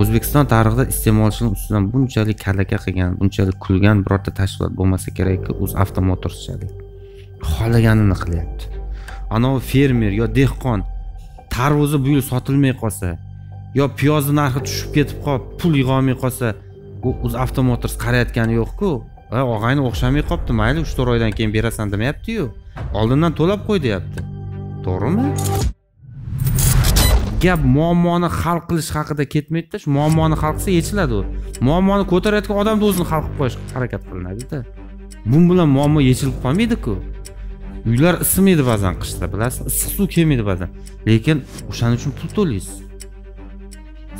o'zbekiston tarixida iste'molchini ustidan bunchalik kallaka qilgan bunchalik kulgan birorta tashkilot bo'lmasa kerakki o'zavto motorschalik xohlaganini qilyapti anavi fermer yo dehqon tarvuzi bu yil sotilmay qolsa yo piyozni narxi tushib ketib qolib pul yig'olmay qolsa u o'zavto motors qarayotgani yo'qku og'ayni o'xshamay qolibdi mayli uch to'rt oydan keyin berasan demayaptiyu oldindan to'lab qo'y deyapti to'g'rimi gap muammoni hal qilish haqida ketmaydida shu muammoni hal qilsa yechiladi u muammoni ko'tarayotgan odamni o'zini hal qilib qo'yishga harakat qilinadida bu bilan muammo yechilib qolmaydiku uylar isimaydi ba'zan qishda bilasizmi issiq suv kelmaydi ba'zan lekin o'shaning uchun pul to'laysiz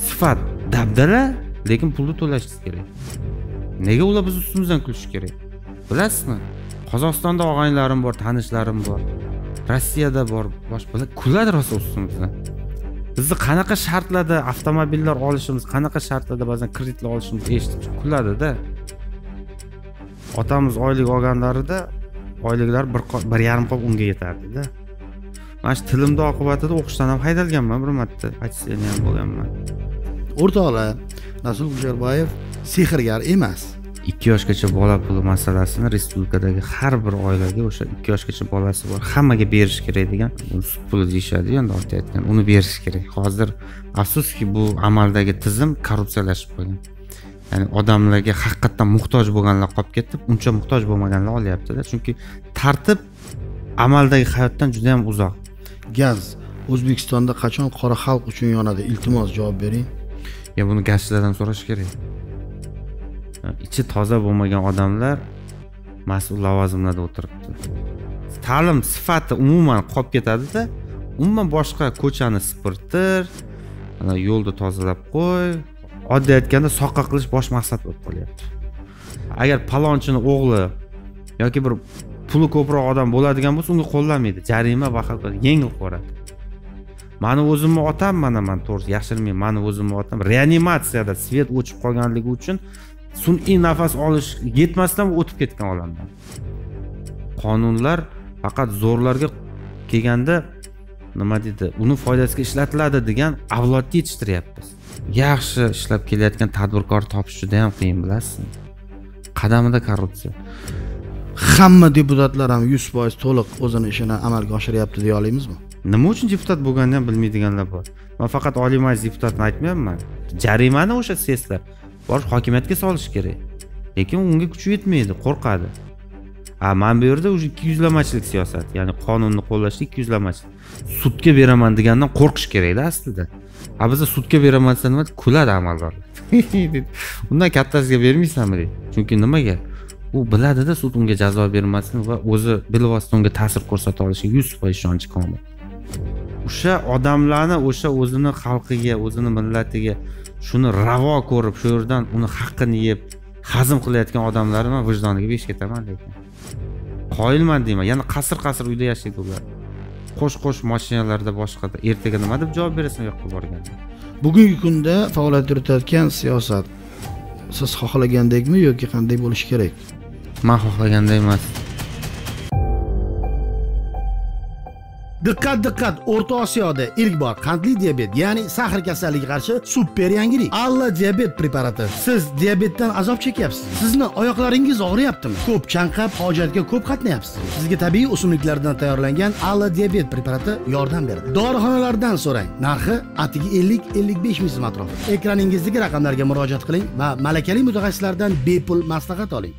sifat dabdala lekin pulni to'lashingiz kerak nega ular bizni ustimizdan kulishi kerak bilasizmi qozog'istonda og'aynilarim bor tanishlarim bor rossiyada bor boshqa kuladi rosa ustimizdan bizni qanaqa shartlarda avtomobillar olishimiz qanaqa shartlarda ba'zan kreditlar olishimiz eshitib kuladida otamiz oylik olganlarida oyliklar bir, bir yarim qop unga yetardida mana shu tilimni oqibatida o'qishdan ham haydalganman bir marta отчисление ham bo'lganman o'rtoqlar rasul kusherbayev sehrgar emas ikki yoshgacha bola puli masalasini respublikadagi har bir oilaga o'sha ikki yoshgacha bolasi bor hammaga berish kerak degan sut puli deyishadiyu endi oddiy aytgan uni berish kerak hozir afsuski bu amaldagi tizim korrupsiyalashib qolgan ya'ni odamlarga haqiqatdan muhtoj bo'lganlar qolib ketib uncha muhtoj bo'lmaganlar olyaptida chunki tartib amaldagi hayotdan juda yam uzoq gaz o'zbekistonda qachon qora xalq uchun yonadi iltimos javob bering buni gazchilardan so'rash kerak ichi toza bo'lmagan odamlar mas'ul lavozimlarda o'tiribdi ta'lim sifati umuman qolib ketadida umuman boshqa ko'chani sipirtir yo'lni tozalab qo'y oddiy aytganda soqqa qilish bosh maqsad bo'lib qolyapti agar palonchini o'g'li yoki bir puli ko'proq odam bo'ladigan bo'lsa unga qo'llamaydi jarima va yengil ko'radi mani o'zimni otam mana man to'g'risi yashirmayman mani o'zimni otam reanimatsiyada svet o'chib qolganligi uchun sun'iy nafas olish yetmasdan o'tib ketgan olamdan qonunlar faqat zo'rlarga kelganda nima deydi uni foydasiga ishlatiladi degan avlodni yetishtiryapmiz yaxshi ishlab kelayotgan tadbirkorni topish juda yam qiyin bilasizmi qadamida korrupsiya hamma deputatlar ham yuz foiz to'liq o'zini ishini amalga oshiryapti deya olamizmi nima uchun deputat bo'lganini ham bilmaydiganlar bor man faqat oliy majlis deputatini aytmayapman jarimani o'sha seslar borib hokimiyatga solish kerak lekin unga kuchi yetmaydi qo'rqadi a mana bu yerda уже yuzlamachilik siyosati ya'ni qonunni qo'llashda yuzlamachilik sudga beraman degandan qo'rqish kerakda aslida a biza sudga beraman desa nima kuladi amaldorlar undan kattasiga bermaysanmi deydi chunki nimaga u biladida sud unga jazo bermasini va o'zi bilvosita unga ta'sir ko'rsata olishiga yuz foiz ishonchi komil o'sha odamlarni o'sha o'zini xalqiga o'zini millatiga shuni ravo ko'rib shu yerdan uni haqqini yeb hazm qilayotgan odamlarni man vijdoniga besh ketaman lekin qoyilman deyman yana qasr qasr uyda yashaydi ular qo'sh qo'sh mashinalarda boshqada ertaga nima deb javob berasan u yoqqa borganda bugungi kunda faoliyat yuritayotgan siyosat siz xohlagandekmi yoki qanday bo'lishi kerak man xohlagandek emas diqqat diqqat o'rta osiyoda ilk bor qandli diabet ya'ni sahr kasalligiga qarshi super yangilik alla diabet preparati siz diabetdan azob chekyapsiz sizni oyoqlaringiz og'riyaptimi ko'p chanqab hojatga ko'p qatnayapsiz sizga tabiiy o'simliklardan tayyorlangan alla diabet preparati yordam beradi dorixonalardan so'rang narxi atigi ellik ellik besh ming so'm atrofida ekraningizdagi raqamlarga murojaat qiling va malakali mutaxassislardan bepul maslahat oling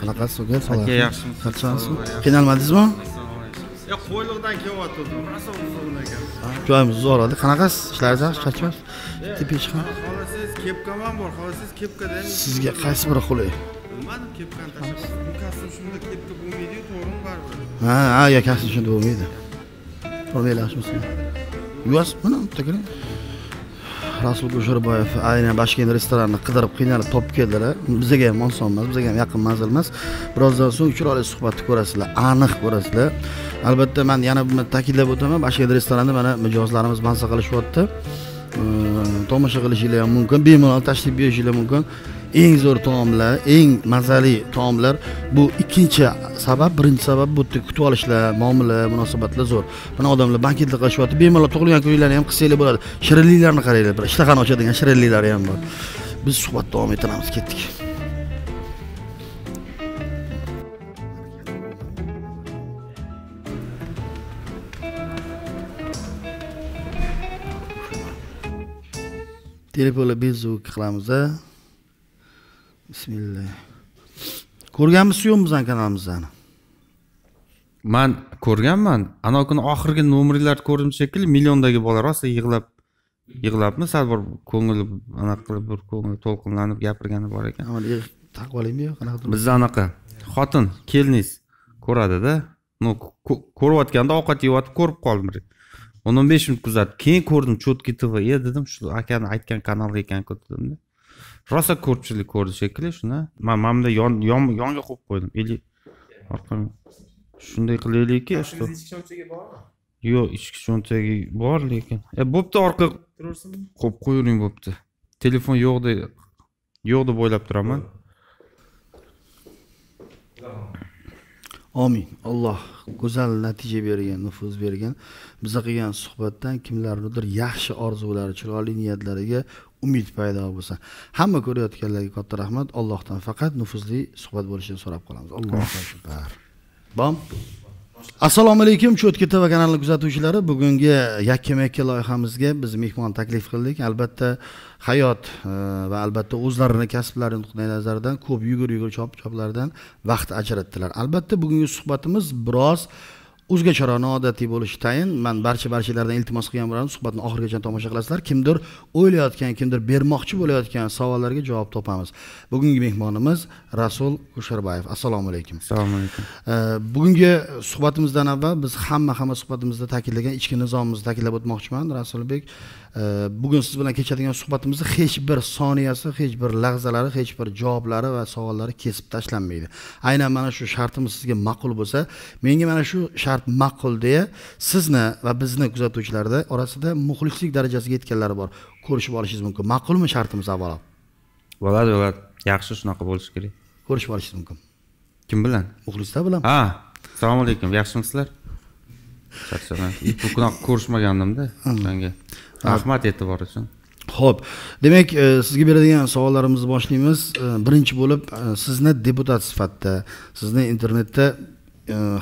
qanaqasiz uka aka yaxshimisiz charchadingizmi qiynalmadingizmi yo'q qo'yliqdan eh, kelyapti rosa ekan joyimiz uzoqda qanaqasiz ishlaringiz yaxshi charchmaysiz bitta xohlasangiz kepkam ham bor xohlasangiz kepkada ham sizga qaysi biri qulay bilmadim kepkani tashlab ukasini shunda kepka bo'lmaydiyu to'g'rimi baribir ha ha yo kasb shunda bo'lmaydi bo'lmaydi yaxshimisiz yuvasizmi buni bitta kiring rasulbek jo'raboyev aynan bashkent restoranini qidirib qiynalib topib keldilar bizaga ham oson emas bizaga ham yaqin manzil emas birozdan so'ng chiroyli suhbatni ko'rasizlar aniq ko'rasizlar albatta man yana buni ta'kidlab o'taman bashkent restoranda mana mijozlarimiz maza qilishyapti tomosha qilishinglar ham mumkin bemalol tashrif buyurishinglar mumkin eng zo'r taomlar eng mazali taomlar bu ikkinchi sabab birinchi sabab bu yerda kutib olishlar muomala munosabatlar zo'r mana odamlar banketlik qilishyapti bemalol tug'ilgan kuninglarni ham qilsanglar bo'ladi shirinliklarni qaranglar bir ishtahani ochadigan shirinliklari ham bor biz suhbat davom ettiramiz ketdik telefonlar bezovga qilamiz bismillah ko'rganmisiz yo'q bizani kanalimizni man ko'rganman anavi kuni oxirgi nomerlarni ko'rdim shekilli milliondagi bola rosa yig'lab yig'labmi sal bir ko'ngli anaqa qilib bir ko'ngli to'lqinlanib gapirgani bor ekan e, taqvolimi yo'q qanaqa bizda anaqa xotin kelnis ko'radida ну ko'rayotganda ovqat yeyotib ko'rib qoldim o'n o'n besh minut kuzatib keyin ko'rdim четкий tv e dedim shu akani aytgan kanal ekanku dedimda rosa ko'pchilik ko'rdi shekilli shuni man mana bunday yon yonga qo'yib qo'ydim или orqa shunday qilaylikki ichki cho'ntaga bormi yo'q ichki cho'ntagi bor lekin e bo'pti orqa turaversinmi qo'yib qo'yavering bo'pti telefon yo'q yo'q deb o'ylab turaman omin alloh go'zal natija bergan nufuz bergan biza qilgan suhbatdan kimlarnidir yaxshi orzulari chiroyli niyatlariga umid paydo bo'lsa hamma ko'rayotganlarga katta rahmat allohdan faqat nufuzli suhbat bo'lishini so'rab qolamiz bom assalomu alaykum cho'tka tv kanali kuzatuvchilari bugungi yakka makka loyihamizga biz mehmon taklif qildik albatta hayot e, va albatta o'zlarini kasblari nuqtai nazaridan ko'p yugur yugur chop choplardan vaqt ajratdilar albatta bugungi suhbatimiz biroz o'zgacharoq noodatiy bo'lishi tayin man barcha barchalardan iltimos qilgan bo'lardim suhbatni oxirigacha tomosha qilasizlar kimdir o'ylayotgan kimdir bermoqchi bo'layotgan savollarga javob topamiz bugungi mehmonimiz rasul kusherbayev assalomu alaykum assalomu alaykum bugungi suhbatimizdan avval biz hamma hamma suhbatimizda ta'kidlagan ichki nizomimizni ta'kidlab o'tmoqchiman rasulbek bugun siz bilan kechadigan suhbatimizni hech bir soniyasi hech bir lahzalari hech bir javoblari va savollari kesib tashlanmaydi aynan mana shu shartimiz sizga ma'qul bo'lsa menga mana shu shart ma'qul deya sizni va bizni kuzatuvchilarda orasida muxlislik darajasiga yetganlar bor ko'rishib olishingiz mumkin ma'qulmi shartimiz avvalo bo'ladi bo'ladi yaxshi shunaqa bo'lishi kerak ko'rishib olishingiz mumkin kim bilan muxlislar bilan ha assalomu alaykum yaxshimisizlar bunaqa ko'rishmagandimda o'shanga rahmat e'tibor uchun ho'p demak e, sizga beradigan savollarimizni boshlaymiz e, birinchi bo'lib e, sizni deputat sifatida sizni internetda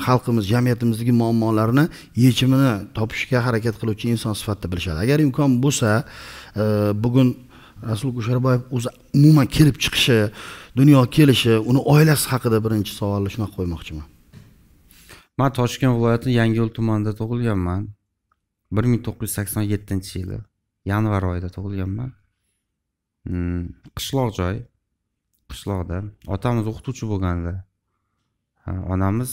xalqimiz jamiyatimizdagi muammolarni yechimini topishga harakat qiluvchi inson sifatida bilishadi agar imkon bo'lsa bugun rasul kusherbayev o'zi umuman kelib chiqishi dunyo kelishi uni oilasi haqida birinchi savolni shunaqa qo'ymoqchiman man toshkent viloyati yangiyo'l tumanida tug'ilganman bir ming to'qqiz yuz sakson yettinchi yili yanvar oyida tug'ilganman hmm, qishloq joy qishloqda otamiz o'qituvchi bo'lganda onamiz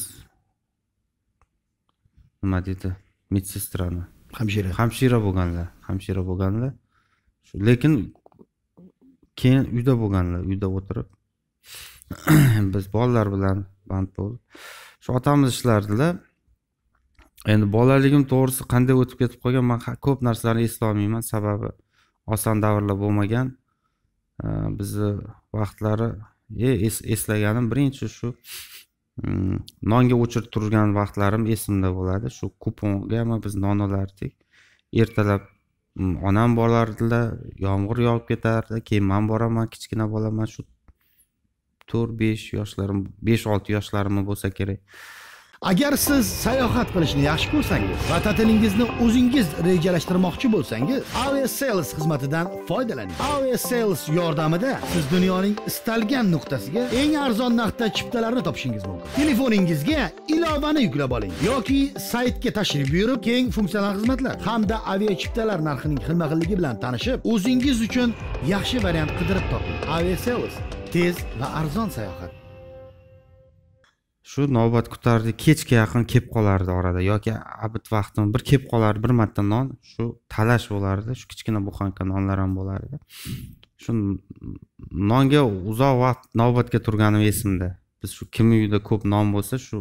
nima deydi medsestrani hamshira hamshira bo'lganlar hamshira bo'lganlar lekin keyin uyda bo'lganlar uyda o'tirib biz bolalar bilan band bo'lib shu otamiz ishlardilar endi bolaligim to'g'risi qanday o'tib ketib qolgan man ko'p narsalarni olmayman sababi oson davrlar bo'lmagan bizni vaqtlari e, eslaganim birinchi shu mm, nonga o'chirib turgan vaqtlarim esimda bo'ladi shu kuponga ham biz non olardik ertalab mm, onam borardilar yomg'ir yog'ib ketardi keyin man boraman kichkina bolaman shu to'rt besh yoshlarim besh olti yoshlarim bo'lsa kerak agar siz sayohat qilishni yaxshi ko'rsangiz va ta'tilingizni o'zingiz rejalashtirmoqchi bo'lsangiz aviasales xizmatidan foydalaning aviasales yordamida siz dunyoning istalgan nuqtasiga eng arzon narxda chiptalarni topishingiz mumkin telefoningizga ilovani yuklab oling yoki saytga tashrif buyurib keng funksional xizmatlar hamda aviachiptalar narxining xilma xilligi bilan tanishib o'zingiz uchun yaxshi variant qidirib toping aviasales tez va arzon sayohat shu navbat kutardi kechga yaqin kelib qolardi orada yoki abit vaqtim bir kelib qolardi bir marta non shu talash bo'lardi shu kichkina buxanka nonlar ham bo'lardi shu nonga uzoq vaqt navbatga turganim esimda biz shu kimni uyida ko'p non bo'lsa shu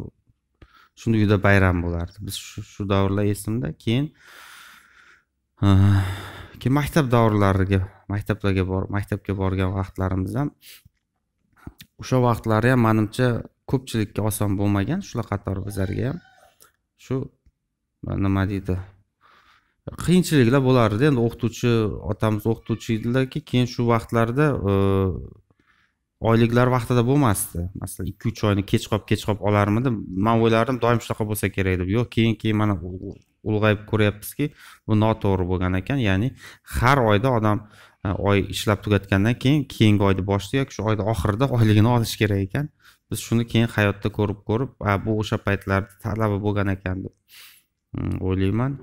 shuni uyda bayram bo'lardi biz shu davrlar esimda keyin keyin maktab davrlariga maktablarga bor maktabga borgan vaqtlarimiz ham o'sha vaqtlari ham manimcha ko'pchilikka oson bo'lmagan shular qatori bizlarga ham shu nima deydi qiyinchiliklar bo'lardi endi o'qituvchi otamiz o'qituvchi edilarki keyin shu vaqtlarda e, oyliklar vaqtida bo'lmasdi masalan ikki uch oyni kech qolib kech qolib olarmidi man o'ylardim doim shunaqa bo'lsa kerak deb yo'q keyin keyin mana ulg'ayib ko'ryapmizki bu noto'g'ri bo'lgan ekan ya'ni har oyda odam e, oy ishlab tugatgandan keyin keyingi oyni boshida yoki shu oyni oxirida oyligini olish kerak ekan biz shuni keyin hayotda ko'rib ko'rib a bu o'sha paytlarda talabi bo'lgan ekan deb hmm, o'ylayman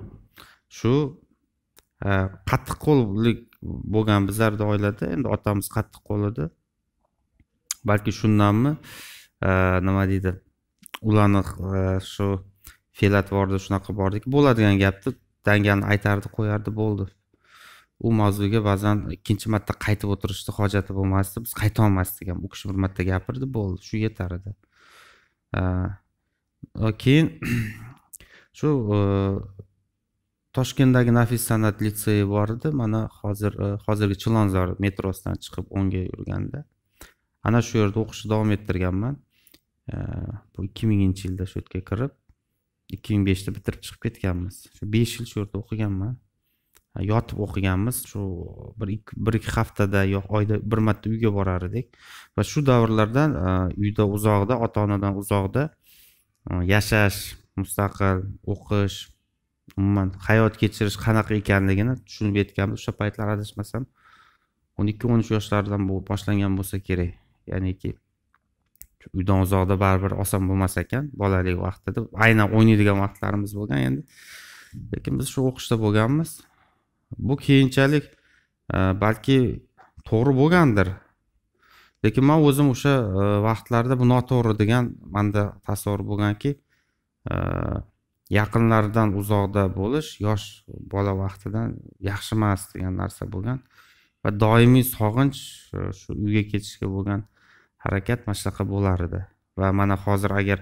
shu qattiqqo'llik bo'lgan bizlarni oilada endi otamiz qo'l edi balki shundanmi nima deydi ularni shu fe'l atvorida shunaqa bordiki bo'ladigan gapni dangani aytardi qo'yardi bo'ldi u mavzuga ba'zan ikkinchi marta qaytib o'tirishni hojati bo'lmasdi biz qayta ham u kishi bir marta gapirdi bo'ldi shu yetar edi keyin shu e, toshkentdagi nafis san'at litseyi bor edi mana hozir e, hozirgi chilonzor metrosidan chiqib o'ngga yurganda ana shu yerda o'qishni davom ettirganman e, bu ikki minginchi yilda shu yerga kirib ikki ming beshda bitirib chiqib ketganmiz shu besh yil shu yerda o'qiganman yotib o'qiganmiz shu bir ikki bir ikki haftada yo oyda bir marta uyga borar edik va shu davrlarda uyda uzoqda ota onadan uzoqda yashash mustaqil o'qish umuman hayot kechirish qanaqa ekanligini tushunib yetganmiz o'sha paytlar adashmasam o'n ikki o'n uch yoshlardan bu boshlangan bo'lsa kerak ya'niki uydan uzoqda baribir oson bo'lmas ekan bolalik vaqtida aynan o'ynaydigan vaqtlarimiz bo'lgan endi lekin biz shu o'qishda bo'lganmiz bu keyinchalik e, balki to'g'ri bo'lgandir lekin man o'zim o'sha e, vaqtlarda bu noto'g'ri degan manda tasavvur bo'lganki e, yaqinlardan uzoqda bo'lish yosh bola vaqtidan yaxshi emas degan narsa bo'lgan va doimiy sog'inch shu uyga ketishga bo'lgan harakat mana shunaqa bo'lar edi va mana hozir agar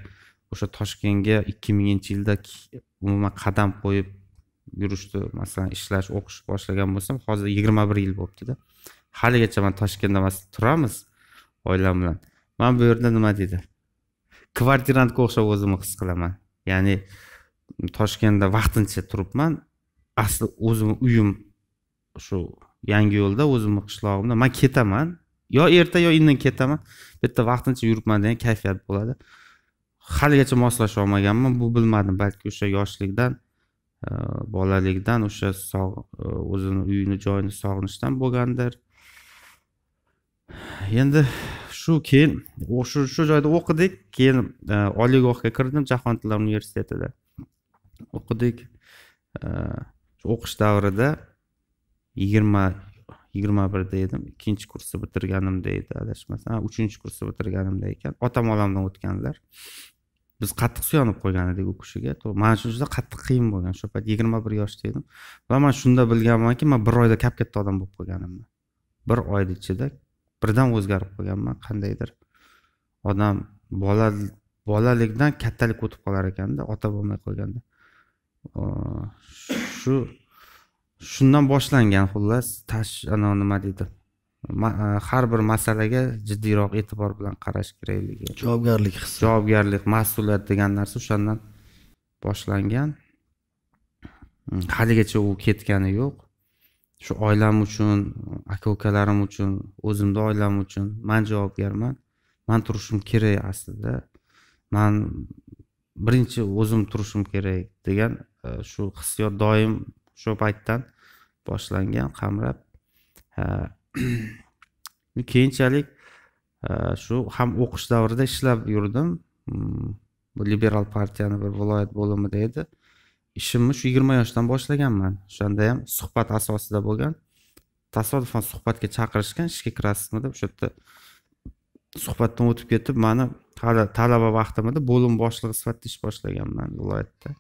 o'sha toshkentga ikki minginchi yilda umuman qadam qo'yib yurishni masalan ishlash o'qish boshlagan bo'lsam hozir yigirma bir yil bo'libdida haligacha man toshkentda emas turamiz oilam bilan man bu yerda nima deydi kvartirantga o'xshab o'zimni his qilaman ya'ni toshkentda vaqtincha turibman asli o'zimni uyim shu yangi yo'lda o'zimni qishlog'imda man ketaman yo erta yo indin ketaman bu yerda vaqtincha yuribman degan kayfiyat bo'ladi haligacha moslasha olmaganman bu bilmadim balki o'sha yoshlikdan Э, bolalikdan o'sha e, o'zini uyini joyini sog'inishdan bo'lgandir endi shu keyin shu shu joyda o'qidik keyin e, oliygohga kirdim jahon tillar universitetida o'qidik e, o'qish davrida yigirma yigirma birda edim ikkinchi kursni bitirganimda edi adashmasam uchinchi kursni bitirganimda ekan otam olamdan o'tganlar biz qattiq suyanib qolgan edik u kishiga mana shu juda qattiq qiyin bo'lgan o'sha payt yigirma bir yoshda edim va man shunda bilganmanki man bir oyda kap katta odam bo'lib qolganimni bir oyni ichida birdan o'zgarib qolganman qandaydir odam bola bolalikdan kattalik o'tib qolar ekanda ota bo'lmay qolganda shu shundan boshlangan xullas tash anavi nima deydi E, har bir masalaga jiddiyroq e'tibor bilan qarash kerakligi javobgarlik hissi javobgarlik mas'uliyat degan narsa o'shandan boshlangan haligacha u ketgani yo'q shu oilam uchun aka ukalarim uchun o'zimni oilam uchun man javobgarman man turishim kerak aslida man birinchi o'zim turishim kerak degan e, shu hissiyot doim o'sha paytdan boshlangan qamrab keyinchalik e, shu ham o'qish davrida ishlab yurdim mm, liberal partiyani bir viloyat bo'limida edi ishimni shu yigirma yoshdan boshlaganman o'shanda ham suhbat asosida bo'lgan tasodifan suhbatga chaqirishgan ishga kirasizmi deb o'sha yerda suhbatdan o'tib ketib mani hali talaba vaqtimda bo'lim boshlig'i sifatida ish boshlaganman viloyatda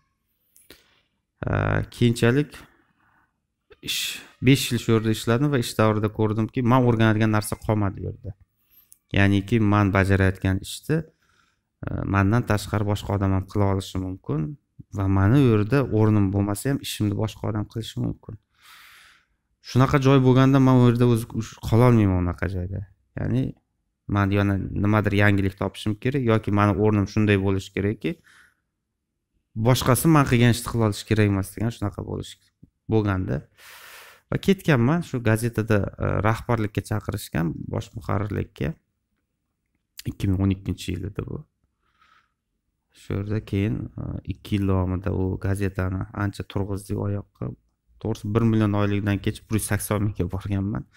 e, keyinchalik ish besh yil shu yerda ishladim va ish davrida ko'rdimki man o'rganadigan narsa qolmadi u yerda ya'niki man bajarayotgan ishni e, mandan tashqari boshqa odam ham qila olishi mumkin va mani u yerda o'rnim bo'lmasa ham ishimni boshqa odam qilishi mumkin shunaqa joy bo'lganda man u yerda o'zi qololmayman unaqa joyda ya'ni man yana nimadir yangilik topishim kerak yoki mani o'rnim shunday bo'lishi kerakki boshqasi man qilgan ishni qila olishi kerak emas degan shunaqa bo'lishi bo'lganda va ketganman shu gazetada e, rahbarlikka chaqirishgan bosh muharrirlikka ikki ming o'n ikkinchi yil edi bu shu yerda keyin e, ikki yil davomida u gazetani ancha turg'izdik oyoqqa to'g'risi bir million oylikdan kechib bir yuz sakson mingga borganman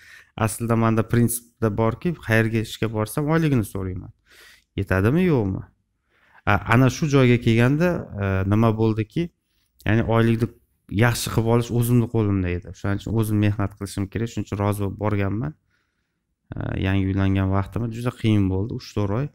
aslida manda prinsipda borki qayerga ishga borsam oyligini so'rayman yetadimi yo'qmi ana shu joyga kelganda e, nima bo'ldiki ya'ni oylikni yaxshi qilib olish o'zimni qo'limda edi o'shaning uchun o'zim mehnat qilishim kerak shuning uchun rozi bo'lib borganman yangi uylangan vaqtimda juda qiyin bo'ldi uch to'rt oy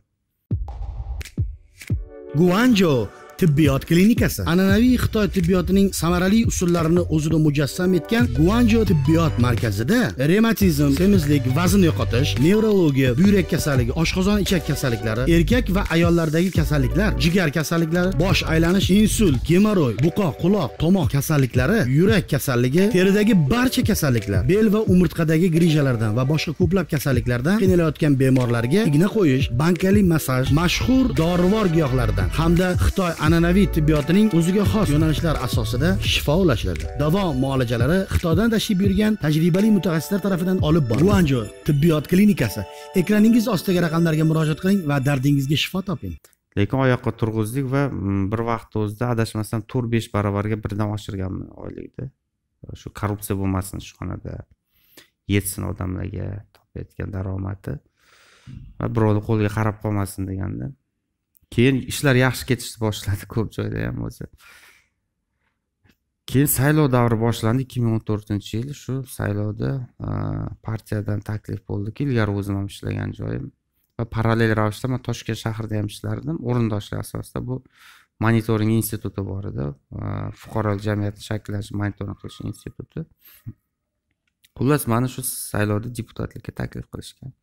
guanjo tibbiyot klinikasi an'anaviy xitoy tibbiyotining samarali usullarini o'zida mujassam etgan guanjo tibbiyot markazida rematizm semizlik vazn yo'qotish nevrologiya buyrak kasalligi oshqozon ichak kasalliklari erkak va ayollardagi kasalliklar jigar kasalliklari bosh aylanish insult gemoroy buqoq quloq tomoq kasalliklari yurak kasalligi teridagi barcha kasalliklar bel va umurtqadagi grijalardan va boshqa ko'plab kasalliklardan qiynalayotgan bemorlarga igna qo'yish bankali massaj mashhur dorivor giyohlardan hamda xitoy an'anaviy tibbiyotining o'ziga xos yo'nalishlar asosida shifo ulashiladi davo muolajalari xitoydan tashrif buyurgan tajribali mutaxassislar tarafidan olib boriladi guanjo tibbiyot klinikasi ekraningiz ostidagi raqamlarga murojaat qiling va dardingizga shifo toping lekin oyoqqa turg'izdik va mm, bir vaqtni o'zida adashmasdan to'rt besh barobarga birdan oshirganman oylikni shu korrupsiya bo'lmasin ishxonada yetsin odamlarga topayotgan daromadi va birovni qo'liga qarab qolmasin deganda keyin ishlar yaxshi ketishni boshladi ko'p joyda ham o'zi keyin saylov davri boshlandi ikki ming o'n to'rtinchi yil shu saylovda partiyadan taklif bo'ldiki ilgari o'zim ham ishlagan joyim va parallel ravishda man toshkent shahrida ham ishlardim o'rindoshlar asosida bu monitoring instituti bor edi fuqarolik jamiyatni shakllanish monitoring qilish instituti xullas mani shu saylovda deputatlikka taklif qilishgan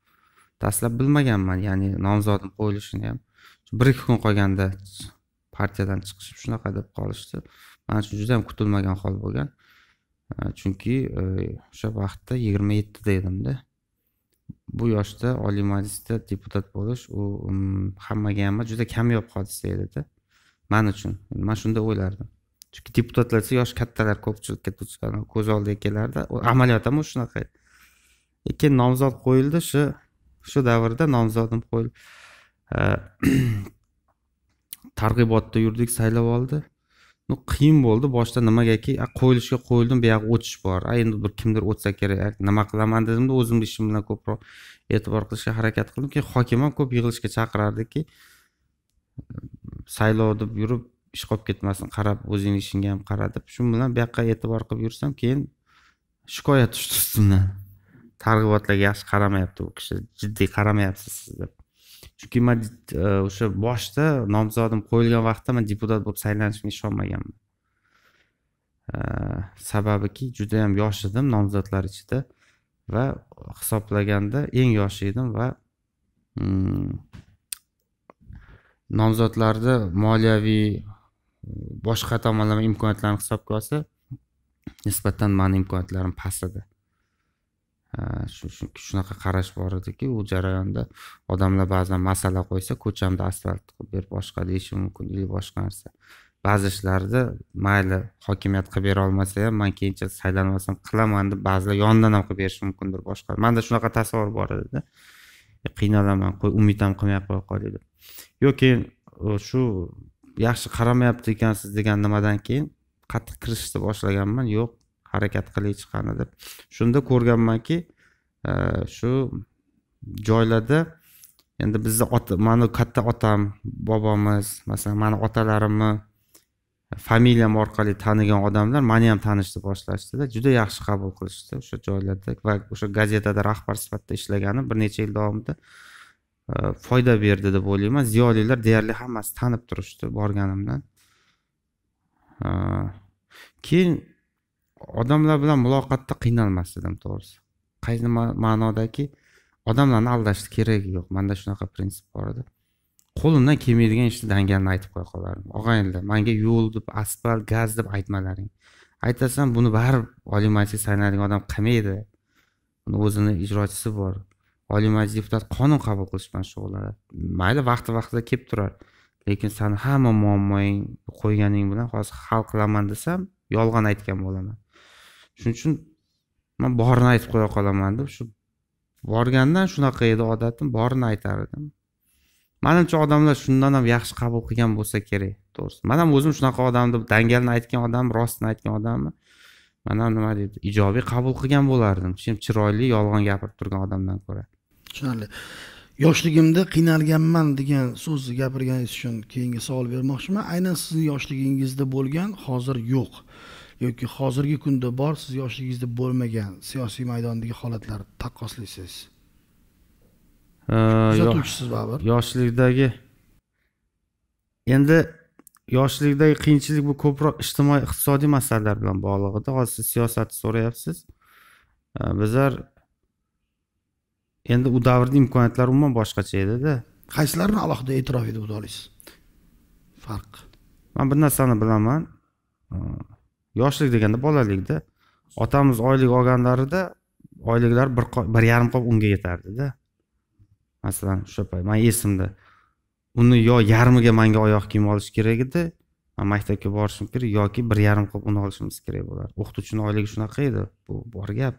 dastlab bilmaganman ya'ni nomzodim qo'yilishini ham bir ikki kun qolganda partiyadan chiqishib shunaqa deb qolishdi man uchun juda yam kutilmagan hol bo'lgan e, chunki e, o'sha vaqtda yigirma yettida edimda bu yoshda oliy majlisda deputat bo'lish u hammaga ham juda kamyob hodisa edida man uchun man shunday o'ylardim chunki deputatlar desa yoshi kattalar ko'pchilikka duch ko'z oldiga kelardi amaliyot ham shunaqa edi keyin nomzod qo'yildi shu shu davrda nomzodim qo'yildi Э, targ'ibotda yurdik oldi ну qiyin bo'ldi boshida nimagaki qo'yilishga qo'yildim buyog'i o'tish bor a endi bir kimdir o'tsa kerak nima qilaman dedimda o'zimni ishim bilan ko'proq e'tibor qilishga harakat qildim keyin hokim ham ko'p yig'ilishga chaqirardiki saylov deb yurib ish qolib ketmasin qarab o'zingni ishingga ham qara deb shu bilan bu yoqqa e'tibor qilib yursam keyin shikoyat tushdi ustimdan targ'ibotlarga yaxshi qaramayapti u kishi jiddiy qaramayapsiz siz deb chunki man eh, o'sha boshda nomzodim qo'yilgan vaqtda man deputat bo'lib saylanishimga ishonmaganman eh, sababiki judayam yosh edim nomzodlar ichida va hisoblaganda eng yoshi edim va mm, nomzodlarni moliyaviy eh, boshqa tomonlama imkoniyatlarni hisobga olsa nisbatan mani imkoniyatlarim past edi shunaqa qarash bor ediki u jarayonda odamlar ba'zan masala qo'ysa ko'chamda asfalt qilib ber boshqa deyishi mumkin yoki boshqa narsa ba'zi ishlarni mayli hokimiyat qilib bera olmasa ham man keyinchalik saylanmasam qilaman deb ba'zilar yonidan ham qilib berishi mumkindir boshqa manda shunaqa tasavvur bor edida e, qiynalaman qo'y umid ham qilmay qo'ya qolay deb keyin shu yaxshi qaramayapti ekansiz degan nimadan keyin qattiq kirishishni boshlaganman yo'q harakat qilay chiqqani deb shunda ko'rganmanki Э, shu joylarda endi bizni ota mani katta otam bobomiz masalan mani otalarimni e, familiyam orqali tanigan odamlar mani ham tanishni boshlashdida juda yaxshi qabul qilishdi o'sha joylarda va o'sha gazetada rahbar sifatida ishlaganim bir necha yil davomida e, foyda berdi deb o'ylayman ziyolilar deyarli hammasi tanib turishdi borganimdan e, keyin odamlar bilan muloqotda qiynalmas edim to'g'risi qaysi ma'nodaki odamlarni aldash keragi yo'q manda shunaqa prinsip bor edi qo'limdan kelmaydigan ishni dangalni aytib qo'ya qolardim og'aynilar manga yo'l deb asfalt gaz deb aytmalaring aytasan buni baribir oliy majlis saylanadigan odam qilmaydi uni o'zini ijrochisi bor oliy majlis deputati qonun qabul qilish bilan shug'ullanadi mayli vaqti vaqtida kelib turar lekin sani hamma muammoying qo'yganing bilan hozir hal qilaman desam yolg'on aytgan bo'laman shuning uchun man borini aytib qo'ya qolaman deb shu borgandan shunaqa edi odatim borini aytar edim manimcha odamlar shundan ham yaxshi qabul qilgan bo'lsa kerak to'g'risi man ham o'zim shunaqa odam deb dangalni aytgan odam rostini aytgan odamni man ham nima deydi ijobiy qabul qilgan bo'lardim chim chiroyli yolg'on gapirib turgan odamdan ko'ra tushunarli yoshligimda qiynalganman degan so'zni gapirganingiz uchun keyingi savol bermoqchiman aynan sizni yoshligingizda bo'lgan hozir yo'q yoki hozirgi kunda bor siz yoshligingizda bo'lmagan siyosiy maydondagi holatlar taqqoslaysiz kuzatuvchisiz baribir yoshlikdagi endi yoshlikdagi qiyinchilik bu ko'proq ijtimoiy iqtisodiy masalalar bilan bog'liq edi hozir siz siyosatni so'rayapsiz bizlar endi u davrni imkoniyatlari umuman boshqacha edida qaysilarini alohida e'tirof etib o'ta olasiz farq man bir narsani bilaman yoshlik deganda bolalikda otamiz oylik olganlarida oyliklar bir, bir yarim qop unga yetardida masalan o'sha payt man esimda uni yo yarmiga manga oyoq kiyim olish kerak edi man maktabga borishim kerak yoki bir yarim qop un olishimiz kerak bo'lardi o'qituvchini oyligi shunaqa edi bu bor gap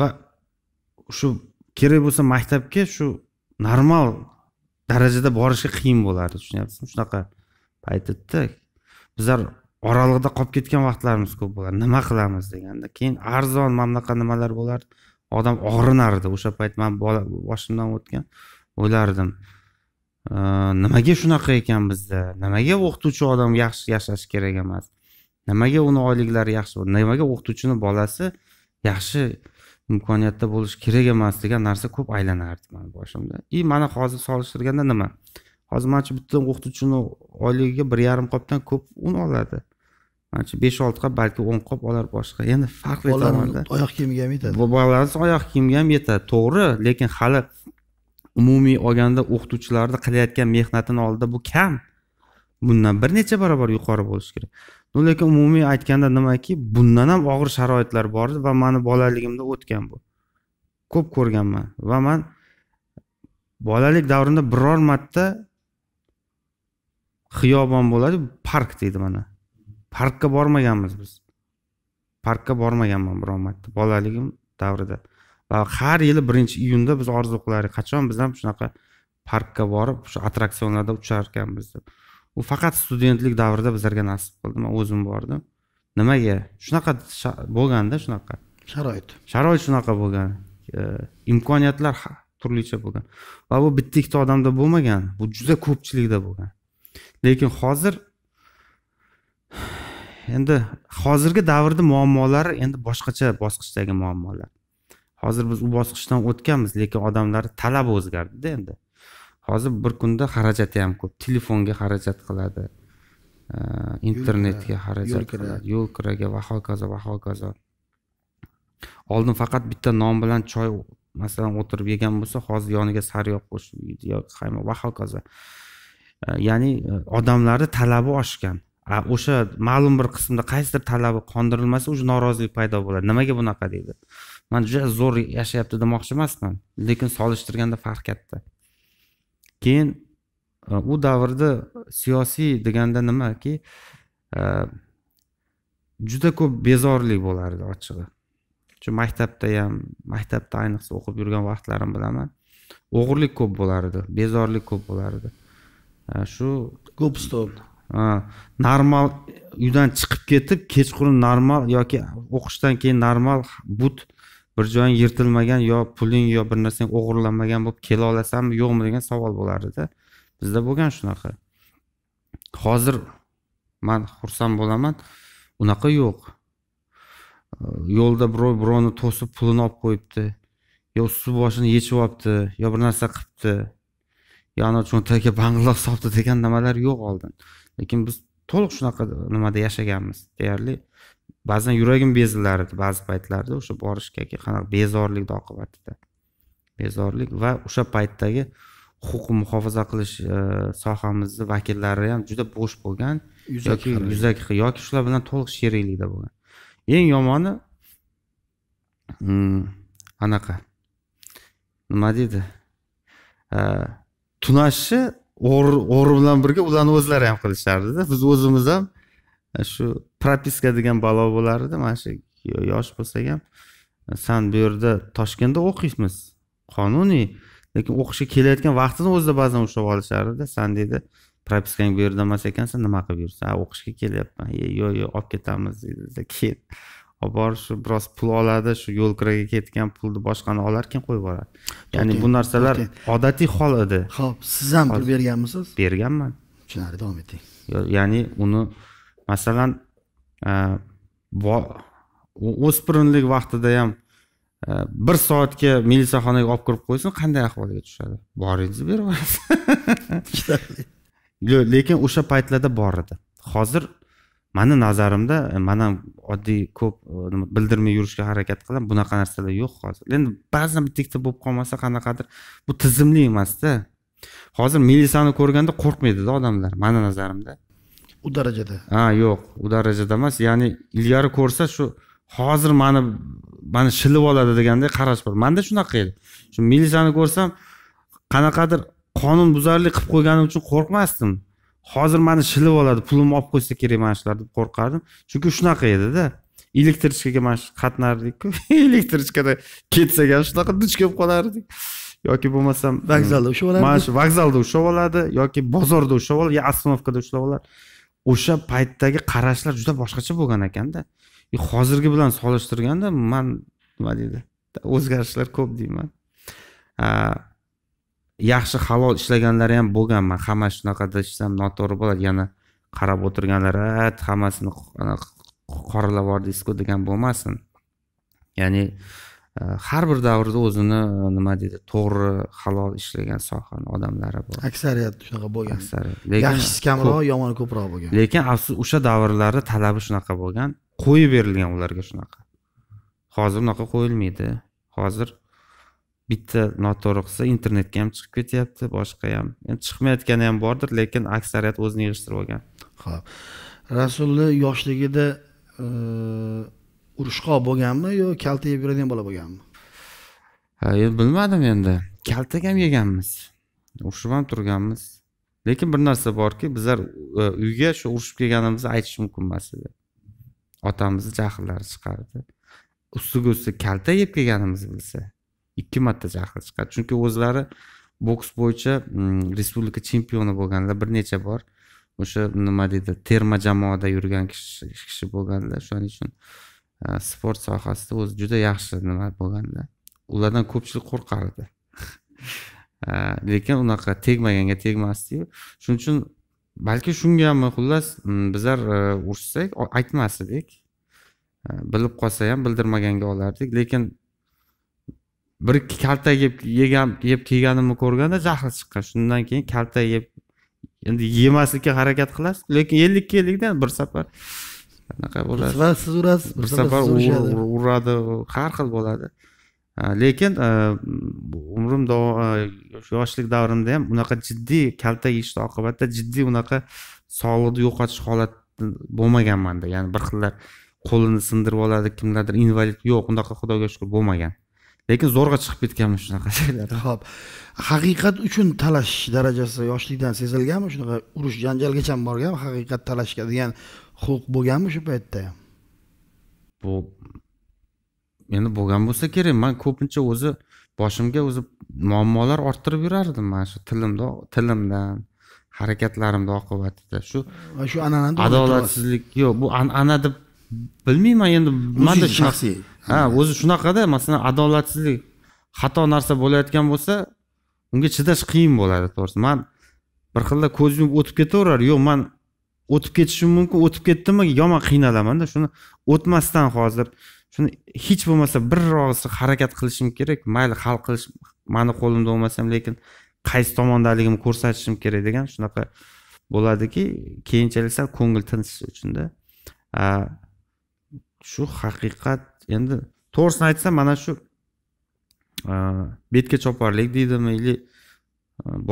va shu kerak bo'lsa maktabga shu normal darajada borishga qiyin bo'lardi tushunyapsizmi shunaqa paytda bizlar oralig'ida qolib ketgan vaqtlarimiz ko'p bo'ladi nima qilamiz deganda keyin arzon mana bunaqa nimalar bo'lardi odam og'rinardi o'sha payt man bola boshimdan o'tgan o'ylardim nimaga shunaqa ekan bizda nimaga o'qituvchi odam yaxshi yashashi kerak emas nimaga uni oyliklari yaxshi nimaga o'qituvchini bolasi yaxshi imkoniyatda bo'lishi kerak emas degan narsa ko'p aylanardi mani boshimda и mana hozir solishtirganda nima hozir manimcha bitta o'qituvchini oyligiga bir yarim qopdan ko'p un oladi manimcha besh olti qop balki o'n qop olar boshqa endi farqli tomonda oyoq kiyimiga ham yetadi bolalarni oyoq kiyimiga ham yetadi to'g'ri lekin hali umumiy olganda o'qituvchilarni qilayotgan mehnatini oldida bu kam bundan bir necha barobar yuqori bo'lishi kerak ну lekin umumiy aytganda nimaki bundan ham og'ir sharoitlar bor va mani bolaligimda o'tgan bu ko'p ko'rganman va man bolalik davrimda biror marta xiyobon bo'ladi park deydi mana parkka bormaganmiz biz parkka bormaganman biron marta bolaligim davrida va har yili birinchi iyunda biz orzu qilardik qachon biz ham shunaqa parkka borib shu attraksionlarda uchar ekanmiz deb u faqat studentlik davrida bizlarga nasib qildi man o'zim bordim nimaga shunaqa bo'lganda shunaqa sharoit sharoit shunaqa bo'lgan e, imkoniyatlar turlicha bo'lgan va bu bitta ikkita odamda bo'lmagan bu juda ko'pchilikda bo'lgan lekin hozir endi hozirgi davrni muammolari endi boshqacha bosqichdagi muammolar hozir biz u bosqichdan o'tganmiz lekin odamlar talabi o'zgardida endi hozir bir kunda xarajati ham ko'p telefonga xarajat qiladi e, internetga xarajat qiladi yo'l kiraga va hokazo va hokazo oldin faqat bitta non bilan choy masalan o'tirib yegan bo'lsa hozir yoniga sariyog' qo'shib va hokazo Э, ya'ni э, odamlarni talabi oshgan o'sha ma'lum bir qismda qaysidir talabi qondirilmasa уже norozilik paydo bo'ladi nimaga bunaqa deydi man juda zo'r yashayapti demoqchi emasman lekin solishtirganda farq katta keyin e, u davrda siyosiy deganda nimaki e, juda ko'p bezorlik bo'lardi ochig'i shu maktabda ham maktabda ayniqsa o'qib yurgan vaqtlarimni bilaman o'g'irlik ko'p bo'lardi bezorlik ko'p bo'lardi Э, shu go'p stop normal uydan chiqib ketib kechqurun normal yoki o'qishdan keyin normal but bir joying yirtilmagan yo puling yo bir narsang o'g'irlanmagan bo'lib kela olasanmi yo'qmi degan savol bo'lar edi bizda bo'lgan shunaqa hozir man xursand bo'laman unaqa yo'q yo'lda birov birovni to'sib pulini olib qo'yibdi yo usti boshini yechib olibdi yo bir narsa qilibdi yonir cho'ntagiga banglax solibdi degan nimalar yo'q oldin lekin biz to'liq shunaqa nimada yashaganmiz deyarli ba'zan yuragim bezilar edi ba'zi paytlarda o'sha borishgaki qanaqa bezorlikni oqibatida bezorlik va o'sha paytdagi huquqni muhofaza qilish e, sohamizni vakillari ham juda bo'sh bo'lgan yuzaki yuzaki yoki shular bilan to'liq sheriklikda bo'lgan eng yomoni hmm, anaqa nima deydi e, tunashni o'g'ri bilan birga ularni o'zlari ham qilishardida biz o'zimiz ham e, shu propiska degan balo bo'lar mana shu yosh bo'lsak ham e, san bu yerda toshkentda o'qiymiz qonuniy lekin o'qishga kelayotgan vaqtini o'zida ba'zan ushlab olishardi san deydi propiskang bu yerda emas ekansan nima qilib yuribsan o'qishga kelyapman yo'q yo'q olib ketamiz deydi keyin olib borib shu biroz pul oladi shu yo'l kiraga ketgan pulni boshqani olar keyin qo'yib yuboradi ya'ni bu narsalar odatiy hol edi ho'p siz ham pul berganmisiz berganman tushunarli davom eting ya'ni uni masalan e, o'spirinlik vaqtida ham e, bir soatga militsiyaxonaga olib kirib qo'ysin qanday ahvolga tushadi boringizni berib lekin o'sha paytlarda bor edi hozir mani nazarimda e, man ham oddiy ko'p e, nima bildirmay yurishga harakat qilaman bunaqa narsalar yo'q hozir endi ba'zan bitta ikkita bo'lib qolmasa qanaqadir bu tizimli emasda hozir milisani ko'rganda qo'rqmaydida odamlar mani nazarimda u darajada ha yo'q u darajada emas ya'ni ilgari ko'rsa shu hozir mani mani shilib oladi deganday qarash bor manda shunaqa edi shu milisani ko'rsam qanaqadir qonunbuzarlik qilib qo'yganim uchun qo'rqmasdim hozir mani shilib oladi pulimni olib qo'ysa kerak mana shular deb qo'rqardim chunki shunaqa edida elektrichkaga mana shu qatnardikku elektrichkada ketsak ham shunaqa duch kelib qolardik yoki bo'lmasam vokzalda ushlab oladi mana shu vokzalda ushlab oladi yoki bozorda ushlab oladi yo остановкада ushlab oladi o'sha paytdagi qarashlar juda boshqacha bo'lgan ekanda hozirgi bilan solishtirganda man nima deydi o'zgarishlar ko'p deyman yaxshi halol ishlaganlari ham bo'lganman hammasi shunaqa desam noto'g'ri bo'ladi yana qarab o'tirganlar hammasini qoralab yubordingizku degan bo'lmasin ya'ni e, har bir davrda o'zini e, nima deydi to'g'ri halol ishlagan sohani odamlari bor aksariyat shunaqa bo'lgan aksariyat lekin yaxshisi kamroq yomoni ko'proq bo'lgan lekin afsus o'sha davrlarda talabi shunaqa bo'lgan qo'yib berilgan ularga shunaqa hozir unaqa qo'yilmaydi hozir bitta noto'g'ri qilsa internetga ham chiqib ketyapti boshqa ham endi chiqmayotgani ham bordir lekin aksariyat o'zini yig'ishtirib olgan ho'p rasulni yoshligida e, urushqoq bo'lganmi yo yeb yuradigan bola bo'lganmi bilmadim endi kaltak ham yeganmiz urushib ham turganmiz lekin bir narsa borki bizlar e, uyga shu urushib kelganimizni aytish mumkin emas edi otamizni jahllari chiqardi ustiga ustak kalta yeb kelganimizni bilsa ikki marta jahli chiqadi chunki o'zlari boks bo'yicha mm, respublika chempioni bo'lganlar bir necha bor o'sha nima deydi terma jamoada yurgan kishi bo'lganlar shuning uchun e, sport sohasida o'zi juda yaxshi nima bo'lganda ulardan ko'pchilik qo'rqardi e, lekin unaqa tegmaganga tegmasdiyu shuning uchun balki shungami xullas mm, bizlar e, urushsak aytmas edik bilib qolsa ham bildirmaganga olardik lekin bir ikki kalta yeb yegan yeb kelganimni ko'rganda jahli chiqqan shundan keyin kalta yeb endi yemaslikka harakat qilasiz lekin ellik ellikdan bir safar anaqa bo'ladi bir safar siz urasiz bir safar uradi har xil bo'ladi lekin e, umrim e, yoshlik davrimda ham unaqa jiddiy kalta yeyishni oqibatida jiddiy unaqa sog'liqni yo'qotish holati manda ya'ni bir xillar qo'lini sindirib oladi kimlardir invalid yo'q unaqa xudoga shukur bo'lmagan lekin zo'rg'a chiqib ketganmi shunaqa şeyler. ho'p haqiqat uchun talash darajasi yoshlikdan sezilganmi shunaqa urush janjalgacha borgan haqiqat talashga degan huquq bo'lganmi shu paytda bu endi bo'lgan bo'lsa kerak man ko'pincha o'zi boshimga o'zi muammolar orttirib yurardim mana shu tilimda tilimdan harakatlarimni oqibatida shu shu an'anani adolatsizlik yo'q bu an'ana deb bilmayman endi manda shaxsiy ha o'zi shunaqada masalan adolatsizlik xato narsa bo'layotgan bo'lsa unga chidash qiyin bo'ladi to'g'risi man bir xilda ko'z yumib o'tib ketaverar yo'q man o'tib ketishim mumkin o'tib ketdimi yomon qiynalamanda shuni o'tmasdan hozir shuni hech bo'lmasa birrog'isi harakat qilishim kerak mayli hal qilish mani qo'limda bo'lmasa ham lekin qaysi tomondaligimni ko'rsatishim kerak degan shunaqa bo'ladiki keyinchalik sal ko'ngil tinchish uchunda shu haqiqat endi to'g'risini aytsam mana shu betga choparlik deydimi или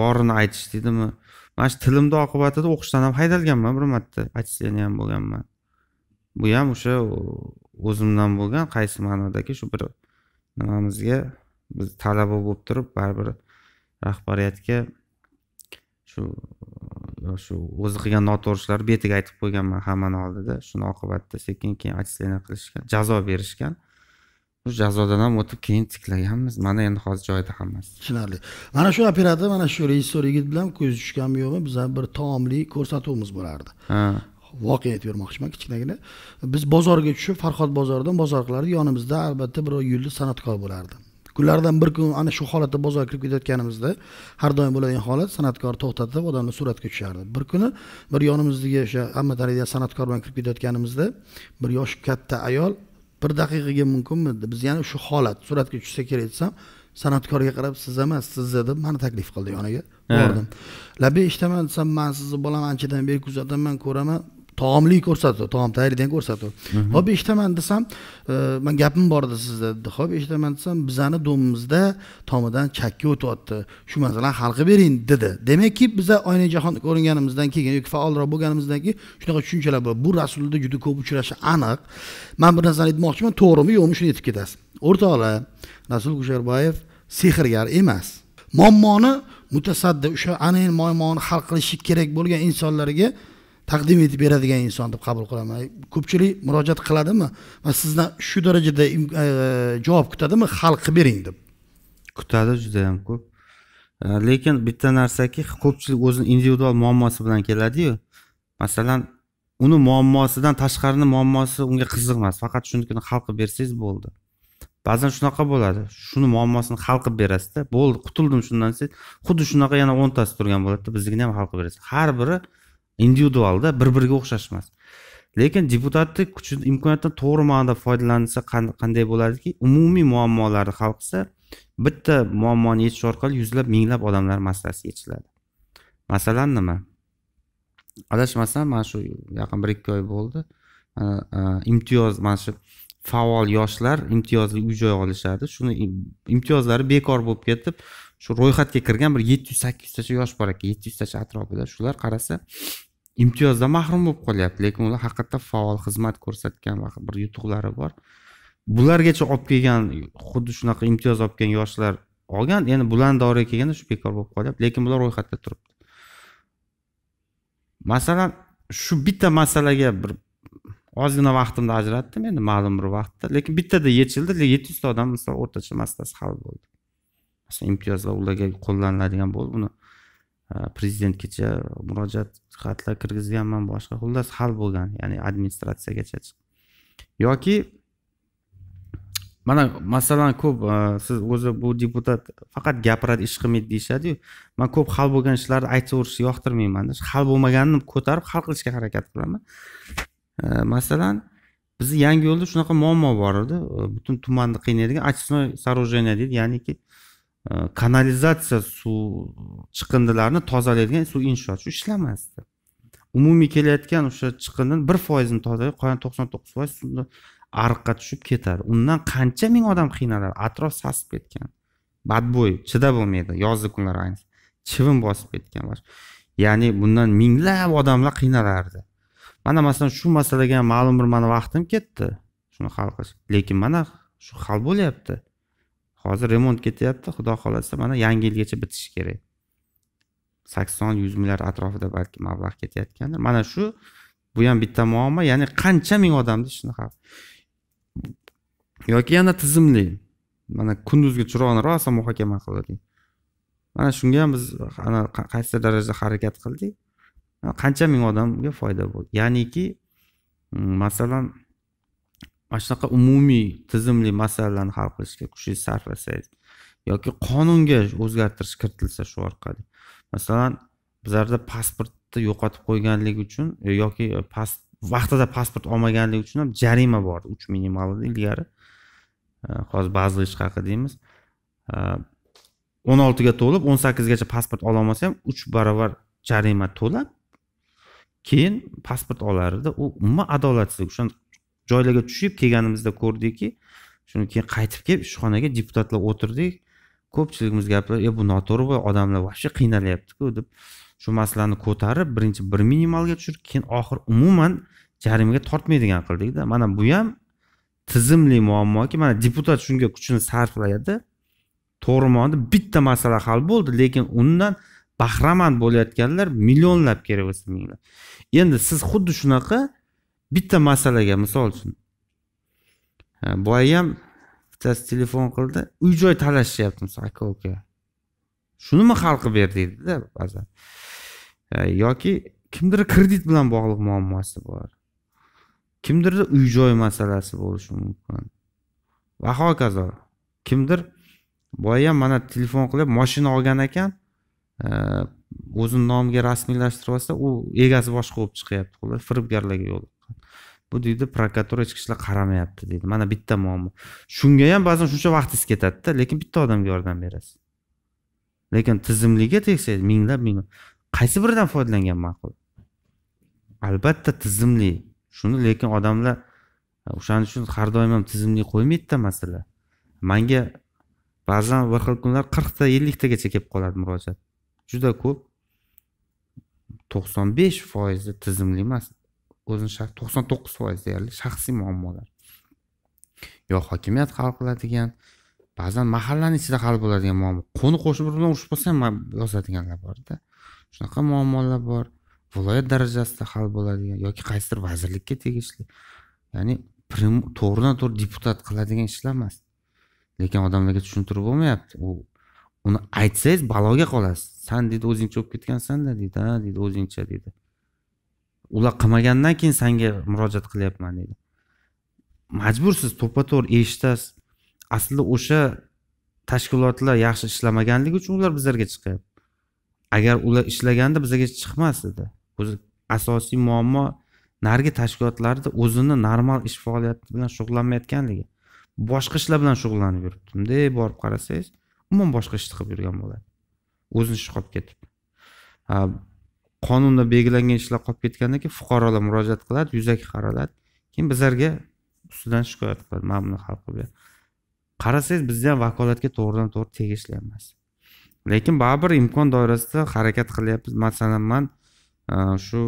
borini aytish deydimi mana shu tilimni oqibatida o'qishdan ham haydalganman bir marta отчисление ham bo'lganman bu ham o'sha o'zimdan bo'lgan qaysi ma'nodaki shu bir nimamizga biz talaba bo'lib turib baribir rahbariyatga shu shu o'zi qilgan noto'g'ri betiga aytib qo'yganman hammani oldida shuni oqibatida sekin keyin отчисление qilishgan jazo berishgan shu jazodan ham o'tib keyin tiklaganmiz mana endi hozir joyida hammasi tushunarli mana shu operator mana shu rejissyor yigit bilan ko'z tushganmi yo'qmi biza bir taomli ko'rsatuvimiz bo'lardi voqea aytib bermoqchiman kichkinagina biz bozorga tushib farhod bozoridan bozor qilardik yonimizda albatta bir yulduz san'atkor bo'lardi kunlardan bir kun ana shu holatda bozorga kirib ketayotganimizda har doim bo'ladigan holat san'atkor to'xtatib odamlar suratga tushardi bir kuni bir yonimizdagi o'sha amma darajada san'atkor bilan kirib ketayotganimizda bir yosh katta ayol bir daqiqaga mumkinmi biz yana shu holat suratga tushsa kerak desam san'atkorga qarab siz emas sizni deb mani taklif qildi yoniga bordim labbay ishlaman desam man sizni bolam anchadan beri kuzataman ko'raman taomli ko'rsatuv taom tayyorlaydigan ko'rsatuv mhm. ho'p eshitaman desam e, man gapim bor edi sizda dedi ho'p eshitaman desam bizani domimizda tomidan chakka o'tyapti shu masalani hal qilib bering dedi demakki biza jahon ko'ringanimizdan keyin yoki faolroq bo'lganimizdan keyin shunaqa tushunchalar bor bu rasulda juda ko'p uchrashi aniq man bir narsani aytmoqchiman to'g'rimi yo'qmi shuni aytib ketasiz o'rtoqlar rasul kusherbayev sehrgar emas muammoni mutasaddi o'sha aniq muammoni hal qilishi kerak bo'lgan insonlarga taqdim etib beradigan inson deb qabul qilaman ko'pchilik murojaat qiladimi va sizdan shu darajada e, javob kutadimi hal qilib bering deb kutadi judayam ko'p e, lekin bitta narsaki ko'pchilik o'zini individual muammosi bilan keladiyu masalan uni muammosidan tashqarini muammosi unga qiziq emas faqat shunikini hal qilib bersangiz bo'ldi ba'zan shunaqa bo'ladi shuni muammosini hal qilib berasizda bo'ldi qutuldim shundan desangiz xuddi shunaqa yana o'ntasi turgan bo'ladida biznikini ham hal qilib berasiz har biri individualda bir biriga o'xshash emas lekin deputatni kuchi imkoniyatdan to'g'ri ma'noda foydalansa qanday bo'ladiki umumiy muammolarni hal qilsa bitta muammoni yechish orqali yuzlab minglab odamlar masalasi yechiladi masalan nima adashmasam mana shu yaqin bir ikki oy bo'ldi e, imtiyoz mana shu faol yoshlar imtiyozli uy joy olishadi shuni imtiyozlari bekor bo'lib ketib shu ro'yxatga kirgan bir yetti yuz sakkiz yuztacha yosh bor ekan yetti yuztacha atrofida shular qarasa imtiyozdan mahrum bo'lib qolyapti lekin ular haqiqatda faol xizmat ko'rsatgan va bir yutuqlari bor bulargacha olib kelgan xuddi shunaqa imtiyoz olib kelgan yoshlar olgan endi bularni davriga kelganda shu bekor bo'lib qolyapti lekin bular ro'yxatda turibdi masalan shu bitta masalaga bir ozgina vaqtimni ajratdim endi ma'lum bir vaqtda lekin bittada yechildi yetti yuzta odam misol o'rtacha masalasi hal bo'ldi masalan imtiyozlar ularga qo'llaniladigan bo'ldi buni Э, prezidentgacha murojaat xatlar kirgizganman boshqa xullas hal bo'lgan ya'ni administratsiyagacha yoki mana masalan ko'p e, siz o'zi bu deputat faqat gapiradi ish qilmaydi deyishadiyu man ko'p hal bo'lgan ishlarni aytaverishni yoqtirmaymanda hal bo'lmaganini ko'tarib hal qilishga harakat qilaman e, masalan bizni yangi yo'lda shunaqa muammo bor edi e, butun tumanni qiynaydigan очистной сооружение deydi ya'niki kanalizatsiya э, suv chiqindilarini tozalaydigan suv inshooti ishlamasdi umumiy kelayotgan o'sha chiqindini bir foizini tozalab qolgan to'qson to'qqiz foiz ariqqa tushib ketadi undan qancha ming odam qiynaladi atrof sasib ketgan badbo'y chidab bo'lmaydi yozgi kunlar ayniqsa chivin bosib ketgan ya'ni bundan minglab odamlar qiynalardi mana masalan shu masalaga ma'lum bir mani vaqtim ketdi shuni hal qilish lekin mana shu hal bo'lyapti hozir remont ketyapti xudo xohlasa mana yangi yilgacha bitishi kerak sakson yuz milliard atrofida balki mablag' ketayotgandir mana shu bu ham bitta muammo ya'ni qancha ming odamni shunaqa yoki yana tizimli mana kunduzgi chiroqni rosa muhokama qildik mana shunga ham biz ana qaysidir darajada harakat qildik qancha ming odamga foyda bo'ldi ya'niki mm, masalan mana shunaqa umumiy tizimli masalalarni hal qilishga kuchingiz sarflasangiz yoki qonunga o'zgartirish kiritilsa shu orqali masalan bizlarda pasportni yo'qotib qo'yganligi uchun e, yoki e, past vaqtida pasport olmaganligi uchun ham jarima bor uch minimal edi ilgari e, hozir baza ish haqi deymiz o'n oltiga to'lib o'n sakkizgacha pasport ololmasa ham uch barobar jarima to'lab keyin pasport olar edi u umuman adolatsizlik o'shani joylarga tushib kelganimizda ko'rdikki shuni keyin qaytib kelib ishxonaga deputatlar o'tirdik ko'pchiligimiz gaplar e bu noto'g'ri bu odamlar вообще qiynalyaptiku deb shu masalani ko'tarib birinchi bir minimalga tushirib keyin oxiri umuman jarimaga tortmaydigan qildikda mana bu ham tizimli muammoki mana deputat shunga kuchini sarflaydi to'g'ri ma'noda bitta masala hal bo'ldi lekin undan bahramand bo'layotganlar millionlab kerak bo'lsa minglab endi siz xuddi shunaqa bitta masalaga misol uchun boya ham bittasi telefon qildi uy joy talashishyapti misol aka uka shunimi hal qilib ber deydida ba'zan yoki kimdir kredit bilan bog'liq muammosi bor kimdirda uy joy masalasi bo'lishi mumkin va hokazo kimdir boya mana telefon qilib moshina olgan ekan o'zini nomiga rasmiylashtirib olsa u egasi boshqa bo'lib chiqyapti xullas firibgarlarga yo'l bu deydi prokuratura hech ishlar qaramayapti deydi mana bitta muammo shunga ham ba'zan shuncha vaqtingiz ketadida lekin bitta odamga yordam berasiz lekin tizimliga tegsangiz minglab minglab qaysi biridan foydalangan ma'qul albatta tizimli shuni lekin odamlar o'shaning uchun har doim ham tizimli qo'ymaydida masala manga ba'zan bir xil kunlar qirqta elliktagacha kelib qoladi murojaat juda ko'p to'qson besh foizi tizimli emas o'zini shart to'qson to'qqiz foiz deyarli shaxsiy muammolar yo hokimiyat hal qiladigan ba'zan mahallani ichida hal bo'ladigan muammo qo'ni qo'shni bir bilan urushib qolsa ham yozadiganlar borda shunaqa muammolar bor viloyat darajasida hal bo'ladigan yoki qaysidir vazirlikka tegishli ya'ni to'g'ridan to'g'ri deputat qiladigan ishlar emas lekin odamlarga tushuntirib bo'lmayapti u uni aytsangiz baloga qolasiz san deydi o'zingcha bo'lib ketgansan deydi ha deydi o'zingcha deydi ular qilmagandan keyin sanga murojaat qilyapman deydi majbursiz to'ppa to'g'ri eshitasiz aslida o'sha tashkilotlar yaxshi ishlamaganligi uchun ular bizlarga chiqyapti agar ular ishlaganda bizlarga chiqmas edi o'zi asosiy muammo narigi tashkilotlarda o'zini normal ish faoliyati bilan shug'ullanmayotganligi boshqa ishlar bilan shug'ullanib yuribdi bunday borib qarasangiz umuman boshqa ishni qilib yurgan bo'ladi o'zini ishi qolib ketib qonunda belgilangan ishlar qolib ketgandan keyin fuqarolar murojaat qiladi yuzaki qaraladi keyin bizlarga ustidan shikoyat qiladi mana buni hal qilib ber qarasangiz bizda ham vakolatga to'g'ridan to'g'ri tegishli emas lekin baribir imkon doirasida harakat qilyapmiz masalan man e, shu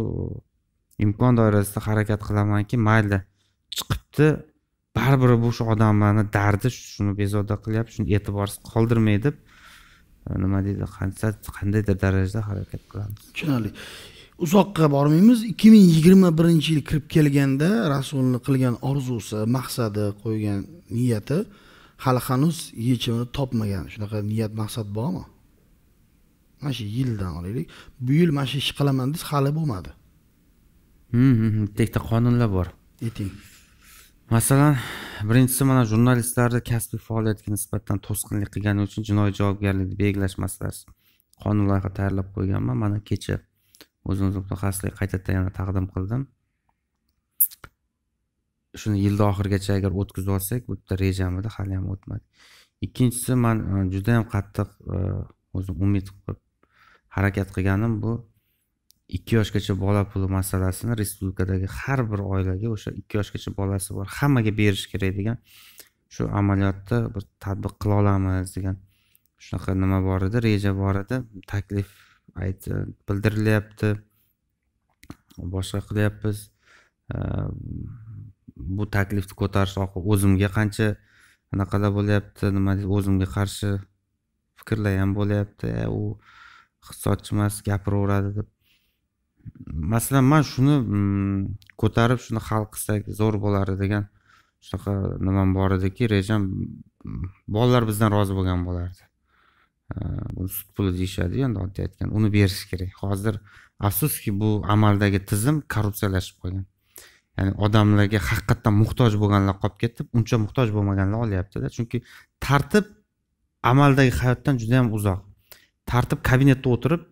imkon doirasida harakat qilamanki mayli chiqibdi baribir bu shu odamlarni dardi shuni bezovta qilyapti shuni e'tiborsiz qoldirmay deb nima deydi qandaydir darajada harakat qilamiz tushunarli uzoqqa bormaymiz ikki ming yigirma birinchi yil kirib kelganda rasulni qilgan orzusi maqsadi qo'ygan niyati hali hanuz yechimini topmagan shunaqa niyat maqsad bormi mana shu yildan olaylik bu yil mana shu ish qilaman desa hali bo'lmadi hmm, hmm, hmm. bitta qonunlar bor ayting masalan birinchisi mana jurnalistlarni kasbiy faoliyatiga nisbatan to'sqinlik qilgani uchun jinoiy javobgarlikni belgilash masalasi qonun loyihasi tayyorlab qo'yganman mana kecha o'zimizni mutaxassislik qaytadan yana taqdim qildim shuni yilni oxirigacha agar o'tkazib olsak bitta edi hali ham o'tmadi ikkinchisi man e, judayam qattiq e, o'zim umid qilib harakat qilganim bu ikki yoshgacha bola puli masalasini respublikadagi har bir oilaga o'sha ikki yoshgacha bolasi bor hammaga berish kerak degan shu amaliyotni bir tadbiq qila olamiz degan shunaqa nima bor edi reja bor edi taklif ayt bildirilyapti boshqa qilyapmiz bu taklifni ko'tarish orqali o'zimga qancha anaqalar bo'lyapti nima deydi o'zimga qarshi fikrlar ham bo'lyapti e, u iqtisodchi emas gapiraveradi deb masalan man shuni mm, ko'tarib shuni hal qilsak zo'r bo'lar edi degan shunaqa nimam bor ediki rejam mm, bolalar bizdan rozi bo'lgan bo'lardi buni sut puli deyishadi endi oddiy aytganda uni berish kerak hozir afsuski bu amaldagi tizim korrupsiyalashib qolgan ya'ni odamlarga haqiqatdan muhtoj bo'lganlar qolib ketib uncha muhtoj bo'lmaganlar olyaptida chunki tartib amaldagi hayotdan juda yam uzoq tartib kabinetda o'tirib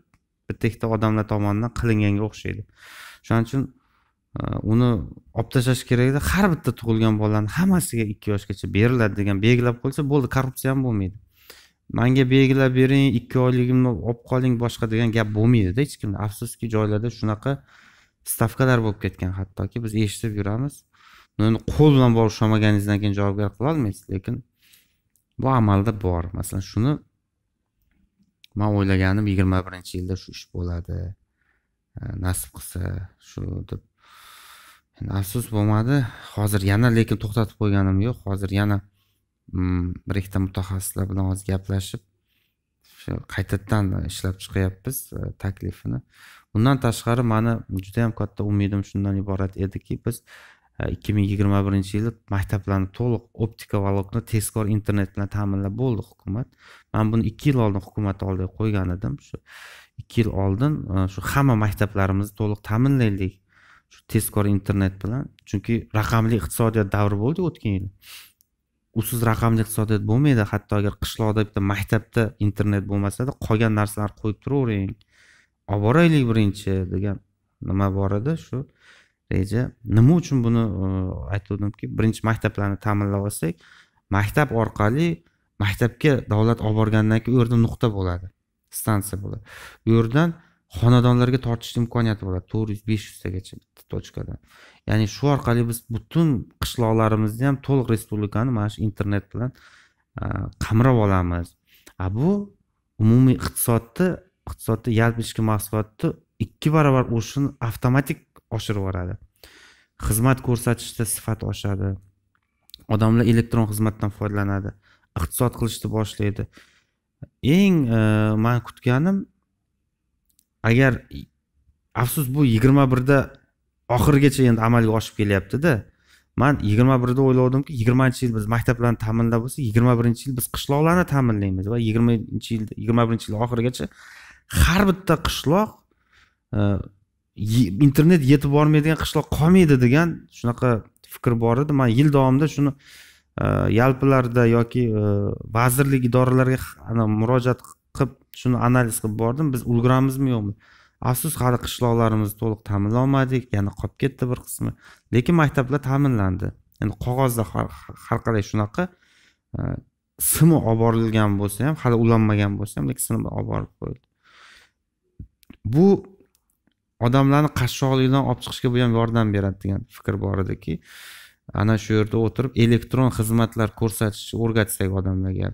bitta ikkita odamlar tomonidan qilinganga o'xshaydi shuning uchun e, uni olib tashlash kerakda har bitta tug'ilgan bolani hammasiga ikki yoshgacha beriladi degan belgilab qo'ysa bo'ldi korrupsiya ham bo'lmaydi manga belgilab bering ikki oyligimni olib qoling boshqa degan gap bo'lmaydida hech kimda afsuski joylarda shunaqa stavkalar bo'lib ketgan hattoki biz eshitib yuramiz uni qo'l bilan borib ushlamaganingizdan keyin javobgar qilolmaysiz lekin bu amalda bor masalan shuni man o'ylaganim yigirma birinchi yilda shu ish bo'ladi nasib qilsa shu deb afsus bo'lmadi hozir yana lekin to'xtatib qo'yganim yo'q hozir yana mm, bir ikkita mutaxassislar bilan hozir gaplashib shu qaytadan ishlab chiqyapmiz e, taklifini undan tashqari mani judayam katta umidim shundan iborat ediki biz ikki ming yigirma birinchi yili maktablarni to'liq optika volokna tezkor internet bilan ta'minlab bo'ldi hukumat man buni ikki yil oldin hukumat oldiga qo'ygan edim shu ikki yil oldin e, shu hamma maktablarimizni to'liq ta'minlaylik shu tezkor internet bilan chunki raqamli iqtisodiyot davri bo'ldi o'tgan yil usiz raqamli iqtisodiyot bo'lmaydi hatto agar qishloqda bitta maktabda internet bo'lmasada qolgan narsalarni qo'yib turavering olib boraylik birinchi degan nima bor edi shu reja nima uchun buni e, aytgandimki birinchi maktablarni ta'minlab olsak maktab orqali maktabga davlat olib borgandan keyin u yerda nuqta bo'ladi stansiya bo'ladi u yerdan xonadonlarga tortish imkoniyati bo'ladi to'rt yuz besh yuztagacha bitta tochkadan ya'ni shu orqali biz butun qishloqlarimizni ham to'liq respublikani mana shu internet bilan e, qamrab olamiz a bu umumiy iqtisodni iqtisodni yalpi ichki mahsulotni ikki barobar o'sishini avtomatik oshirib yuboradi xizmat ko'rsatishda sifat oshadi odamlar elektron xizmatdan foydalanadi iqtisod qilishni boshlaydi eng e, man kutganim agar afsus bu yigirma birda oxirigacha endi amalga oshib kelyaptida man yigirma birda o'ylovdimki yigirmanchi yil biz maktablarni ta'minlab bo'lsa yigirma birinchi yil biz qishloqlarni ta'minlaymiz va yigirmanchi yil yigirma birinchi yil oxirigacha har bitta qishloq e, internet yetib bormaydigan qishloq qolmaydi degan shunaqa fikr bor edi man yil davomida shuni e, yalpilarda yoki e, vazirlik idoralariga murojaat qilib shuni analiz qilib bordim biz ulguramizmi yo'qmi afsus hali qishloqlarimizni to'liq ta'minlolmadik yana qolib ketdi bir qismi lekin maktablar ta'minlandi endi qog'ozda har qalay shunaqa e, simi olib borilgan bo'lsa ham hali ulanmagan bo'lsa ham lekin sinib olib borib qo'yildi bu odamlarni qashshoqlikdan olib chiqishga bu ham yordam beradi degan fikr bor ediki ana shu yerda o'tirib elektron xizmatlar ko'rsatishni o'rgatsak odamlarga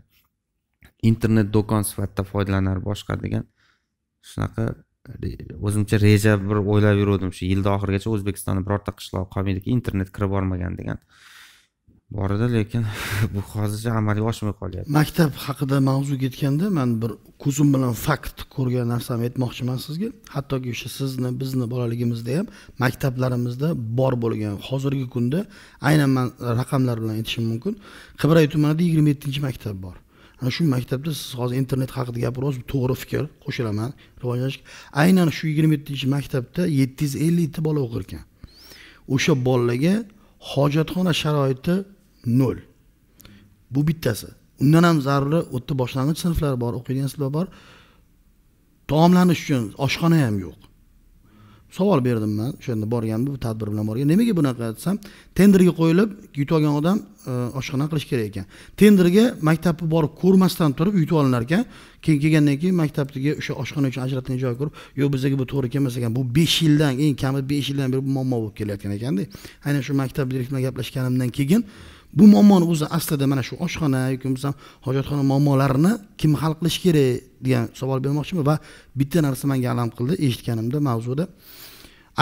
internet do'kon sifatida foydalanar boshqa degan shunaqa o'zimcha reja bir o'ylab yuruvdim shu yilni oxirigacha o'zbekistonda birorta qishloq qolmaydiki internet kirib bormagan degan bor edi lekin bu hozircha amalga oshmay qolyapti maktab haqida mavzu ketganda man bir ko'zim bilan fakt ko'rgan narsamni aytmoqchiman sizga hattoki o'sha sizni bizni bolaligimizda ham maktablarimizda bor bo'lgan hozirgi kunda aynan man raqamlar bilan aytishim mumkin qibray tumanida yigirma yettinchi maktab bor ana shu maktabda siz hozir internet haqida gapiryapsiz to'g'ri fikr qo'shilaman rivojlanish aynan shu yigirma yettinchi maktabda yetti yuz ellikta bola o'qir ekan o'sha bolalarga hojatxona sharoiti nol bu bittasi undan ham zaruri u yerda boshlang'ich sinflar bor o'qiydigan sinflar bor taomlanish uchun oshxona ham yo'q savol berdim man o'shanda borganimda bu tadbir bilan borgan nimaga bunaqa desam tenderga qo'yilib yutib olgan odam e, oshxona qilish kerak ekan tenderga maktabni borib ko'rmasdan turib yutib olinar ekan keyin kelgandan keyin maktabdagi o'sha oshxona uchun ajratilgan joy ko'rib yo'q bizaga bu to'g'ri kelmas ekan bu besh yildan eng kami besh yildan beri bu muammo bo'lib kelayotgan ekanda aynan shu maktab direktori bilan gaplashganimdan keyin bu muammoni o'zi aslida mana shu oshxona yoki bo'lmasam hojatxona muammolarini kim hal qilishi kerak degan savol bermoqchiman va bitta narsa menga alam qildi eshitganimda mavzuda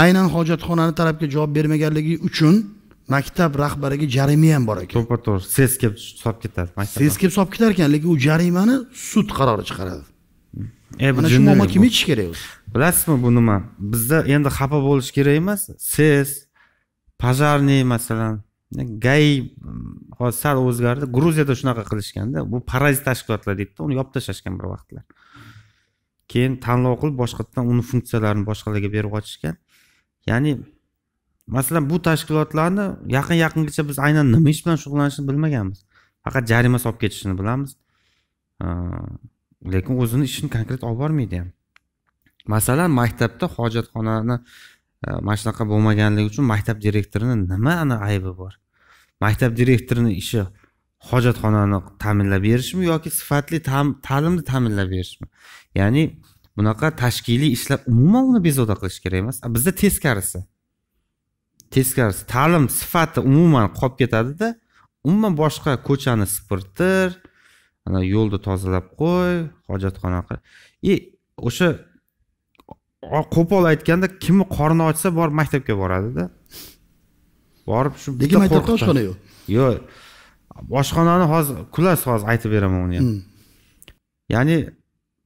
aynan hojatxonani tarafga javob bermaganligi uchun maktab rahbariga jarima ham bor ekan to'ppa to'g'ri kelib solib ketadi kelib solib ketar ekan lekin u jarimani sud qarori chiqaradi e, mana shu muammo kim yechishi kerak o'zi bilasizmi bu nima bizda endi xafa bo'lish kerak emas ses пожарный masalan gay hozir sal o'zgardi gruziyada shunaqa qilishganda bu parazit tashkilotlar deydida uni yopib tashlashgan bir vaqtlar keyin tanlov qilib boshqatdan uni funksiyalarini boshqalarga berib ochishgan ya'ni masalan bu tashkilotlarni yaqin yaqingacha biz aynan nima ish bilan shug'ullanishini bilmaganmiz faqat jarima solib ketishini bilamiz lekin o'zini ishini konkret olib bormaydi ham masalan maktabda hojatxonani Э, mana shunaqa bo'lmaganligi uchun maktab direktorini nima ana aybi bor maktab direktorini ishi hojatxonani ta'minlab berishmi yoki sifatli ta'limni ta'minlab berishmi ya'ni bunaqa tashkiliy ishlar umuman uni bezovta qilish kerak emas bizda teskarisi teskarisi ta'lim sifati umuman qolib ketadida umuman boshqa ko'chani supurtir ana yo'lni tozalab qo'y hojatxona qil и e, o'sha qo'pol aytganda kimni qorni ochsa borib maktabga boradida borib shu lekin maktabda oshxona yo'q yo'q oshxonani hozir kulasiz hozir aytib beraman uni ham ya'ni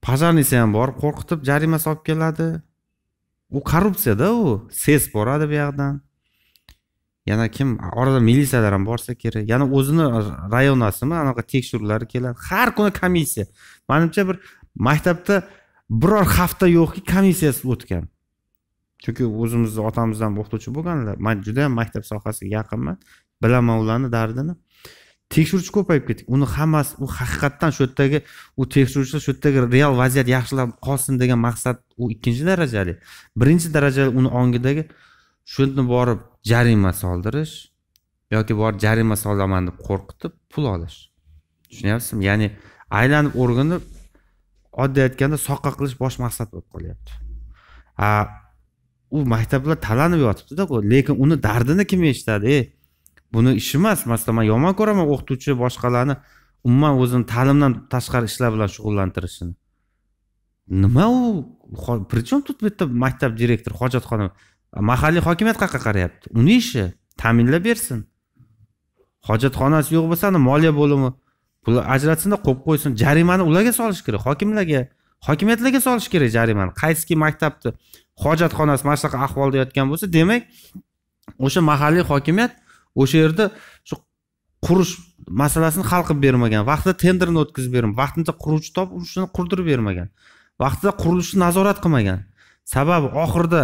пожарныйsi ham borib qo'rqitib jarima solib keladi u korrupsiyada u ses boradi buyoqdan yana kim orada militsiyalar ham borsa kerak yana o'zini rayonasimi anaqa tekshiruvlari keladi har kuni komissiya manimcha bir maktabda biror hafta yo'qki komissiyasiz o'tgan chunki o'zimizni otamizdan o'qituvchi bo'lganlar man juda yam maktab sohasiga yaqinman bilaman ularni dardini tekshiruvchi ko'payib ketdi uni hammasi u haqiqatdan shu yerdagi u tekshiruvchilar shu yerdagi real vaziyat yaxshilab qolsin degan maqsad u ikkinchi darajali birinchi darajali uni ongidagi shu yerni borib jarima soldirish yoki borib jarima solaman deb qo'rqitib pul olish tushunyapsizmi ya'ni aylanib o'rganib oddiy aytganda soqqa qilish bosh maqsad bo'lib qolyapti u maktablar talanib yotibdida lekin uni dardini kim eshitadi ey buni ishi emas masalan man yomon ko'raman o'qituvchi boshqalarni umuman o'zini ta'limdan tashqari ishlar bilan shug'ullantirishini nima u причем тут bu yerda maktab direktori hojatxona mahalliy hokimiyat qayerqa qarayapti uni ishi ta'minlab bersin hojatxonasi yo'q bo'lsa moliya bo'limi bular ajratsinda qo'yib qo'ysin jarimani ularga solish kerak hokimlarga hokimiyatlarga solish kerak jarimani qaysiki maktabni hojatxonasi mana shunaqa ahvolda yotgan bo'lsa demak o'sha mahalliy hokimiyat o'sha yerda shu qurish masalasini hal qilib bermagan vaqtida tenderni o'tkazib bermagan vaqtida quruvchi topib shuni qurdirib bermagan vaqtida qurilishni nazorat qilmagan sababi oxirida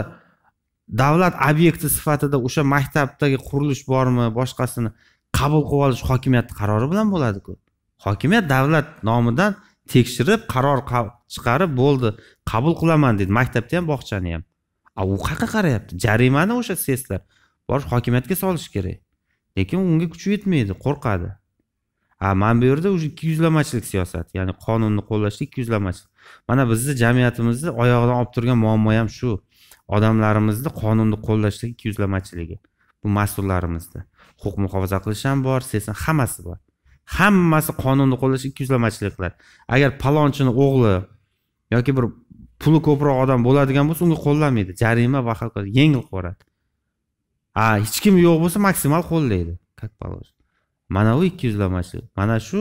davlat obyekti sifatida o'sha maktabdagi qurilish bormi boshqasini qabul qilib olish hokimiyatni qarori bilan bo'ladiku hokimiyat davlat nomidan tekshirib qaror chiqarib bo'ldi qabul qilaman deydi maktabni ham bog'chani ham a u qayerqa qarayapti jarimani o'sha seslar borib hokimiyatga solish kerak lekin unga kuchi yetmaydi qo'rqadi a mana bu yerda уже ikkiyuzlamachilik siyosati ya'ni qonunni qo'llashda ikkiyuzlamachilik mana bizni jamiyatimizni oyog'idan olib turgan muammo ham shu odamlarimizni qonunni qo'llashdagi ikkiyuzlamachiligi bu mas'ullarimizni huquq muhofaza qilish ham bor sesen hammasi bor hammasi qonunni qo'llash ikkiyuzlamachilik qiladi agar palonchini o'g'li yoki bir puli ko'proq odam bo'ladigan bo'lsa unga qo'llamaydi jarima va hokazo yengil qilib yuboradi a hech kim yo'q bo'lsa maksimal qo'llaydi как положено mana bu ikkiyuzlamachilik mana shu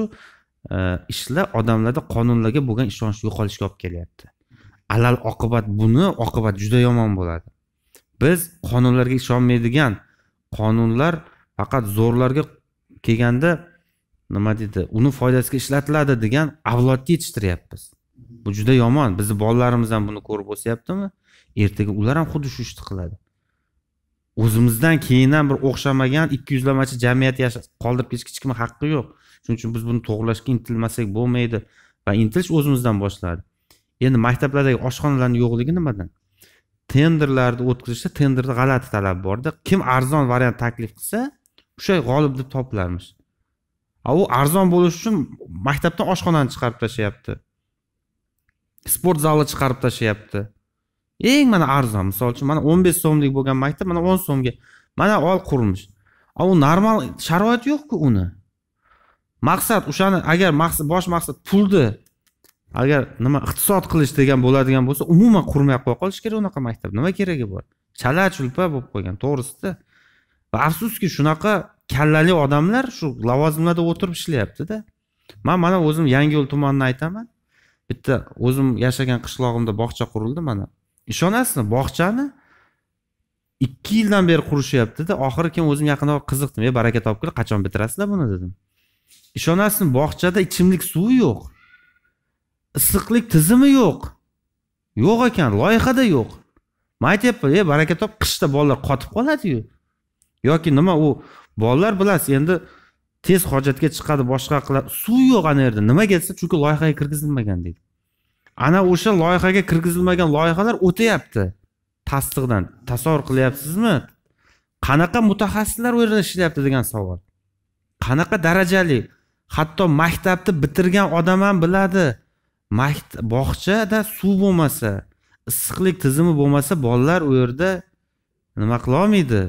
e, ishlar odamlarda qonunlarga bo'lgan ishonch yo'qolishiga olib kelyapti alal oqibat buni oqibat juda yomon bo'ladi biz qonunlarga ishonmaydigan qonunlar faqat zo'rlarga kelganda nima deydi uni foydasiga ishlatiladi degan avlodni yetishtiryapmiz bu juda yomon bizni bolalarimiz ham buni ko'rib o'syaptimi ertaga ular ham xuddi shu ishni qiladi o'zimizdan keyin ham bir o'xshamagan ikki yuzlamachi jamiyat qoldirib ketishga hech kimni haqqi yo'q shuning uchun biz buni to'g'irlashga intilmasak bo'lmaydi va intilish o'zimizdan boshlanadi endi maktablardagi oshxonalarni yo'qligi nimadan tenderlarni o'tkazishda tenderda g'alati talab borda kim arzon variant taklif qilsa o'sha g'olib deb topilarmish a u arzon bo'lishi uchun maktabdan oshxonani chiqarib tashlayapti sport zalni chiqarib tashlayapti eng mana arzon misol uchun mana o'n besh so'mlik bo'lgan maktab mana o'n so'mga mana ol qurmish a u normal sharoit yo'qku uni maqsad o'shani agar maqsad bosh maqsad pulni agar nima iqtisod qilish degan bo'ladigan bo'lsa umuman qurmay qo'ya qolish kerak unaqa maktab nima keragi bor chala chulpa bo'lib qolgan to'g'risida va afsuski shunaqa kallali odamlar shu lavozimlarda o'tirib ishlayaptida man mana o'zim yangiyo'l tumanini aytaman bitta o'zim yashagan qishlog'imda bog'cha qurildi mana ishonasizmi bog'chani ikki yildan beri qurishyaptida oxiri keyin o'zim yaqinda qiziqdim e baraka topinglar qachon bitirasizlar buni dedim ishonasizmi bog'chada ichimlik suvi yo'q issiqlik tizimi yo'q yo'q ekan loyihada yo'q man aytyapman e baraka top qishda bolalar qotib qoladiyu yoki nima u bolalar bilasiz endi tez hojatga chiqadi boshqa qiladi suv yo'q ana yerda nimaga desa chunki loyihaga kirgizilmagan deydi ana o'sha loyihaga kirgizilmagan loyihalar o'tyapti tasdiqdan tasavvur qilyapsizmi qanaqa mutaxassislar u yerda ishlayapti degan savol qanaqa darajali hatto maktabni bitirgan odam ham biladi bog'chada suv bo'lmasa issiqlik tizimi bo'lmasa bolalar u yerda nima qilolmaydi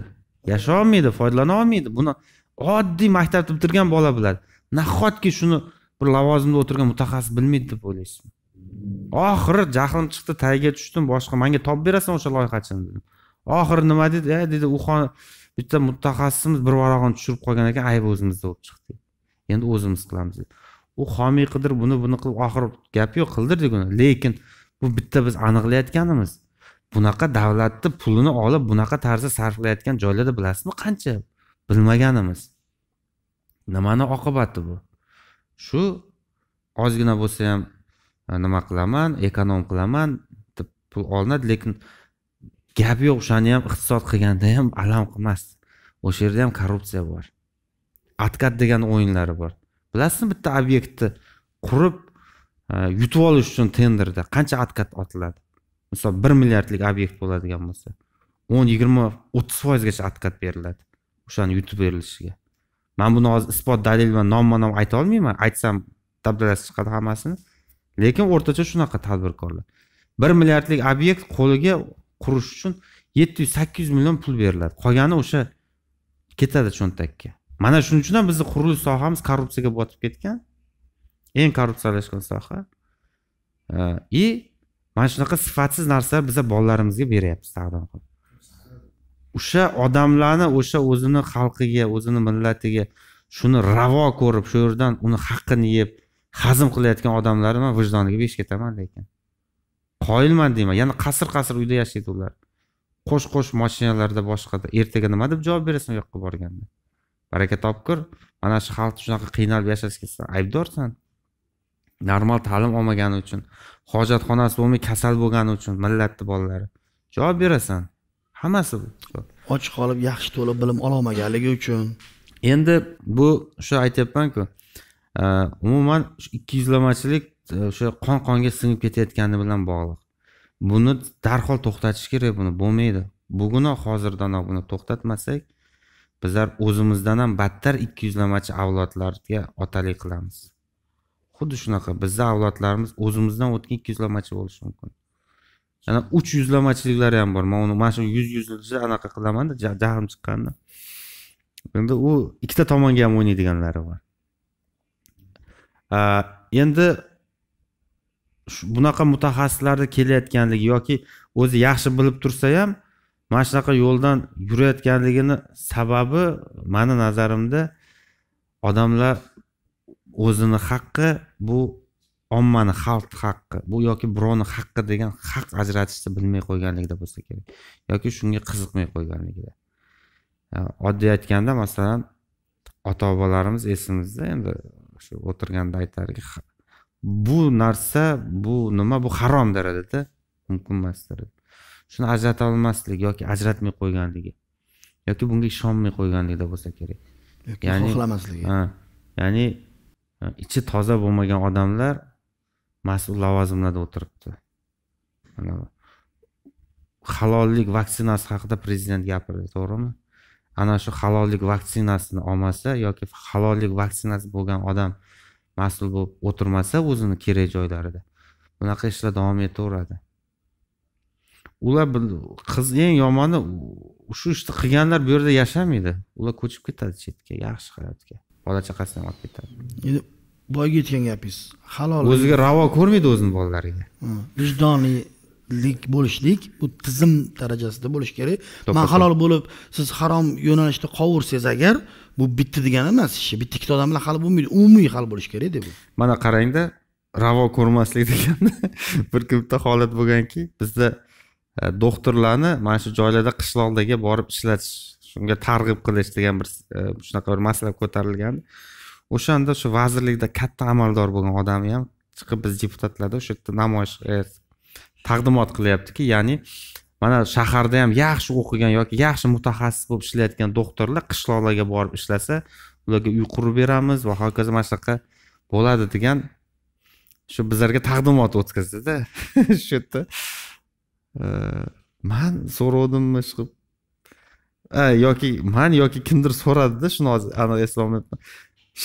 yashay olmaydi foydalana olmaydi buni oddiy maktabda bitirgan bola biladi nahotki shuni bir lavozimda o'tirgan mutaxassis bilmaydi deb o'ylaysizmi oxiri jahlim chiqdi tagiga tushdim boshqa manga topib berasan o'sha loyihachini dedim oxiri nima dedi ey dedi u bitta mutaxassisimiz bir varog'ini tushirib qolgan ekan ayb o'zimizda bo'lib chiqdi endi o'zimiz qilamiz dedi u homiy qidirib buni buni qilib oxiri gap yo'q qildirdik uni lekin bu bitta biz aniqlayotganimiz bunaqa davlatni pulini olib bunaqa tarzda sarflayotgan joylarda bilasizmi qancha bilmaganimiz nimani oqibati bu shu ozgina bo'lsa ham e, nima qilaman ekonom qilaman deb pul olinadi lekin gap yo'q o'shani ham iqtisod qilganda ham alam qilmas o'sha yerda ham korrupsiya bor откат degan o'yinlari bor bilasizmi bitta obyektni qurib e, yutib olish uchun tenderda qancha откат otiladi misol bir milliardlik obyekt bo'ladigan bo'lsa o'n yigirma o'ttiz foizgacha откат beriladi o'shani yutib berilishiga man buni hozir isbot dalil bilan nomma nom ayta olmayman aytsam dabdalasi chiqadi hammasini lekin o'rtacha shunaqa tadbirkorlar bir milliardlik obyekt qo'liga qurish uchun yetti yuz sakkiz yuz million pul beriladi qolgani o'sha ketadi cho'ntakka mana shuning uchun ham bizni qurilish sohamiz korrupsiyaga botib ketgan eng korrupsiyalashgan soha и mana shunaqa sifatsiz narsalar biza bolalarimizga beryapmiz taqdim qilib o'sha odamlarni o'sha o'zini xalqiga o'zini millatiga shuni ravo ko'rib shu yerdan uni haqqini yeb hazm qilayotgan odamlarni man vijdoniga besh ketaman lekin qoyilman deyman yana qasr qasr uyda yashaydi ular qo'sh qo'sh mashinalarda boshqada ertaga nima deb javob berasan u yoqqa borganda baraka topkur mana shu xalq shunaqa qiynalib yashashga sen aybdorsan normal ta'lim olmagani uchun hojatxonasi bo'lmay kasal bo'lgani uchun millatni bolalari javob berasan hammasi bu och qolib yaxshi to'lib bilim ololmaganligi uchun endi bu o'sha aytyapmanku e, umuman ikki yuzlamachilik e, o'sha qon qonga singib ketayotgani bilan bog'liq buni darhol to'xtatish kerak buni bo'lmaydi buguni hozirdanoq buni to'xtatmasak bizlar o'zimizdan ham battar ikki yuzlamachi avlodlarga otalik qilamiz xuddi shunaqa bizni avlodlarimiz o'zimizdan o'tgan ikki yuzlamachi bo'lishi mumkin ana uch yuzlamachiliklar ham bor man uni mana shu yuz yuzlchi anaqa qilamanda jahlim chiqqanda endi u ikkita tomonga ham o'ynaydiganlari bor endi bunaqa mutaxassislarni kelayotganligi yoki o'zi yaxshi bilib tursa ham mana shunaqa yo'ldan yurayotganligini sababi mani nazarimda odamlar o'zini haqqi bu ommani xalq haqqi bu yoki birovni haqqi degan haq ajratishni bilmay qo'yganligida bo'lsa kerak yoki shunga qiziqmay qo'yganligida oddiy aytganda masalan ota bobolarimiz esimizda endi shu o'tirganda aytarki bu narsa bu nima bu haromdir edida mumkin emasdir shuni ajrata olmaslik yoki ajratmay qo'yganligi yoki bunga ishonmay qo'yganligida bo'lsa kerak ya'ni xohlamasligi ya'ni ichi toza bo'lmagan odamlar mas'ul lavozimlarda o'tiribdi mana halollik vaksinasi haqida prezident gapirdi to'g'rimi ana shu halollik vaksinasini olmasa yoki halollik vaksinasi bo'lgan odam mas'ul bo'lib o'tirmasa o'zini kerak joylarida bunaqa ishlar davom etaveradi ular qiz eng yomoni shu ishni qilganlar bu yerda yashamaydi ular ko'chib ketadi chetga yaxshi hayotga bola chaqasidan olib ketadi endi boyga aytgan gapingiz halol o'ziga ravo ko'rmaydi o'zini bolalariga vijdonlilik bo'lishlik bu tizim darajasida bo'lishi kerak man halol bo'lib siz harom yo'nalishda qovursangiz agar bu bitta degani emas ishi bitta ikkita odam bilan hal bo'lmaydi umumiy hal bo'lishi kerakda bu mana qarangda ravo ko'rmaslik deganda bir kun bitta holat bo'lganki bizda e, doktorlarni mana shu joylarda qishloqlarga borib ishlatish shunga targ'ib qilish degan bir e, shunaqa bir masala ko'tarilgan o'shanda shu vazirlikda katta amaldor bo'lgan odami ham chiqib biz deputatlarda o'sha yerda namoyish e, taqdimot qilyaptiki ya'ni mana shaharda ham yaxshi o'qigan yoki yaxshi mutaxassis bo'lib ishlayotgan doktorlar qishloqlarga borib ishlasa ularga uy qurib beramiz va hokazo mana shunaqa bo'ladi degan shu bizlarga taqdimot o'tkazdida shu yerda e, man so'rovdimmi chiqib yoki man yoki kimdir so'radida shuni anvar eslolmayapman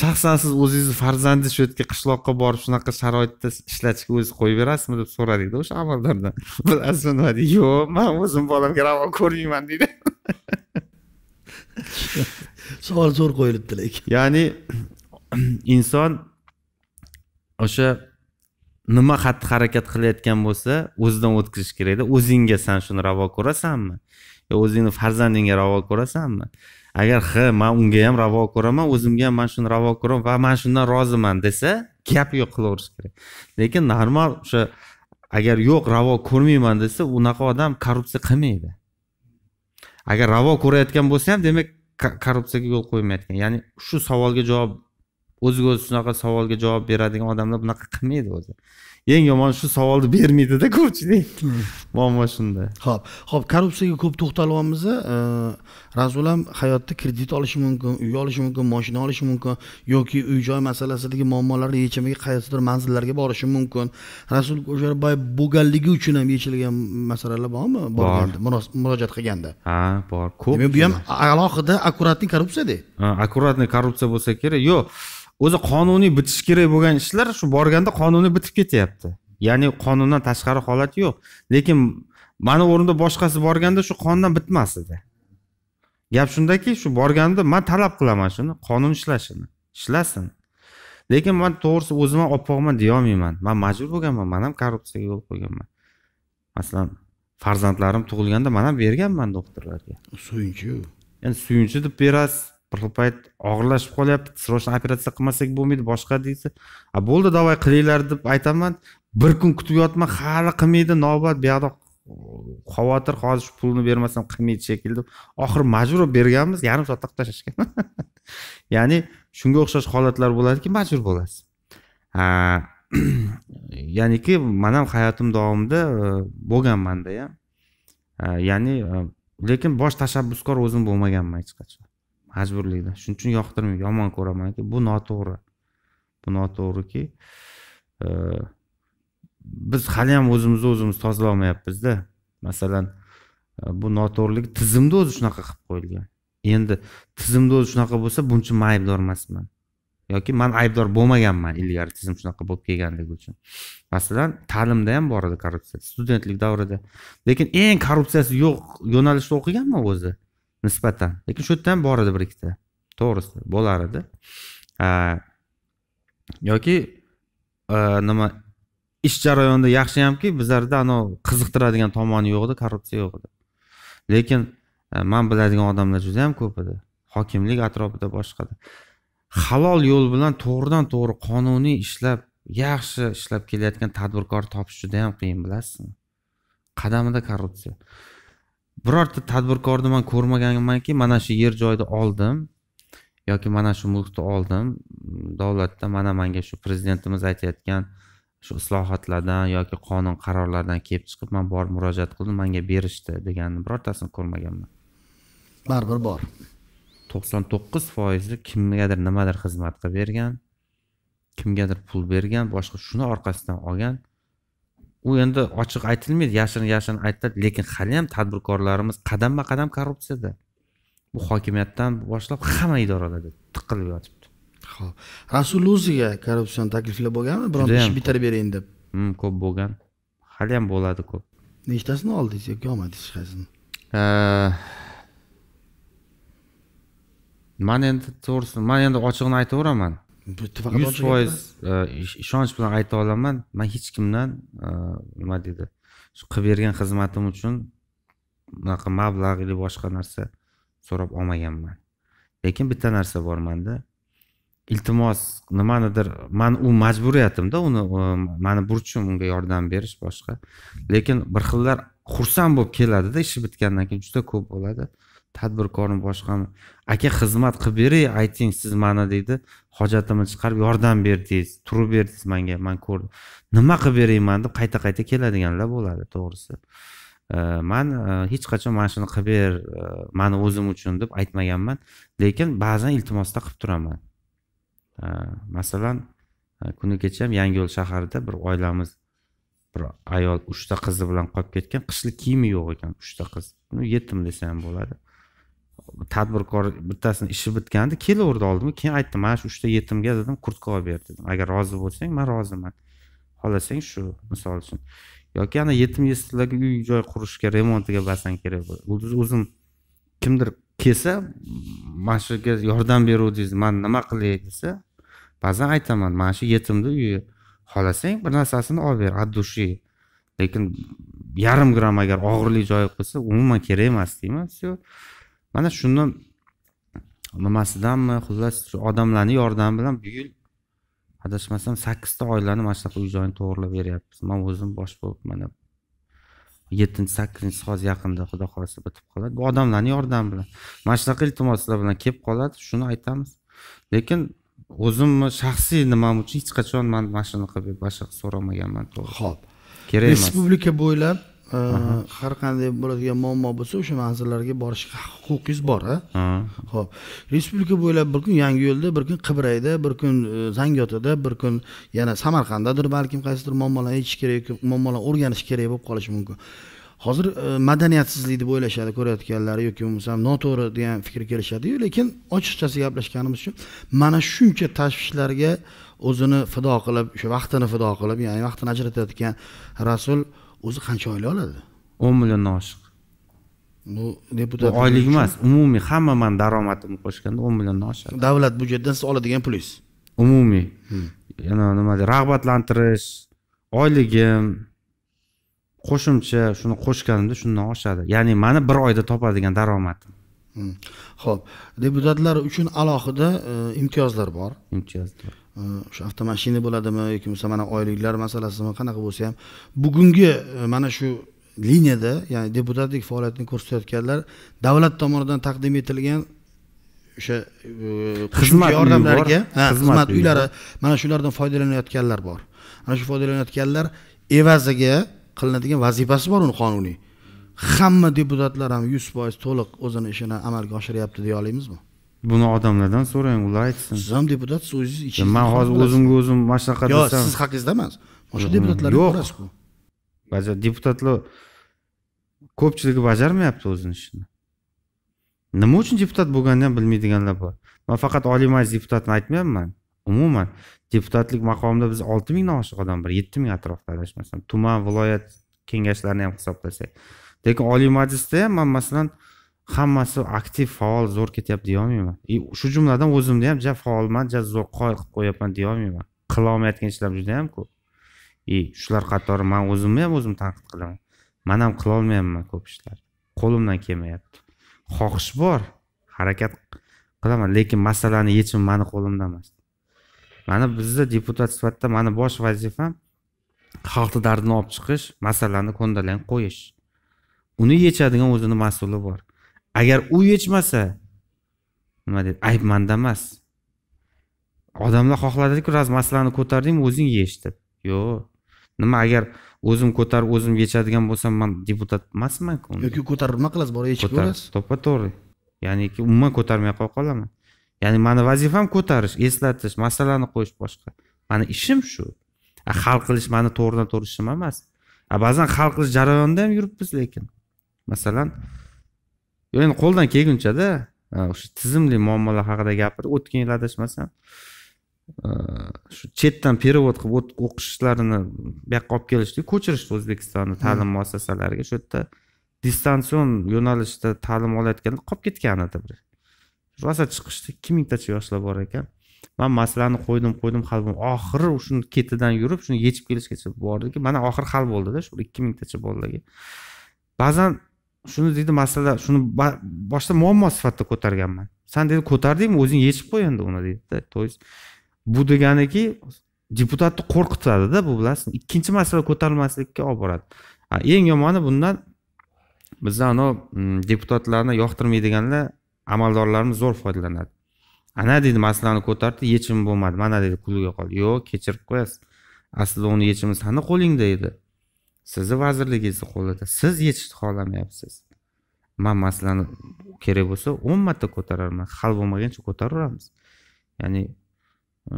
shaxsan siz o'zingizni farzandingiz shu yerga qishloqqa borib shunaqa sharoitda ishlatishga o'zi qo'yib berasizmi deb so'radikda o'sha amaldordan bilasizmi nima deydi yo'q man o'zim bolamga ravo ko'rmayman deydi savol zo'r qo'yilibdi lekin ya'ni inson o'sha nima xatti harakat qilayotgan bo'lsa o'zidan o'tkazish kerakda o'zingga san shuni ravo ko'rasanmi o'zingni farzandingga ravo ko'rasanmi agar ha man unga ham ravo ko'raman o'zimga ham mana shuni ravo ko'raman va man shundan roziman desa gap yo'q qilaverish kerak lekin normal o'sha agar yo'q ravo ko'rmayman desa unaqa odam korrupsiya qilmaydi agar ravo ko'rayotgan bo'lsa ham demak korrupsiyaga yo'l qo'ymayotgan ya'ni shu savolga javob o'ziga o'zi shunaqa savolga javob beradigan odamlar bunaqa qilmaydi o'zi eng yomoni shu savolni bermaydida ko'pchilik muammo shunda ho'p ho'p korrupsiyaga ko'p to'xtalyapmiz razulam hayotda kredit olishi mumkin uy olishi mumkin moshina olishi mumkin yoki uy joy masalasidagi muammolarni yechimiga qaysidir manzillarga borishi mumkin rasul o'sherbayev bo'lganligi uchun ham yechilgan masalalar bormi bor murojaat qilganda ha bor ko'p demak bu ham alohida akkuratniy korrupsiyada akkuratniy korrupsiya bo'lsa kerak yo'q o'zi qonuniy bitishi kerak bo'lgan ishlar shu borganda qonuniy bitib ketyapti ya'ni qonundan tashqari holat yo'q lekin mani o'rnimda boshqasi borganda shu qonundan bitmas edi gap shundaki shu borganda man talab qilaman shuni qonun ishlashini ishlasin lekin man to'g'risi o'zim ham oppoqman deyolmayman man majbur bo'lganman man ham korrupsiyaga yo'l qo'yganman masalan farzandlarim tug'ilganda man ham berganman doktorlarga suyunchi endi suyunchi deb berasiz bir xil payt og'irlashib qolyapti срочно operatsiya qilmasak bo'lmaydi boshqa deysa a bo'ldi давай qilinglar deb aytaman bir kun kutib yotma hali qilmaydi navbat buyoqda xavotir hozir shu pulni bermasam qilmaydi shekilli deb oxiri majbur berganmiz yarim soatda qilib tashlashgan ya'ni shunga o'xshash holatlar bo'ladiki majbur bo'lasiz ya'niki man ham hayotim davomida e, bo'lganmanda ham ya'ni e, lekin bosh tashabbuskor o'zim bo'lmaganman hech qachon majburlikdan shuning uchun yoqtirmayman yomon ko'ramanki bu noto'g'ri bu noto'g'riki biz haliyam o'zimizni o'zimiz olmayapmizda masalan e, bu noto'g'rilik tizimni o'zi shunaqa qilib qo'yilgan endi tizimni o'zi shunaqa bo'lsa buncha man aybdor emasman yoki man aybdor bo'lmaganman ilgari tizim shunaqa bo'lib kelganligi uchun masalan ta'limda ham bor edi korrupsiya studentlik davrida lekin eng korrupsiyasi yo'q yo'nalishda o'qiganman o'zi nisbatan lekin shu yerda ham bor edi bir ikkita to'g'risi bo'lar edi yoki e, nima ish jarayonida yaxshi hamki bizlarda anavi qiziqtiradigan tomoni yo'q edi korrupsiya yo'q edi lekin e, man biladigan odamlar juda yam ko'p edi hokimlik atrofida boshqada halol yo'l bilan to'g'ridan to'g'ri qonuniy ishlab yaxshi ishlab kelayotgan tadbirkor topish juda yam qiyin bilasizmi qadamida korrupsiya birorta tadbirkorni man ko'rmaganmanki mana shu yer joyni oldim yoki mana shu mulkni oldim davlatdan mana manga shu prezidentimiz aytayotgan shu islohotlardan yoki qonun qarorlardan kelib chiqib man borib murojaat qildim manga berishdi deganni birortasini ko'rmaganman baribir bor to'qson to'qqiz foizi kimgadir nimadir xizmat qilib bergan kimgadir pul bergan boshqa shuni orqasidan olgan u endi ochiq aytilmaydi yashirin yashirin aytiladi lekin haliyam tadbirkorlarimiz qadamma qadam korrupsiyada bu hokimiyatdan boshlab hamma idoralarda tiqilib yotibdi ho'p rasul o'ziga korrupsion takliflar bo'lganmi biron ish bitirib bering deb mm, ko'p bo'lgan haliyam bo'ladi ko'p nechtasini oldingiz yoki olmadingiz hech qaysini man endi to'g'risi man endi ochig'ini aytaveraman yuz foiz e, ishonch bilan ayta olaman man hech kimdan e, nima deydi shu qilib bergan xizmatim uchun unaqa mablag' или boshqa narsa so'rab olmaganman lekin bitta narsa bor manda iltimos nimanidir man u majburiyatimda uni e, mani burchim unga yordam berish boshqa lekin bir xillar xursand bo'lib keladida ishi bitgandan keyin juda ko'p bo'ladi tadbirkorni boshqami aka xizmat qilib beray ayting siz mani deydi hojatimni chiqarib yordam berdingiz turib berdingiz manga man ko'rdim nima qilib berayman deb qayta qayta keladiganlar bo'ladi to'g'risi man hech qachon mana shuni qilib ber mani o'zim uchun deb aytmaganman lekin ba'zan iltimosda qilib turaman masalan kuni kecha ham yo'l shaharida bir oilamiz bir ayol uchta qizi bilan qolib ketgan qishlik kiyimi yo'q ekan uchta qiz yetim desa ham bo'ladi tadbirkor bittasini ishi bitgandi kelaverdi oldimga keyin aytdim mana shu uchta yetimga dedim kurtka olib ber dedim agar rozi bo'lsang man roziman xohlasang shu misol uchun yoki ana yetim yesilarga uy joy qurishga remontiga bo'lsang kerak bo'ldi o'zim kimdir kelsa mana shuga yordam beruvdingiz man nima qilay desa ba'zan aytaman mana shu yetimni uyi xohlasang bir narsasini olib ber от души lekin yarim gramm agar og'irlik joyi qilsa umuman kerak emas deyman все mana shuni nimasidanmi xullas shu odamlarni yordami bilan bu yil adashmasam sakkizta oilani mana shunaqa uy joyini to'g'irlab beryapmiz man o'zim bosh bo'lib mana yettinchi sakkizinchisi hozir yaqinda xudo xohlasa bitib qoladi bu odamlarni yordami bilan mana shunaqa iltimoslar bilan kelib qoladi shuni aytamiz lekin o'zimni shaxsiy nimam uchun hech qachon man mana shunaqa deb boshqa so'ramaganman to'g'ri ho'p kerak emas respublika bo'ylab har qanday bo'ladigan muammo bo'lsa o'sha manzillarga borishga huquqingiz bor a ho'p respublika bo'ylab bir kun yangi yo'lda bir kun qibrayda bir kun e, zangiotada bir kun yana samarqanddadir balkim qaysidir muammolar aytish kerak muammolar o'rganish kerak bo'lib qolishi mumkin hozir e, madaniyatsizlik deb o'ylashadi ko'rayotganlari yoki bo'lmasam noto'g'ri degan fikr kelishadiyu lekin ochiqchasi gaplashganimiz uchun mana shuncha tashvishlarga o'zini fido qilib o'sha vaqtini fido qilib ya'ni vaqtini ajratayotgan rasul o'zi qancha oylik oladi o'n milliondan oshiq bu deputat oylik emas umumiy hamma mani daromadimni qo'shganda o'n milliondan oshadi davlat byudjetidan siz oladigan pulingiz umumiy hmm. yana nima deydi rag'batlantirish oyligim qo'shimcha shuni qo'shganimda shundan oshadi ya'ni mani bir oyda topadigan daromadim ho'p hmm. deputatlar uchun alohida e, imtiyozlar bor imtiyozlar o'sha avtomashina bo'ladimi yoki bo'lmasa mana oyliklar masalasimi qanaqa bo'lsa ham bugungi e, mana shu liniyada ya'ni deputatlik faoliyatini ko'rsatayotganlar davlat tomonidan taqdim etilgan o'sha e, xizmat yordamlariga xizmat uylari mana shulardan foydalanayotganlar bor mana shu foydalanayotganlar evaziga qilinadigan vazifasi bor uni qonuniy hamma deputatlar ham yuz foiz to'liq o'zini ishini amalga oshiryapti deya olamizmi buni odamlardan so'rang ular aytsin siz ham deputat o'zingiz ichingiz man hozir o'zimga o'zim mana shunaqa yo'q siz haqingizda emas o'sha deputatlarga yo'q bu deputatlar ko'pchiligi bajarmayapti o'zini ishini nima uchun deputat bo'lganini ham bilmaydiganlar bor man faqat oliy majlis deputatini aytmayapman umuman deputatlik maqomida biz olti mingdan oshiq odam bor yetti ming atrofida adashmasam tuman viloyat kengashlarini ham hisoblasak lekin oliy majlisda ham man masalan hammasi aktiv faol zo'r ketyapti deyolmayman и shu jumladan o'zimni ham ja faolman ja zo'r qoyil qilib qo'yapman deyolmayman qilolmayotgan ishlar juda yam ko'p и shular qatori man o'zimni ham o'zim tanqid qilaman man ham qilolmayapman ko'p ishlar qo'limdan kelmayapti xohish bor harakat qilaman lekin masalani yechimi mani qo'limda emas mani bizda deputat sifatida mani bosh vazifam xalqni dardini olib chiqish masalani ko'ndalang qo'yish uni yechadigan o'zini mas'uli bor agar u yechmasa nima deydi ayb manda emas odamlar xohladiki раз masalani ko'tardingmi o'zing yech deb yo'q nima agar o'zim ko'tarib o'zim yechadigan bo'lsam man deputat emasmanku yoki ko'tarib nima qilasiz borib yechib ko'rasiz to'ppa to'g'ri ya'niki umuman ko'tarmay qolib qolaman ya'ni mani vazifam ko'tarish eslatish masalani qo'yish boshqa mani ishim shu hal qilish mani to'g'ridan to'g'ri ishim emas ba'zan hal qilish jarayonida ham yuribmiz lekin masalan endi qo'ldan kelgunchada o'sha tizimli muammolar haqida gapirib o'tgan yil adashmasam shu chetdan перевод qilib o'qishlarini bu yoqqa olib kelishdi ko'chirishdi o'zbekistonni ta'lim hmm. muassasalariga shu yerda distansion yo'nalishda ta'lim olayotganda qolib ketgan edi bir rosa chiqishdi ikki mingtacha yoshlar bor ekan man masalani qo'ydim qo'ydim hal bo'ldi oxiri shuni ketidan yurib shuni yechib kelishgacha bordiki mana oxiri hal bo'ldida shu ikki mingtacha bolalarga ba'zan shuni deydi masala shuni boshida muammo sifatida ko'targanman san dedi ko'tardingmi o'zing yechib qo'y endi uni deydida то есть bu deganiki deputatni qo'rqitadida bu bilasizmi ikkinchi masala ko'tarilmaslikka olib boradi eng yomoni bundan bizda anavi mm, deputatlarni yoqtirmaydiganlar amaldorlarimiz zo'r foydalanadi ana deydi masalani ko'tardi yechimi bo'lmadi mana deydi kulga qoldi yo'q kechirib qo'yasiz aslida uni yechimi sani qo'lingda edi sizni vazirligingizni qo'lida siz yechishni xohlamayapsiz man masalan kerak bo'lsa o'n marta ko'tararman hal bo'lmaguncha ko'taraveramiz ya'ni e,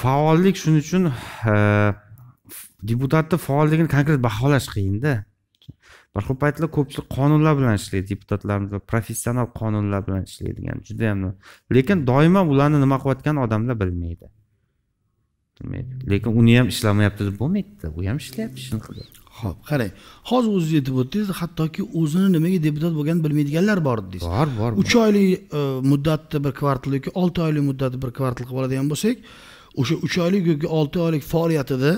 faollik shuning uchun e, deputatni faolligini konkret baholash qiyinda bir xil paytlar ko'pchilik qonunlar bilan ishlaydi deputatlarimiz professional qonunlar bilan ishlaydigan judayam lekin doimo ularni nima qilayotganini odamlar bilmaydi demak lekin uni ham ishlamayapti deb bo'lmaydida u ham ishlayapti shuni qilyapti ho'p qarang hozir o'ziz aytib o'tdingiz hattoki o'zini nimaga deputat bo'lganini bilmaydiganlar bor dedingiz bor bor uch oylik e, muddatni bir kvartal yoki olti oylik muddatni bir kvartal qilib oladigan bo'lsak o'sha uch oylik yoki olti oylik faoliyatida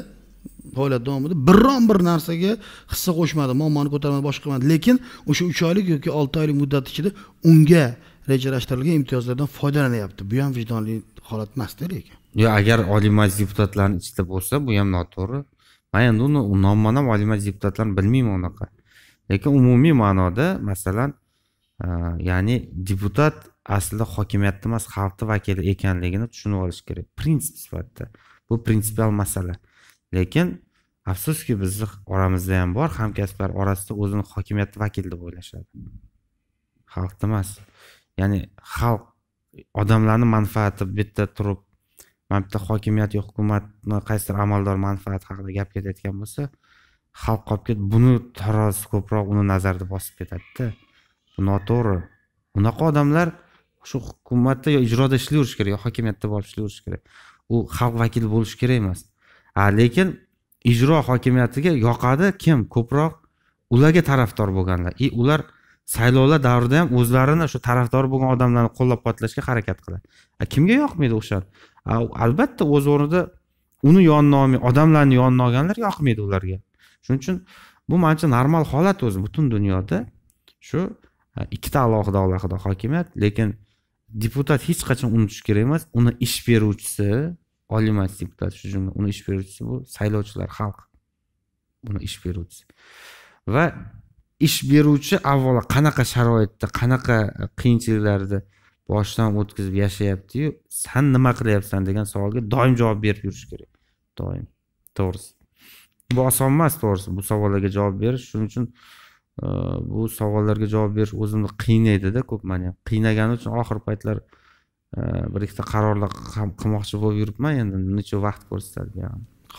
faoliyat davomida biron bir narsaga hissa qo'shmadi muammoni ko'tarmadi boshqa qilmadi lekin o'sha uch oylik yoki olti oylik muddat ichida unga rejalashtirilgan imtiyozlardan foydalanyapti bu ham vijdonli holat emasda lekin yo agar oliy majlis deputatlarini ichida bo'lsa bu ham noto'g'ri man endi uni nomini ham oliy majlis deputatlarini bilmayman unaqa lekin umumiy ma'noda masalan e, ya'ni deputat aslida hokimiyatni emas xalqni vakili ekanligini tushunib olish kerak prinsip sifatida bu prinsipial masala lekin afsuski bizni oramizda ham bor hamkasblar orasida o'zini hokimiyatni vakili deb o'ylashadi xalqni emas ya'ni xalq odamlarni manfaati bitta turib mana bitta hokimiyat yo hukumatni qaysidir amaldor manfaati haqida gap ketayotgan bo'lsa xalq qolib ketib buni tarozi ko'proq uni nazarida bosib ketadida bu noto'g'ri bunaqa odamlar shu hukumatda yo ijroda ishlayverishi kerak yo hokimiyatda borib ishlayverishi kerak u xalq vakili bo'lishi kerak emas a lekin ijro hokimiyatiga yoqadi kim ko'proq ularga tarafdor bo'lganlar и e, ular saylovlar davrida ham o'zlarini shu tarafdor bo'lgan odamlarni qo'llab quvvatlashga harakat qiladi kimga yoqmaydi o'sha albatta o'z o'rnida uni yonini olmay odamlarni yonini olganlar yoqmaydi ularga shuning uchun bu manimcha normal holat o'zi butun dunyoda shu ikkita alohida alohida hokimiyat lekin deputat hech qachon unutish kerak emas uni ish beruvchisi oliy majlis deputati shu jumladan uni ish beruvchisi bu saylovchilar xalq buni ish beruvchisi va ish beruvchi avvalo qanaqa sharoitda qanaqa qiyinchiliklarni boshidan o'tkazib yashayaptiyu san nima qilyapsan degan savolga doim javob berib yurish kerak doim to'g'risi bu oson emas to'g'risi bu savollarga javob berish shuning uchun e, bu savollarga javob berish o'zimni qiynaydida ko'p mani ham qiynagani uchun oxirgi paytlar e, bir ikkita qarorlar qilmoqchi bo'lib yuribman endi necha vaqt ko'rsatadi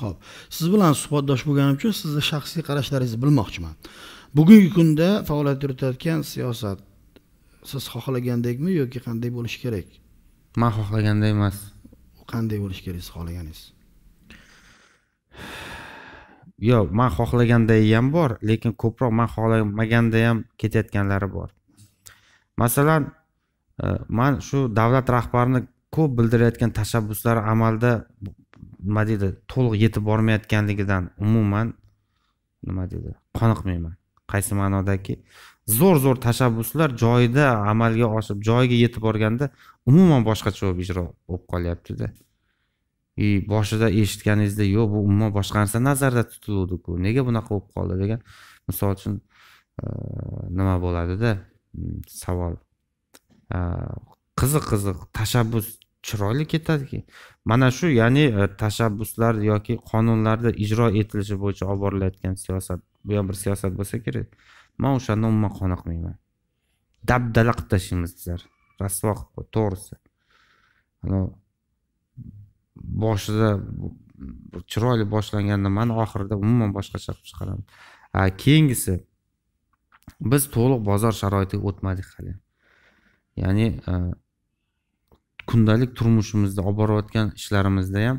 ho'p siz bilan suhbatdosh bo'lganim uchun sizni shaxsiy qarashlaringizni bilmoqchiman bugungi kunda faoliyat yuritayotgan siyosat siz xohlagandekmi yoki qanday bo'lishi kerak man xohlaganday emas qanday bo'lishi kerak siz xohlaganingiz yo'q man xohlaganday ham bor lekin ko'proq man xohlamaganda ham ketayotganlari bor masalan e, man shu davlat rahbarini ko'p bildirayotgan tashabbuslari amalda nima deydi to'liq yetib bormayotganligidan umuman nima deydi qoniqmayman qaysi ma'nodaki zo'r zo'r tashabbuslar joyida amalga oshib joyiga yetib borganda umuman boshqacha bo'lib ijro bo'lib qolyaptida и boshida eshitganingizda yo'q bu umuman boshqa narsa nazarda tutiluvdiku nega bunaqa bo'lib qoldi degan misol uchun nima bo'ladida hmm, savol qiziq qiziq tashabbus chiroyli ketadiki mana shu ya'ni tashabbuslar yoki qonunlarda ijro etilishi bo'yicha olib borilayotgan siyosat bu ham bir siyosat bo'lsa kerak man o'shanda umuman qoniqmayman dabdala qilib tashlaymizlar rasvo qilib qo'y to'g'risi boshida chiroyli boshlanganda mana oxirida umuman boshqacha qilib chiqaramiz keyingisi biz to'liq bozor sharoitiga o'tmadik hali ya'ni e, kundalik turmushimizda olib borayotgan ishlarimizda ham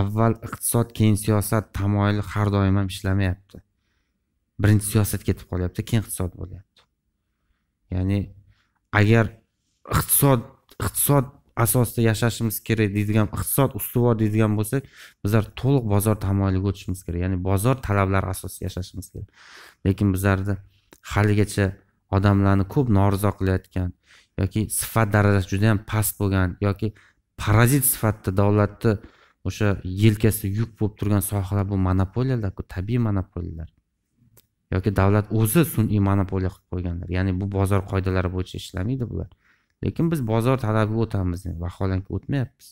avval iqtisod keyin siyosat tamoyili har doim ham ishlamayapti birinchi siyosat ketib qolyapti keyin iqtisod bo'lyapti ya'ni agar iqtisod iqtisod asosida yashashimiz kerak deydigan iqtisod ustuvor deydigan bo'lsak bizlar to'liq bozor tamoyiliga o'tishimiz kerak ya'ni bozor talablari asosida yashashimiz kerak lekin bizlarda haligacha odamlarni ko'p norizo qilayotgan yoki sifat darajasi juda yam past bo'lgan yoki parazit sifatida davlatni o'sha yelkasida yuk bo'lib turgan sohalar bu monopoliyalarku tabiiy monopoliyalar yoki davlat o'zi sun'iy monopoliya qilib qo'yganlar ya'ni bu bozor qoidalari bo'yicha ishlamaydi bular lekin biz bozor talabiga o'tamiz vaholanki o'tmayapmiz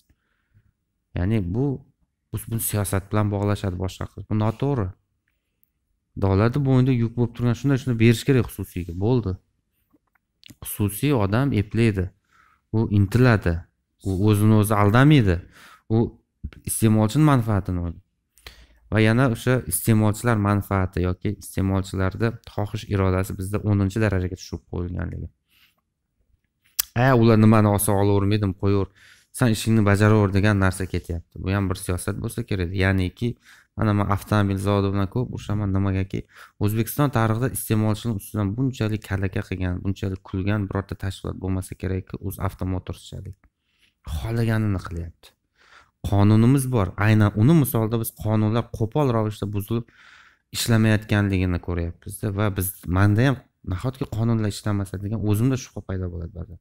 ya'ni bu buni siyosat bilan bog'lashadi boshqa qilib bu noto'g'ri davlatni bo'ynida yuk bo'lib turgan shunday shunday berish kerak xususiyga bo'ldi xususiy odam eplaydi u intiladi u o'zini o'zi aldamaydi u iste'molchini manfaatini o'ylaydi va yana o'sha iste'molchilar manfaati yoki iste'molchilarni xohish irodasi bizda o'ninchi darajaga tushirib qo'yilganligi a ular nimani olsa olavermaydimi qo'yaver san ishingni bajaraver degan narsa ketyapti bu ham bir siyosat bo'lsa kerak ya'niki mana man avtomobil zavodi bilan ko'p urishaman nimagaki o'zbekiston tarixida iste'molchini ustidan bunchalik kalaka qilgan bunchalik kulgan birorta tashkilot bo'lmasa kerakki o'z avtomotors xohlaganini qilyapti qonunimiz bor aynan uni misolida biz qonunlar qo'pol ravishda buzilib ishlamayotganligini ko'ryapmizda va biz manda ham nahotki qonunlar ishlamasa degan o'zimda shubha paydo bo'ladi ba'zan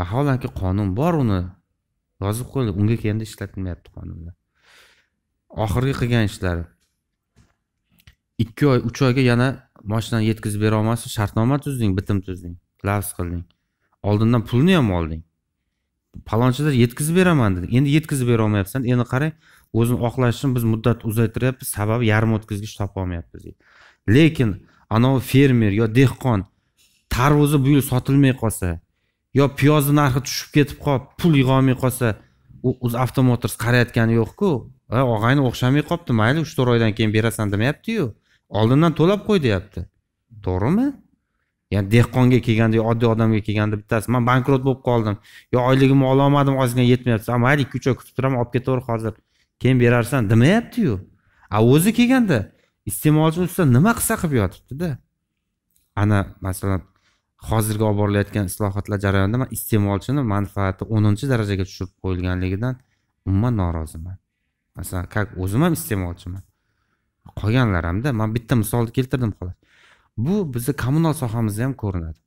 vaholanki qonun bor uni yozib qo'yildi unga kelganda ishlatilmayapti qonunlar oxirgi qilgan ishlari ikki oy uch oyga yana mashinani yetkazib berolmasdi shartnoma tuzding bitim tuzding lavz qilding oldindan pulni ham olding palonchilar yetkazib beraman dedi endi yetkazib bera olmayapsan endi qarang o'zini oqlash uchun biz muddat uzaytiryapmiz sababi yarim o'tkazgich topa olmayapmiz deydi lekin anavi fermer yo dehqon tarvuzi bu yil sotilmay qolsa yo piyozni narxi tushib ketib qolib pul yig'olmay qolsa u o'zi avtomotors qarayotgani yo'qku og'ayni o'xshamay qolibdi mayli uch to'rt oydan keyin berasan demayaptiyu oldindan to'lab qo'y deyapti to'g'rimi ya'ni dehqonga kelganda oddiy odamga kelganda bittasi man bankrot bo'lib qoldim yo oyligimni ololmadim ozgina yetmayapti mayli ikki uch oy kutib turaman olib ketaver hozir keyin berarsan demayaptiyu a o'zi kelganda iste'molchi ustida nima qilsa qilib yotibdida ana masalan hozirgi olib borilayotgan islohotlar jarayonida man iste'molchini manfaati o'ninchi darajaga tushirib qo'yilganligidan umuman noroziman masalan как o'zim ham iste'molchiman qolganlar hamda man bitta misolni keltirdim xolos bu bizni kommunal sohamizda ham ko'rinadi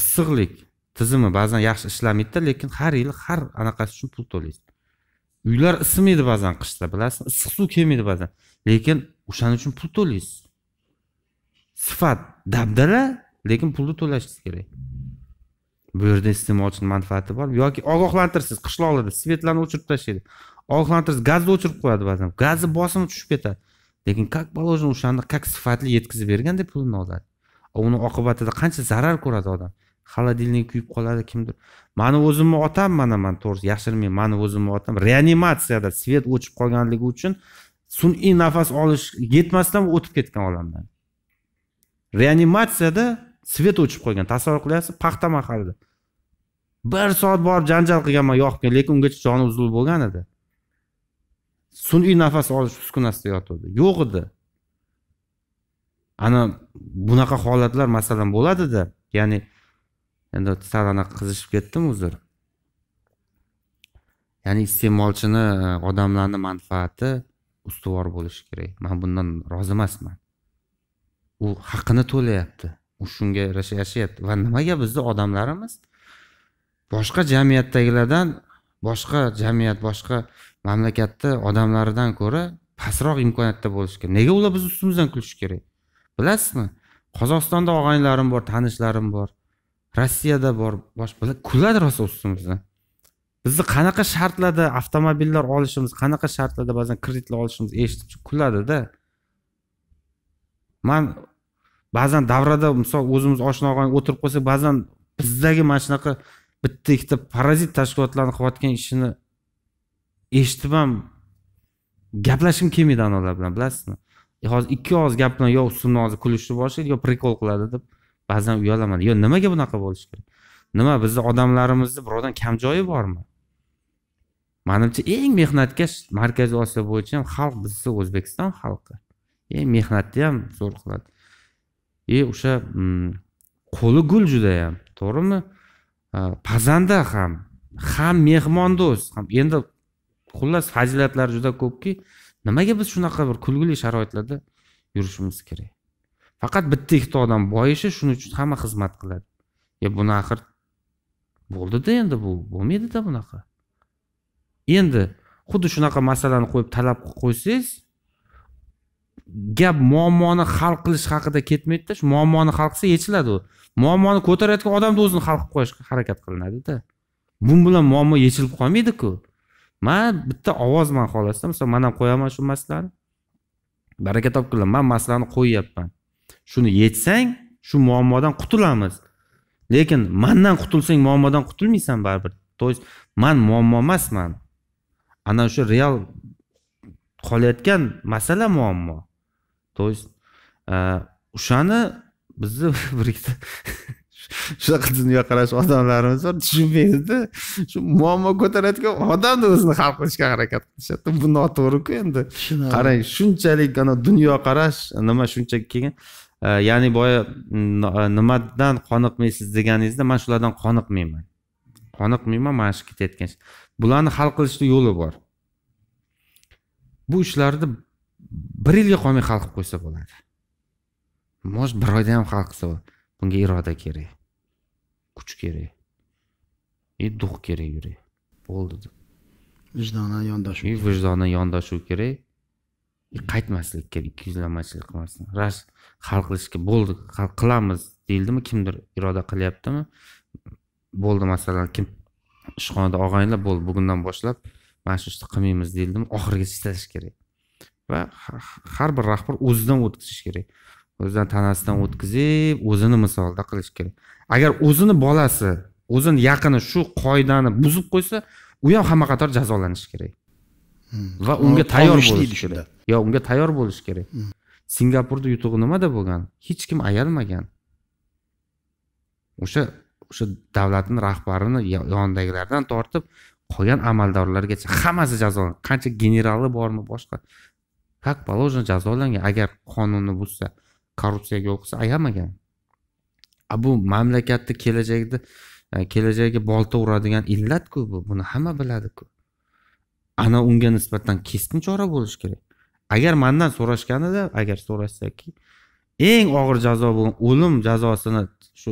issiqlik tizimi ba'zan yaxshi ishlamaydida lekin har yili har anaqasi uchun pul to'laysiz uylar isimaydi ba'zan qishda bilasizmi issiq suv kelmaydi ba'zan lekin o'shaning uchun pul to'laysiz sifat dabdala lekin pulni to'lashingiz kerak bu yerda iste'molchini manfaati bor yoki ogohlantirsiz qishloqlarda svetlarni o'chirib tashlaydi ogohlantirsangiz gazni o'chirib qo'yadi ba'zan gazni bosimi tushib ketadi lekin как положено o'shani как sifatli yetkazib berganda pulini oladi uni oqibatida qancha zarar ko'radi odam холодильник kuyib qoladi kimdir mani o'zimni otam mana man to'g'risi yashirmayman mani o'zimni otam reanimatsiyada svet o'chib qolganligi uchun sun'iy nafas olish yetmasdan o'tib ketgan olamdan reanimatsiyada svet o'chib qolgan tasavvur qilyapsiz paxta mahalida bir soat borib janjal qilganman yoqib lekin ungacha joni uzilib bo'lgan edi sun'iy nafas olish uskunasida yotuvdi yo'q edi ana bunaqa holatlar masalan bo'ladida ya'ni endi sal anaqa qizishib ketdim uzr ya'ni iste'molchini e, odamlarni manfaati ustuvor bo'lishi kerak man bundan rozi emasman u haqini to'layapti u shunga yarasha yashayapti va nimaga bizni odamlarimiz boshqa jamiyatdagilardan boshqa jamiyat boshqa mamlakatni odamlaridan ko'ra pastroq imkoniyatda bo'lishi kerak nega ular bizni ustimizdan kulishi kerak bilasizmi qozog'istonda og'aynilarim bor tanishlarim bor rossiyada bor boshqa kuladi rosa ustimizdan bizni qanaqa shartlarda avtomobillar olishimiz qanaqa shartlarda ba'zan kreditlar olishimiz eshitib kuladida man ba'zan davrada misol o'zimiz oshna og'ayni o'tirib qolsak ba'zan bizdagi mana shunaqa bitta ikkita parazit tashkilotlarni qilayotgan ishini eshitib ham gaplashgim kelmaydi anavlar bilan bilasizmi e, hozir ikki og'iz gap bilan yo ustimdan hozir kulishni boshlaydi yo prikol qiladi deb ba'zan uyalaman yo nimaga bunaqa bo'lishi kerak nima bizni odamlarimizni birovdan kam joyi bormi manimcha eng mehnatkash markaziy osiyo bo'yicha ham xalq bizni o'zbekiston xalqi eng mehnatni ham zo'r qiladi и e, o'sha mm, qo'li gul judayam to'g'rimi e, pazanda ham ham mehmondo'st ham endi xullas fazilatlari juda ko'pki nimaga biz shunaqa bir kulgili sharoitlarda yurishimiz kerak faqat bitta ikkita odam boyishi shuning uchun hamma xizmat qiladi e buni axir bo'ldida endi bu bo'lmaydida bunaqa endi xuddi shunaqa masalani qo'yib talab qilib qo'ysangiz gap muammoni hal qilish haqida ketmaydida shu muammoni hal qilsa yechiladi u muammoni ko'tarayotgan odamni o'zini hal qilib qo'yishga harakat qilinadida bu bilan muammo yechilib qolmaydiku man bitta ovozman xolos masalan man ham qo'yaman shu maslani baraka topgilar man masalani qo'yyapman shuni yechsang shu muammodan qutulamiz lekin mandan qutulsang muammodan qutulmaysan baribir то есть man muammo emasman ana o'sha real qolayotgan masala muammo то есть o'shani bizni birga shunaqa dunyoqarash odamlarimiz bor tushunmaydida shu muammo ko'tarayotgan odamni o'zini hal qilishga harakat qilishyapti bu noto'g'riku endi qarang shunchalik ana dunyoqarash nima shunchalik kelgan ya'ni boya e, nimadan qoniqmaysiz deganingizda man shulardan qoniqmayman qoniqmayman mana shu ketayotgan bularni hal qilishni yo'li bor bu ishlarni bir yilga qolmay hal qilib qo'ysa bo'ladi может bir oyda ham hal qilsa bo'ladi bunga iroda kerak kuch kerak и дух kerak yurak bo'ldi deb vijdonan yondashuv и vijdonan yondashuv kerak qaytmaslik kerak ikkiyuzlamachilik qilmasdan rast hal qilishga bo'ldi qilamiz deyildimi kimdir iroda qilyaptimi bo'ldi masalan kim ishxonada og'aynilar bo'ldi bugundan boshlab mana shu ishni qilmaymiz deyildimi oxirigacha ishlash kerak va har bir rahbar o'zidan o'tkazish kerak o'zidan tanasidan o'tkazib o'zini misolda qilish kerak agar o'zini bolasi o'zini yaqini shu qoidani buzib qo'ysa u ham hamma qator jazolanishi kerak hmm. va unga tayyor bo'lish kerak yo unga tayyor bo'lish kerak hmm. singapurda yutug'i nimada bo'lgan hech kim ayalmagan o'sha o'sha davlatni rahbarini yonidagilardan tortib qolgan amaldorlargacha hammasi jazolangan qancha generali bormi boshqa как положено jazolangan agar qonunni buzsa korrupsiyaga yo'liqsa ayamagan a bu mamlakatni kelajagida e, kelajagiga bolta uradigan illatku bu buni hamma biladiku ana unga nisbatan keskin chora bo'lishi kerak agar mandan so'rashganida agar so'rashsaki eng og'ir jazo bo'lgan o'lim jazosini shu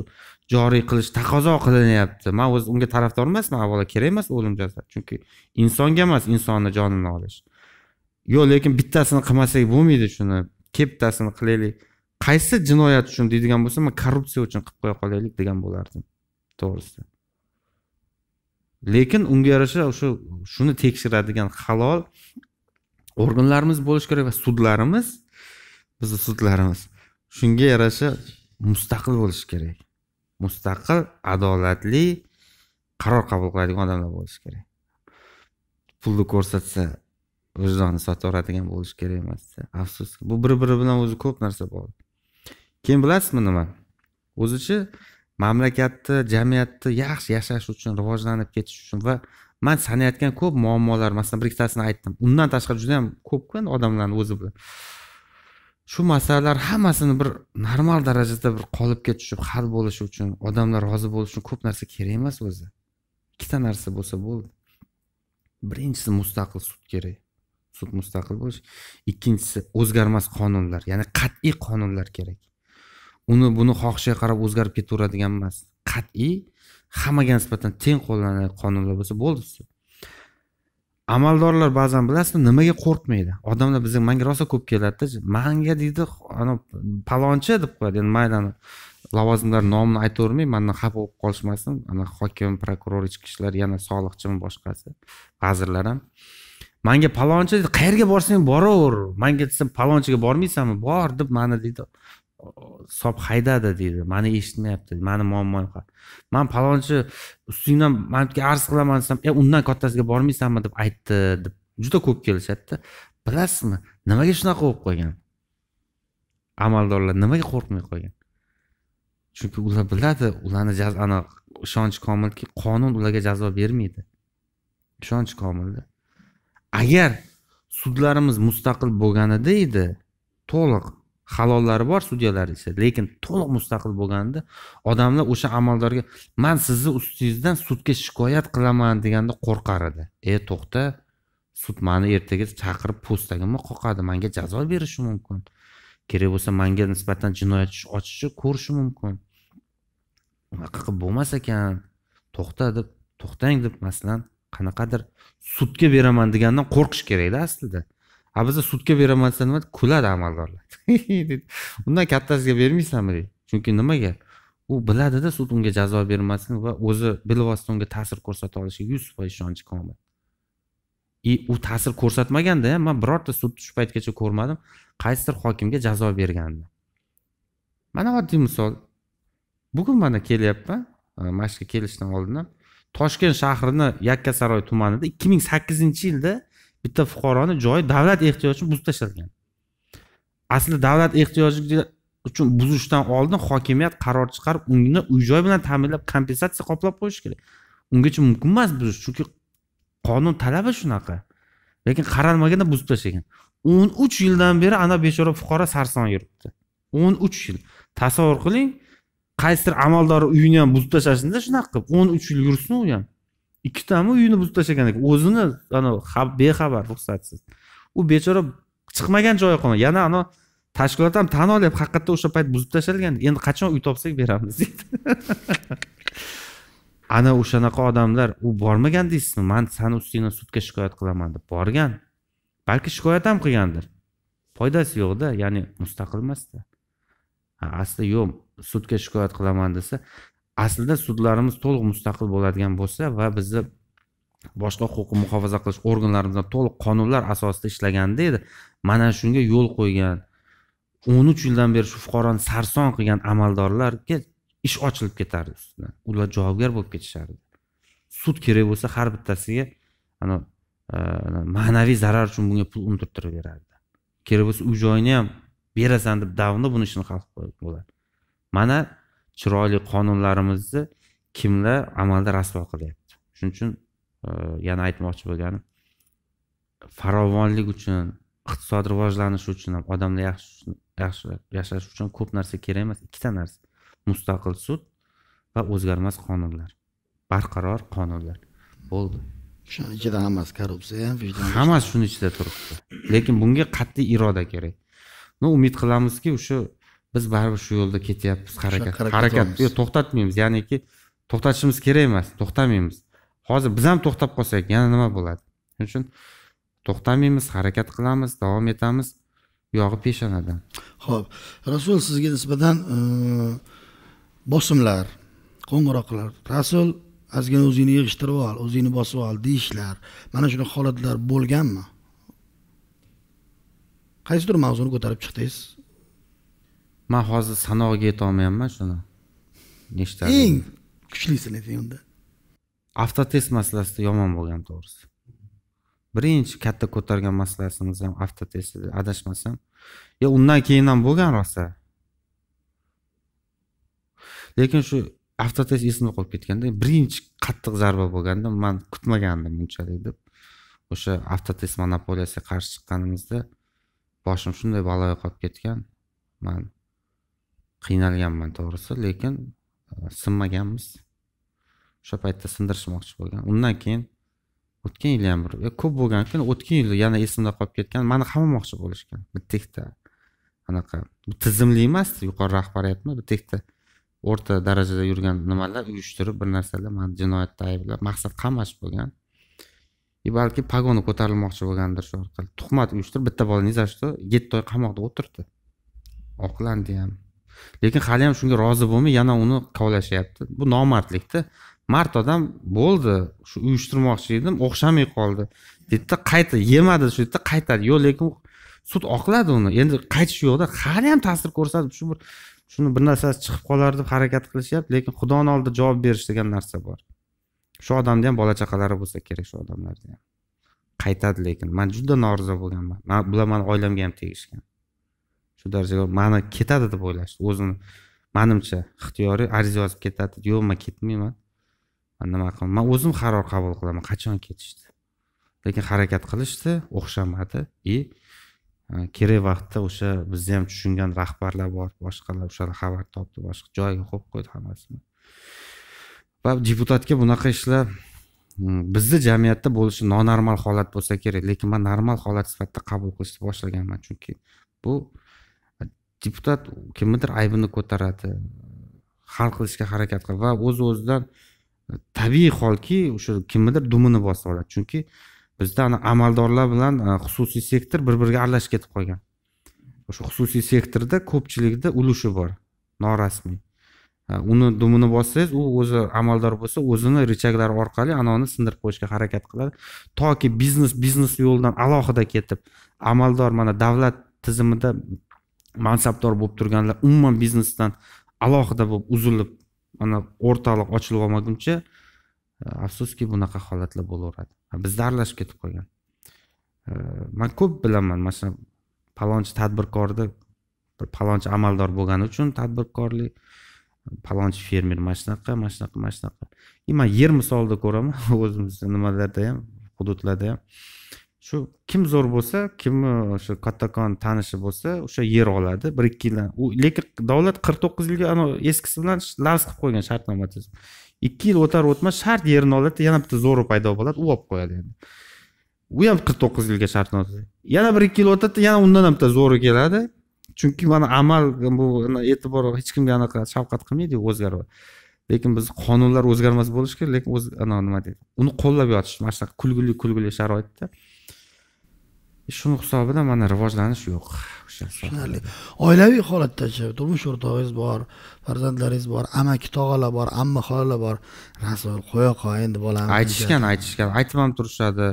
joriy qilish taqozo qilinyapti man o'zi unga tarafdor emasman avvalo kerak emas o'lim jazo chunki insonga emas insonni jonini olish yo'q lekin bittasini qilmasak bo'lmaydi shuni kelib bittasini qilaylik qaysi jinoyat uchun deydigan bo'lsam man korrupsiya uchun qilib qo'ya qolaylik degan bo'lardim to'g'risi lekin unga yarasha o'sha shuni tekshiradigan halol organlarimiz bo'lishi kerak va sudlarimiz bizni sudlarimiz shunga yarasha mustaqil bo'lishi kerak mustaqil adolatli qaror qabul qiladigan odamlar bo'lishi kerak pulni ko'rsatsa vijdonni sotib yuboradigan bo'lishi kerak emas afsuski bu bir biri bilan o'zi ko'p narsa bog'liq keyin bilasizmi nima o'zichi mamlakatni jamiyatni yaxshi yashash uchun rivojlanib ketish uchun va man sanayotgan ko'p muammolar masalan bir ikkitasini aytdim undan tashqari juda yam ko'pku odamlarni o'zi bilan shu masalalar hammasini bir normal darajada bir ketish uchun hal bo'lishi uchun odamlar rozi bo'lishi uchun ko'p narsa kerak emas o'zi ikkita narsa bo'lsa bo'ldi birinchisi mustaqil sud kerak sud mustaqil bo'lishi ikkinchisi o'zgarmas qonunlar ya'ni qat'iy qonunlar kerak uni buni xohishiga qarab o'zgarib ketaveradigan emas qat'iy hammaga nisbatan teng qo'llaniladigan qonunlar bo'lsa bo'ldi amaldorlar ba'zan bilasizmi nimaga qo'rqmaydi odamlar bizga manga rosa ko'p keladida manga deydi palonchi deb qo'yadi endi mayli lavozimlar nomini aytavermay mandan xafa bo'lib qolishmasin ana hokim prokuror ichki ishlar yana soliqchimi boshqasi vazirlar ham manga palonchi deydi qayerga borsang boraver manga desam palonchiga bormaysanmi bor deb mani deydi sop haydadi deydi mani eshitmayapti mani muammoim man palonchi ustingdan manga arz qilaman desam e undan kattasiga bormaysanmi deb aytdi deb juda ko'p kelishadida bilasizmi nimaga shunaqa bo'lib qolgan amaldorlar nimaga qo'rqmay qolgan chunki ular biladi ularni ana ishonchi komilki qonun ularga jazo bermaydi ishonchi komilda agar sudlarimiz mustaqil bo'lganida edi to'liq halollari bor sudyalar esa lekin to'liq mustaqil bo'lganda odamlar o'sha amaldorga man sizni ustingizdan sudga shikoyat qilaman deganda qo'rqar edi e to'xta sud mani ertaga chaqirib po'stagimni qoqadi manga jazo berishi mumkin kerak bo'lsa manga nisbatan jinoyat ish ochishi ko'rishi mumkin unaqa qilib bo'lmas ekan to'xta deb to'xtang deb masalan qanaqadir sudga beraman degandan qo'rqish kerakda aslida a biza sudga beraman desa nima kuladi amaldorlar deydi undan kattasiga bermaysanmi deydi chunki nimaga u biladida sud unga jazo bermasin va o'zi bilvosita unga ta'sir ko'rsata olishiga yuz foiz ishonchi komil и u ta'sir ko'rsatmaganda ham man birorta sudni shu paytgacha ko'rmadim qaysidir hokimga jazo berganini mana oddiy misol bugun mana kelyapman mashqqa kelishdan oldin ham toshkent shahrini yakkasaroy tumanida ikki ming sakkizinchi yilda bitta fuqaroni joyi davlat ehtiyoji uchun buzib tashlangan aslida davlat ehtiyoji uchun buzishdan oldin hokimiyat qaror chiqarib uni uy joy bilan ta'minlab kompensatsiya qoplab qo'yishi kerak ungacha mumkin emas buzish chunki qonun talabi shunaqa lekin qaralmaganda buzib tashlagan o'n uch yildan beri ana bechora fuqaro sarson yuribdi o'n uch yil tasavvur qiling qaysidir amaldor uyini ham buzib tashlasinda shunaqa qilib o'n uch yil yursin u ham ikkitami uyini buzib tashlagan ekan o'zini bexabar ruxsatsiz u bechora chiqmagan joyi qolmadi yana ana tashkilot ham tan olyapti haqiqatda o'sha payt buzib tashlangan endi qachon uy topsak beramiz deydi ana o'shanaqa odamlar u bormagan deysizmi man sani ustingdan sudga shikoyat qilaman deb borgan balki shikoyat ham qilgandir foydasi yo'qda ya'ni mustaqil emasda asli yo'q sudga shikoyat qilaman desa aslida sudlarimiz to'liq mustaqil bo'ladigan bo'lsa va bizni boshqa huquqni muhofaza qilish organlarimizdan to'liq qonunlar asosida ishlaganda edi mana shunga yo'l qo'ygan o'n uch yildan beri shu fuqaroni sarson qilgan amaldorlarga ish ochilib ketardi ustidan ular javobgar bo'lib ketishardi sud kerak bo'lsa har bittasiga ana e, ma'naviy zarar uchun bunga pul undirtirib berardi kerak bo'lsa uy joyini ham berasan deb davno buni ishini hal qilib bo'ladi mana chiroyli qonunlarimizni kimlar amalda rasvo qilyapti shuning uchun e, yana aytmoqchi bo'lganim farovonlik uchun iqtisod rivojlanishi uchun ham odamlar yaxshi yaxshi yashash uchun ko'p narsa kerak emas ikkita narsa mustaqil sud va o'zgarmas qonunlar barqaror qonunlar bo'ldi shuni ichida hammasi korrupsiya ham vijdon hammasi shuni ichida turibdi lekin bunga qat'iy iroda kerak ну umid qilamizki o'sha biz baribir shu yo'lda ketyapmiz harakat harakatni to'xtatmaymiz ya'niki to'xtatishimiz kerak emas to'xtamaymiz hozir biz ham to'xtab qolsak yana nima bo'ladi shuning uchun to'xtamaymiz harakat qilamiz davom etamiz u yog'i peshonadan ho'p rasul sizga nisbatan e, bosimlar qo'ng'iroqlar rasul ozgina o'zingni yig'ishtirib ol o'zingni bosib ol deyishlar mana shunaqa holatlar bo'lganmi qaysidir mavzuni ko'tarib chiqdingiz man hozir sanog'iga yetolmayapman shuni nechta eng kuchlisini ayting unda avtotest masalasida yomon bo'lgan to'g'risi birinchi katta ko'targan masalasimiz ham avtotest edi adashmasam yo undan keyin ham bo'lgan rosa lekin shu avtotest esimda qolib ketganda birinchi qattiq zarba bo'lganda man kutmagandim bunchalik deb o'sha avtotest monopoliyasiga qarshi chiqqanimizda boshim shunday baloga qolib ketgan man qiynalganman to'g'risi lekin e, sinmaganmiz o'sha paytda sindirishmoqchi bo'lgan undan keyin o'tgan yili ham bir e, ko'p bo'lgan ekan o'tgan yili yana esimda qolib ketgan mani qamamoqchi bo'lishgan bitta ikkita anaqa tizimli emas yuqori rahbariyatmi bitta ikkita o'rta darajada yurgan nimalar uyushtirib bir narsalar mani jinoyatda ayblab maqsad qamash bo'lgan и e, balki pogona ko'tarilmoqchi bo'lgandir shu orqali tuhmat uyushtirib bitta bolani ni yetti oy qamoqda o'tirdi oqlandi ham lekin hali ham shunga rozi bo'lmay yana uni kovlashyapti bu nomardlikda mard odam bo'ldi shu uyushtirmoqchi edim o'xshamay qoldi deydida qayta yemadi shu yerda qaytadi yo'q lekin sud oqladi uni endi qaytish yo'qda hali ham ta'sir ko'rsatib shu bir shuni bir narsasi chiqib qolar deb harakat qilishyapti lekin xudoni oldida javob berish degan narsa bor shu odamni ham bola chaqalari bo'lsa kerak shu odamlarni ham qaytadi lekin man juda norozi bo'lganman bular mani oilamga ham tegishgan shu darajaga mani ketadi deb o'ylashdi o'zini manimcha ixtiyoriy ariza yozib ketadi yo'q man ketmayman man nima qilaman man o'zim qaror qabul qilaman qachon ketishni lekin harakat qilishdi o'xshamadi и e, kerak vaqtda o'sha bizni ham tushungan rahbarlar bor boshqalar o'shalar xabar topdi boshqa joyiga qo'yib qo'ydi hammasini va deputatga bunaqa ishlar hmm, bizni jamiyatda bo'lishi nonormal holat bo'lsa kerak lekin man normal holat sifatida qabul qilishni boshlaganman chunki bu deputat kimnidir aybini ko'taradi hal qilishga harakat qiladi va o'z o'zidan e, tabiiy holki o'sha kimnidir dumini bosib oladi chunki bizda ana amaldorlar bilan e, xususiy sektor bir biriga aralashib ketib qolgan o'sha xususiy sektorda ko'pchilikda ulushi bor norasmiy e, uni dumini bossangiz u o'zi amaldor bo'lsa o'zini richaglari orqali anavini sindirib qo'yishga harakat qiladi toki biznes biznes yo'lidan alohida ketib amaldor mana davlat tizimida mansabdor bo'lib turganlar umuman biznesdan alohida bo'lib uzilib mana o'rtaliq ochilib olmaguncha e, afsuski bunaqa holatlar bo'laveradi bizda aralashib ketib qolgan e, man ko'p bilaman mana shu palonchi tadbirkorni bir palonchi amaldor bo'lgani uchun tadbirkorlik palonchi fermer mana shunaqa mana shunaqa mana shunaqa и man yer misolida ko'raman o'zimizni nimalarda ham hududlarda ham shu kim zo'r bo'lsa kimni o'sha e, kattakon tanishi bo'lsa o'sha yer oladi bir ikki yildan u lekin davlat qirq to'qqiz yilga anavi eskisi bilan lars qilib qo'ygan shartnoma ikki yil o'tar o'tmas shart yerini oladida yana bitta zo'ri paydo bo'ladi u olib qo'yadi endi u ham qirq to'qqiz yilga shartnoma yana bir ikki yil o'tadida yana undan ham bitta zo'ri keladi chunki mana amal bu e'tibor hech kimga anaqa shafqat qilmaydiku o'zgarib lekin biz qonunlar o'zgarmas bo'lishi kerak lekin o'z anavi nima deydi uni qo'llab yotish mana shunaqa kulgili kulgili sharoitda shuni hisobida mana rivojlanish yo'q tushunarli oilaviy holatdachi turmush o'rtog'ingiz bor farzandlaringiz bor amaki tog'alar bor amma xolalar bor rasul qo'ya qol endi bolani aytishgan aytishgan aytib ham turishadi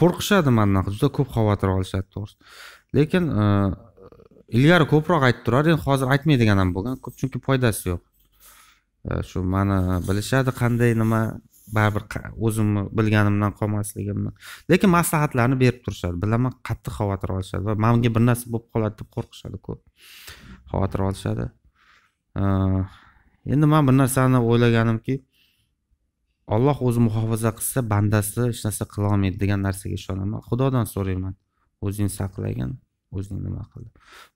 qo'rqishadi mandan juda ko'p xavotir olishadi to'g'risi lekin e, ilgari ko'proq aytib turar endi hozir aytmaydigan ham bo'lgan chunki foydasi yo'q e, shu mani bilishadi qanday nima baribir o'zimni bilganimdan qolmasligimni lekin maslahatlarni berib turishadi bilaman qattiq xavotir olishadi va manga bir narsa bo'lib qoladi deb qo'rqishadi ko'p xavotir olishadi endi man bir narsani o'ylaganimki olloh o'zi muhofaza qilsa bandasi hech narsa qilolmaydi degan narsaga ishonaman xudodan so'rayman o'zing saqlagin o'zing nima qil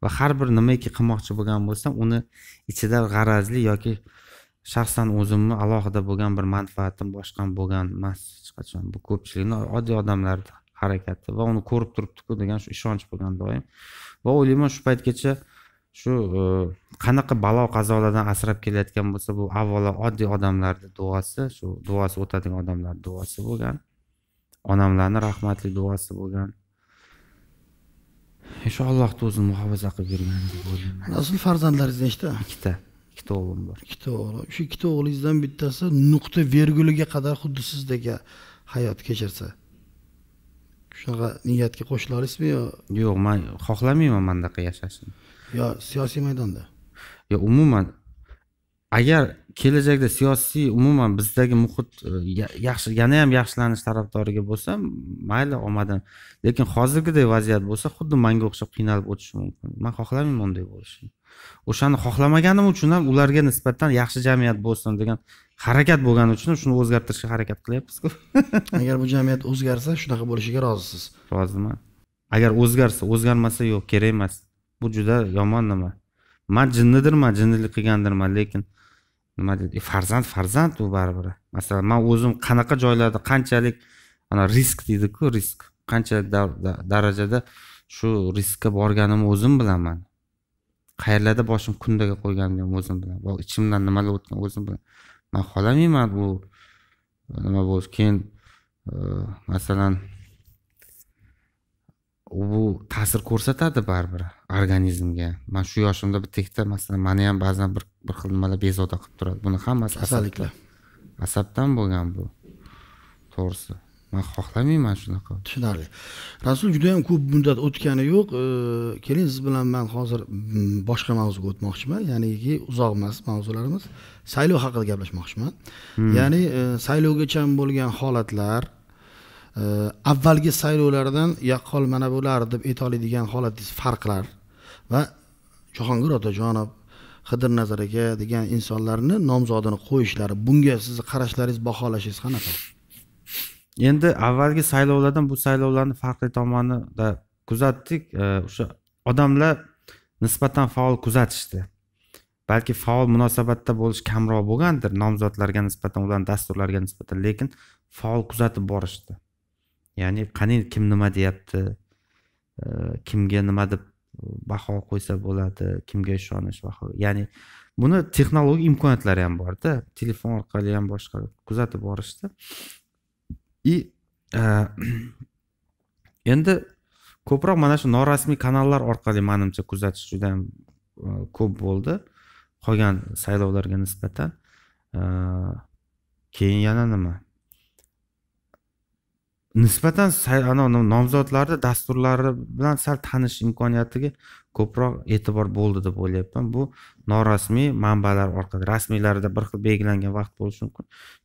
va har bir nimaki qilmoqchi bo'lgan bo'lsam uni ichida g'arazli yoki shaxsan o'zimni alohida bo'lgan bir manfaatim boshqam bo'lgan emas hech qachon bu ko'pchilikni oddiy odamlarni harakati va uni ko'rib turibdiku degan shu ishonch bo'lgan doim va o'ylayman shu paytgacha shu e, qanaqa balo qazolardan asrab kelayotgan bo'lsa bu avvalo oddiy odamlarni duosi shu duosi o'tadigan odamlarni duosi bo'lgan onamlarni rahmatli duosi bo'lgan shu allohni o'zini muhofaza qilib yurgan deb o'ylayman o'zini farzandlaringiz nechta ikkita ikkita o'g'lim bor ikkita o'g'li o'sha ikkita o'g'lingizdan bittasi nuqta verguliga qadar xuddi sizdek hayot kechirsa shunaqa niyatga qo'shila olasizmi yo yo'q man xohlamayman manaqa yashashni yo siyosiy maydonda yo umuman agar kelajakda siyosiy umuman bizdagi muhit e, yaxshi yana ham yaxshilanish tarafdoriga bo'lsa mayli omadim lekin hozirgidek vaziyat bo'lsa xuddi manga o'xshab qiynalib o'tishi mumkin man xohlamayman unday bo'lishini o'shani xohlamaganim uchun ham ularga nisbatan yaxshi jamiyat bo'lsin degan harakat bo'lgani uchun shuni o'zgartirishga harakat qilyapmizku agar bu jamiyat o'zgarsa shunaqa bo'lishiga rozisiz roziman agar o'zgarsa o'zgarmasa yo'q kerak emas bu juda yomon nima man jinnidirman jinnilik qilgandirman lekin nima deydi e, farzand farzand u baribir masalan man o'zim qanaqa joylarda qanchalik ana risk deydiku risk qancha darajada shu riskka borganimni o'zim bilaman qayerlarda boshim kundaga qo'yganimni ham o'zim bilaman ichimdan nimalar o'tganini o'zim bilaman man xohlamayman u nima bo'lsa keyin e, masalan u ta'sir ko'rsatadi baribir organizmga man shu yoshimda bitta masalan mani ham ba'zan bir bir xil nimalar bezovta qilib turadi buni hammasi kasalliklar asabdan bo'lgan bu to'g'risi man xohlamayman shunaqa tushunarli rasul juda yam ko'p muddat o'tgani yo'q keling siz bilan man hozir mm, boshqa mavzuga o'tmoqchiman ya'niki uzoq emas mavzularimiz saylov haqida gaplashmoqchiman hmm. ya'ni e, saylovgacha bo'lgan holatlar e, avvalgi saylovlardan yaqqol mana bular deb ayta oladigan holatingiz farqlar va jahongir otajonov qidir nazar aka degan insonlarni nomzodini qo'yishlari bunga sizni qarashlaringiz baholashingiz qanaqa endi avvalgi saylovlardan bu saylovlarni farqli tomonida kuzatdik o'sha odamlar nisbatan faol kuzatishdi balki faol munosabatda bo'lish kamroq bo'lgandir nomzodlarga nisbatan ularni dasturlariga nisbatan lekin faol kuzatib borishdi ya'ni qani kim nima deyapti kimga nima deb baho qo'ysa bo'ladi kimga ishonish va ya'ni buni texnologik imkoniyatlari ham borda telefon orqali ham boshqa kuzatib borishdi и e, endi ko'proq mana shu norasmiy kanallar orqali manimcha kuzatish juda ham e, ko'p bo'ldi qolgan saylovlarga nisbatan e, keyin yana nima nisbatan anavi nomzodlarni dasturlari bilan sal tanish imkoniyatiga ko'proq e'tibor bo'ldi deb o'ylayapman bu norasmiy manbalar orqali rasmiylarida bir xil belgilangan vaqt bo'lishi mumkin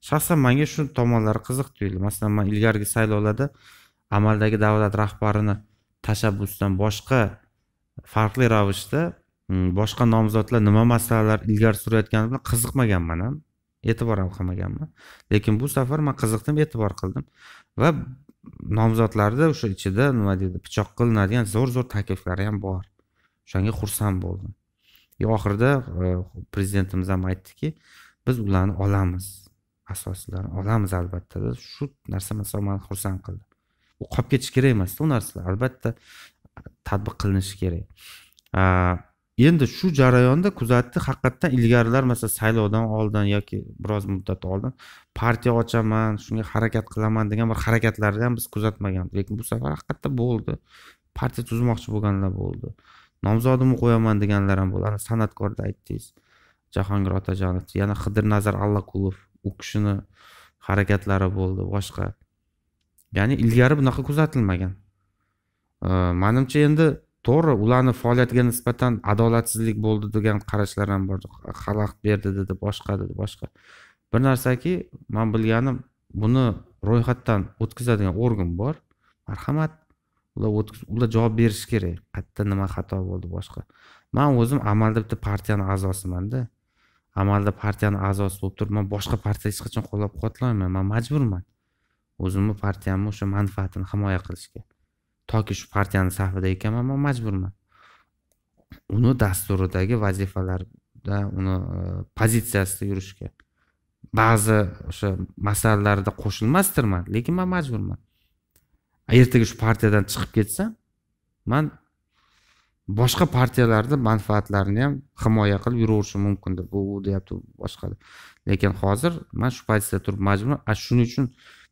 shaxsan manga shu tomonlari qiziq tuyuldi masalan man ilgarigi saylovlarda amaldagi davlat rahbarini tashabbusidan boshqa farqli ravishda boshqa nomzodlar nima masalalar ilgari surayotgani bilan qiziqmaganman ham e'tibor ham qilmaganman lekin bu safar man qiziqdim e'tibor qildim va nomzodlarni o'sha ichida nima deydi pichoq qilinadigan zo'r zo'r takliflari ham bor o'shanga xursand bo'ldim и oxirida e, prezidentimiz ham aytdiki biz ularni olamiz asoslarni olamiz albatta shu narsa mani xursand qildi u qolib ketishi kerak emasda u narsalar albatta tadbiq qilinishi kerak endi shu jarayonda kuzatdi haqiqatdan ilgarilar masalan saylovdan oldin yoki biroz muddat oldin partiya ochaman shunga harakat qilaman degan bir harakatlarni ham biz kuzatmaganmiz lekin bu safar haqiqatda bo'ldi partiya tuzmoqchi bo'lganlar bo'ldi nomzodimni qo'yaman deganlar ham bo'ldi san'atkorni aytdingiz jahongir otajonov yana qidirnazar allakulov u kishini harakatlari bo'ldi boshqa ya'ni ilgari bunaqa kuzatilmagan manimcha endi to'g'ri ularni faoliyatiga nisbatan adolatsizlik bo'ldi degan qarashlar ham bor xalaqit berdi dedi boshqa dedi boshqa bir narsaki man bilganim buni ro'yxatdan o'tkazadigan organ bor marhamat ular ular javob berishi kerak qayerda nima xato bo'ldi boshqa man o'zim amalda bitta partiyani a'zosimanda amalda partiyani a'zosi bo'lib turib man boshqa partiya hech qachon qo'llab quvvatlamayman man majburman o'zimni partiyamni o'sha manfaatini himoya qilishga toki shu partiyani safida ekanman man majburman uni dasturidagi vazifalarda uni e, pozitsiyasida yurishga ba'zi o'sha masalalarda qo'shilmasdirman lekin man majburman ertaga shu partiyadan chiqib ketsam man boshqa partiyalarni manfaatlarini ham himoya qilib yuraverishim mumkindir bu u deyapti boshqa lekin hozir man shu pozitsiyada turib majburman shuning uchun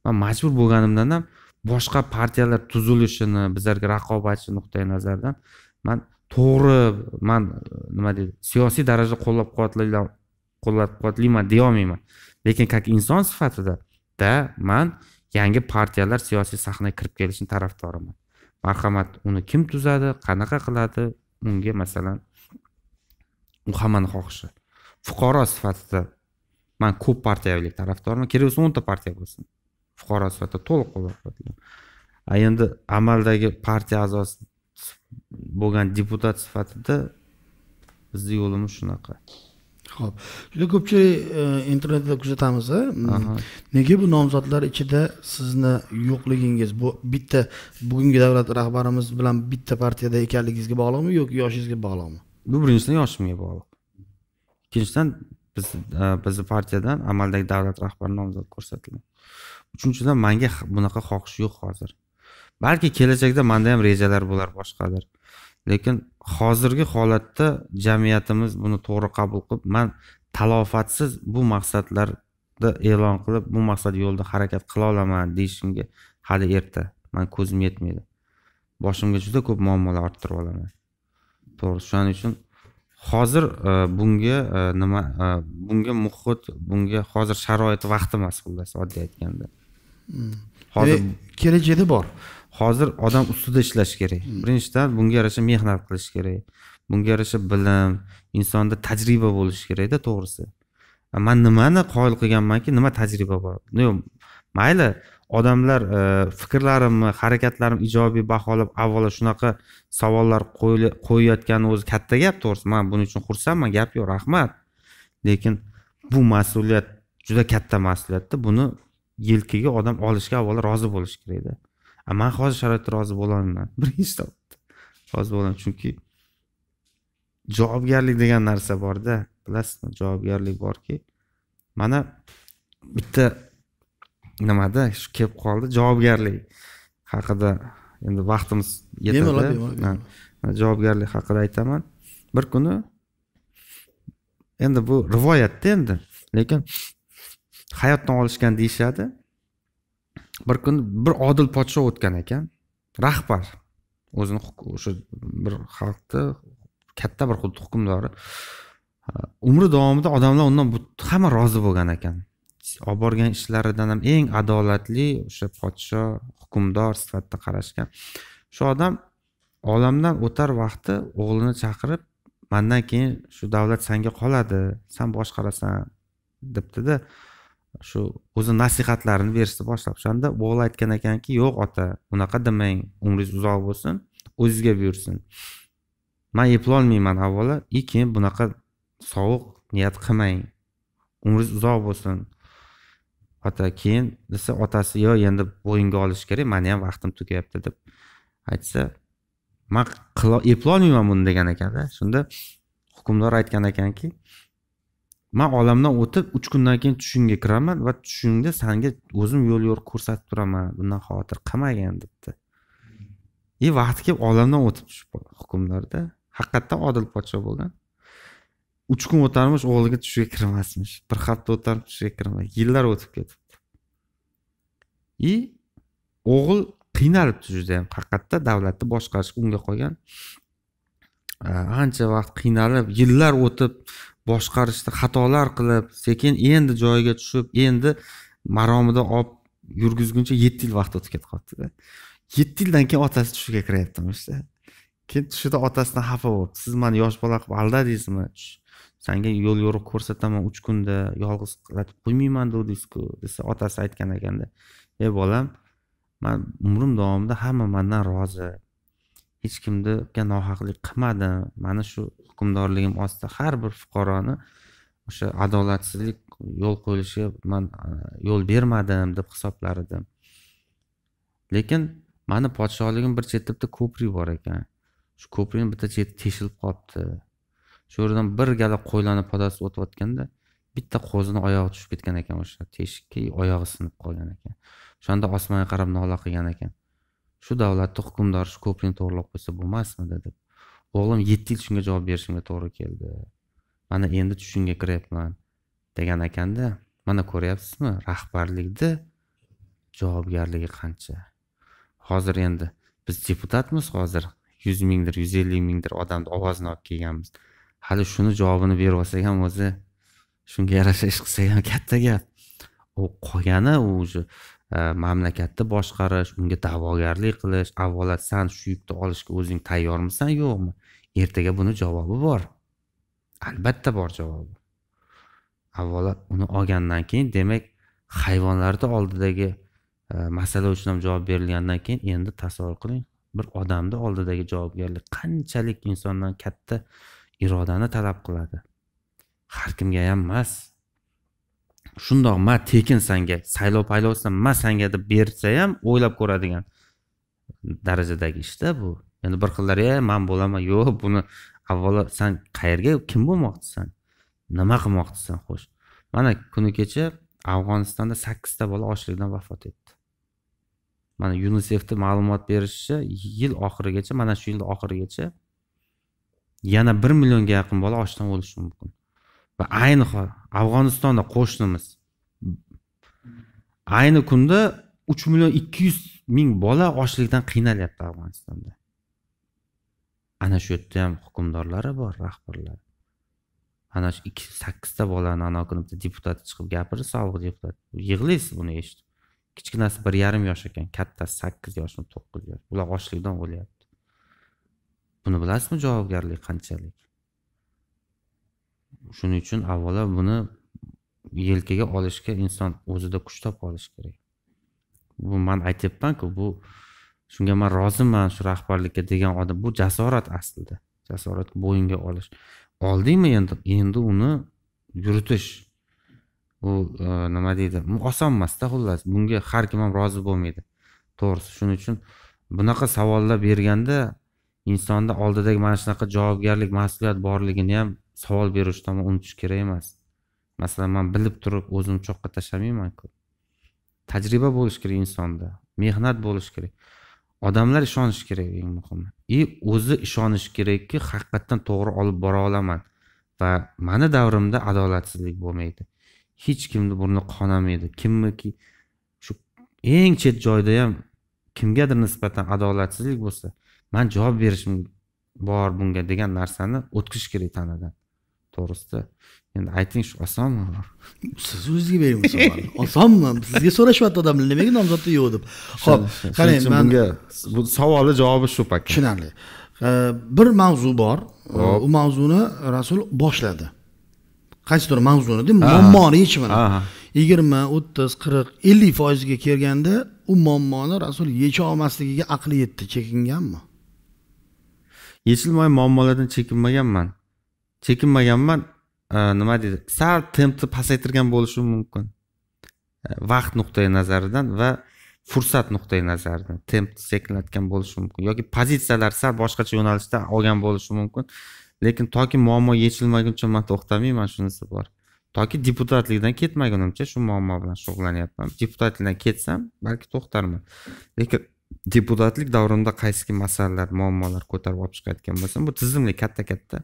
man majbur bo'lganimdan ham boshqa partiyalar tuzilishini bizlarga raqobatchi nuqtai nazardan man to'g'ri man e, nima deydi siyosiy darajada qo'llab quvvatlayman qo'llab quvvatlayman deyolmayman lekin как inson sifatida да man yangi partiyalar siyosiy sahnaga kirib kelishini tarafdoriman marhamat uni kim tuzadi qanaqa qiladi unga masalan u hammani xohishi fuqaro sifatida man ko'p partiyalik tarafdoriman kerak bo'lsa o'nta partiya bo'lsin fuqaro sifatida to'liq qo'llab a endi amaldagi partiya a'zosi bo'lgan deputat sifatida bizni yo'limiz shunaqa ho'p juda ko'pchilik e, internetda kuzatamiz e. nega bu nomzodlar ichida sizni yo'qligingiz bu bitta bugungi davlat rahbarimiz bilan bitta partiyada ekanligingizga bog'liqmi yoki yoshingizga bog'liqmi bu birinchidan yoshimga bog'liq ikkinchidan biz e, bizni partiyadan amaldagi davlat rahbari nomzodi ko'rsatilgan uchinchidan manga bunaqa xohish yo'q hozir balki kelajakda manda ham rejalar bo'lar boshqadir lekin hozirgi holatda jamiyatimiz buni to'g'ri qabul qilib man talofatsiz bu maqsadlarda e'lon qilib bu maqsad yo'lida harakat qila olaman deyishimga hali erta man ko'zim yetmaydi boshimga juda ko'p muammolar orttirib olaman to'g'ri shuning uchun hozir e, bunga e, nima e, bunga muhit bunga hozir sharoit vaqt emas xullas oddiy aytganda hozir kelajakda bor hozir odam ustida ishlash kerak hmm. birinchidan bunga yarasha mehnat qilish kerak bunga yarasha bilim insonda tajriba bo'lishi kerakda to'g'risi e, man nimani qoyil qilganmanki nima tajriba bor mayli odamlar e, fikrlarimni harakatlarimni ijobiy baholab avvalo shunaqa savollar qo'yayotgani o'zi katta gap to'g'risi man buning uchun xursandman gap yo'q rahmat lekin bu mas'uliyat juda katta mas'uliyatda buni yelkaga odam olishga avvalo rozi bo'lishi kerakda man hozir sharoitda rozi bo'lolmayman birinchi navbatda rozi bo'laman chunki javobgarlik degan narsa borda bilasizmi javobgarlik borki mana bitta nimada shu kelib qoldi javobgarlik haqida endi vaqtimiz yetadi javobgarlik haqida aytaman bir kuni endi bu rivoyatda endi lekin hayotdan olishgan deyishadi bir kun bir odil podsho o'tgan ekan rahbar o'zini o'sha bir xalqni katta bir xuddi hukmdori umri davomida odamlar undan hamma rozi bo'lgan ekan olib borgan ishlaridan ham eng adolatli o'sha podsho hukmdor sifatida qarashgan shu odam olamdan o'tar vaqti o'g'lini chaqirib mandan keyin shu davlat sanga qoladi san boshqarasan debdida de, shu o'zi nasihatlarini berishni boshlab o'shanda o'g'il aytgan ekanki yo'q ota unaqa demang umringiz uzoq bo'lsin o'zizga buyursin man eplolmayman avvalo и keyin bunaqa sovuq niyat qilmang umringiz uzoq bo'lsin ota keyin desa otasi yo endi bo'yinga olish kerak mani ham vaqtim tugayapti deb aytsa man eplolmayman buni degan ekanda shunda hukmdor aytgan ekanki man olamdan o'tib uch kundan keyin tushingga kiraman va tushingda sanga o'zim yo'l yo'l ko'rsatib turaman bundan xavotir qilmagin debdi и e, vaqti kelib olamdan o'tib tushib qoldi hukmdarda haqiqatdan odil podsho bo'lgan uch kun o'tarmish o'g'liga tushiga kirmasmish bir hafta o'tarmish tushiga kirmay yillar o'tib ketibdi и o'g'il qiynalibdi ham haqiqatda davlatni boshqarishga unga qolgan ancha vaqt qiynalib yillar o'tib boshqarishda xatolar qilib sekin endi joyiga tushib endi maromida olib yurgizguncha yetti yil vaqt o'tib ketib qolibdida yetti yildan keyin otasi tushiga kiryapti işte. keyin tushida otasidan xafa bo'libdi siz mani yosh bola qilib aldadingizmi sanga yo'l yo'riq ko'rsataman uch kunda yolg'iz qilatib qo'ymayman degdingizku desa otasi aytgan ekanda ey bolam man umrim davomida hamma mandan rozi hech kimga nohaqlik qilmadim mana shu hukmdorligim ostida har bir fuqaroni o'sha adolatsizlik yo'l qo'yilishiga man e, yo'l bermadim deb hisoblar edim lekin mani podshohligim bir chetda bitta ko'prik bor ekan shu ko'prikni bitta cheti teshilib qolibdi shu yerdan bir gala qo'ylarni podasi o'tayotganda bitta qo'zini oyog'i tushib ketgan ekan o'sha teshikka oyog'i sinib qolgan ekan o'shanda osmonga qarab nola qilgan ekan shu davlatni hukmdori shu ko'prikni to'g'irlab qo'ysa bo'lmasmidi deb o'g'lim yetti yil shunga javob berishimga to'g'ri keldi mana endi tushunga kiryapman degan ekanda mana ko'ryapsizmi rahbarlikni javobgarligi qancha hozir endi biz deputatmiz hozir yuz mingdir yuz ellik mingdir odamni ovozini olib kelganmiz hali shuni javobini berib olsak ham o'zi shunga yarasha ish qilsak ham katta gap u qolgani u уже Э, mamlakatni boshqarish unga da'vogarlik qilish avvalo san shu yukni olishga o'zing tayyormisan yo'qmi ertaga buni javobi bor albatta bor javobi avvalo uni olgandan keyin demak hayvonlarni oldidagi e, masala uchun ham javob berilgandan keyin endi tasavvur qiling bir odamni oldidagi javobgarlik qanchalik insondan katta irodani talab qiladi har kimga ham emas shundoq ma tekin sanga saylov paylovsa ma sanga deb bersa ham o'ylab ko'radigan darajadagi ishda bu endi bir xillar e man bo'laman yo'q buni avvalo san qayerga kim bo'lmoqchisan nima qilmoqchisan xo'sh mana kuni kecha afg'onistonda sakkizta bola ochlikdan vafot etdi mana yunisefni ma'lumot berishicha yil oxirigacha mana shu yil oxirigacha yana bir millionga yaqin bola ochdan o'lishi mumkin va ayni afg'onistonda qo'shnimiz ayni kunda uch million ikki yuz ming bola ochlikdan qiynalyapti afg'onistonda ana shu yerda ham hukmdorlari bor rahbarlari ana shu ikki sakkizta bolani anavi kuni bitta deputat chiqib gapirdi sobiq deputat yig'laysiz buni eshitib kichkinasi bir yarim yosh ekan kattasi sakkiz yoshmi to'qqiz yosh ular ochlikdan o'lyapti buni bilasizmi javobgarlik qanchalik shuning uchun avvalo buni yelkaga olishga inson o'zida kuch topib olishi kerak bu man aytyapmanku bu shunga man roziman shu rahbarlikka degan odam bu jasorat aslida jasorat bo'yinga olish oldingmi endi endi uni yuritish bu e, nima deydi oson emasda xullas bunga har kim ham rozi bo'lmaydi to'g'risi shuning uchun bunaqa savollar berganda insonni oldidagi mana shunaqa javobgarlik mas'uliyat borligini ham savol berish tomon unutish kerak emas masalan man bilib turib o'zimni cho'qqa tashlamaymanku tajriba bo'lishi kerak insonda mehnat bo'lishi kerak odamlar ishonishi kerak eng muhimi и o'zi ishonishi kerakki haqiqatdan to'g'ri olib bora olaman va mani davrimda adolatsizlik bo'lmaydi hech kimni burni qonamaydi kimniki shu eng chet joyda ham kimgadir nisbatan adolatsizlik bo'lsa man javob berishim bor bunga degan narsani o'tkazish kerak tanadan to'g'risida endi ayting shu osonmi siz o'zizga bering osonmi sizga so'rashyapti odamlar nimaga nomzodda yo'q deb ho'p qarang man bunga bu savolni javobi shu pak tushunarli bir mavzu bor u mavzuni rasul boshladi qaysidir mavzuni deb muammoni yechimini yigirma o'ttiz qirq ellik foizga kelganda u muammoni rasul yecha olmasligiga aqli yetdi chekinganmi yechilmagan muammolardan chekinmaganman chekinmaganman e, nima deydi sal tempni pasaytirgan bo'lishim mumkin e, vaqt nuqtai nazaridan va fursat nuqtai nazaridan tempni sekinlatgan bo'lishi mumkin yoki pozitsiyalar sal boshqacha yo'nalishda olgan bo'lishi mumkin lekin toki muammo yechilmaguncha man to'xtamayman shunisi bor toki deputatlikdan ketmagunimcha shu muammo bilan shug'ullanyapman deputatlikdan ketsam balki to'xtarman lekin deputatlik davrimda qaysiki masalalar muammolar ko'tarib olib chiqayotgan bo'lsam bu tizimli katta katta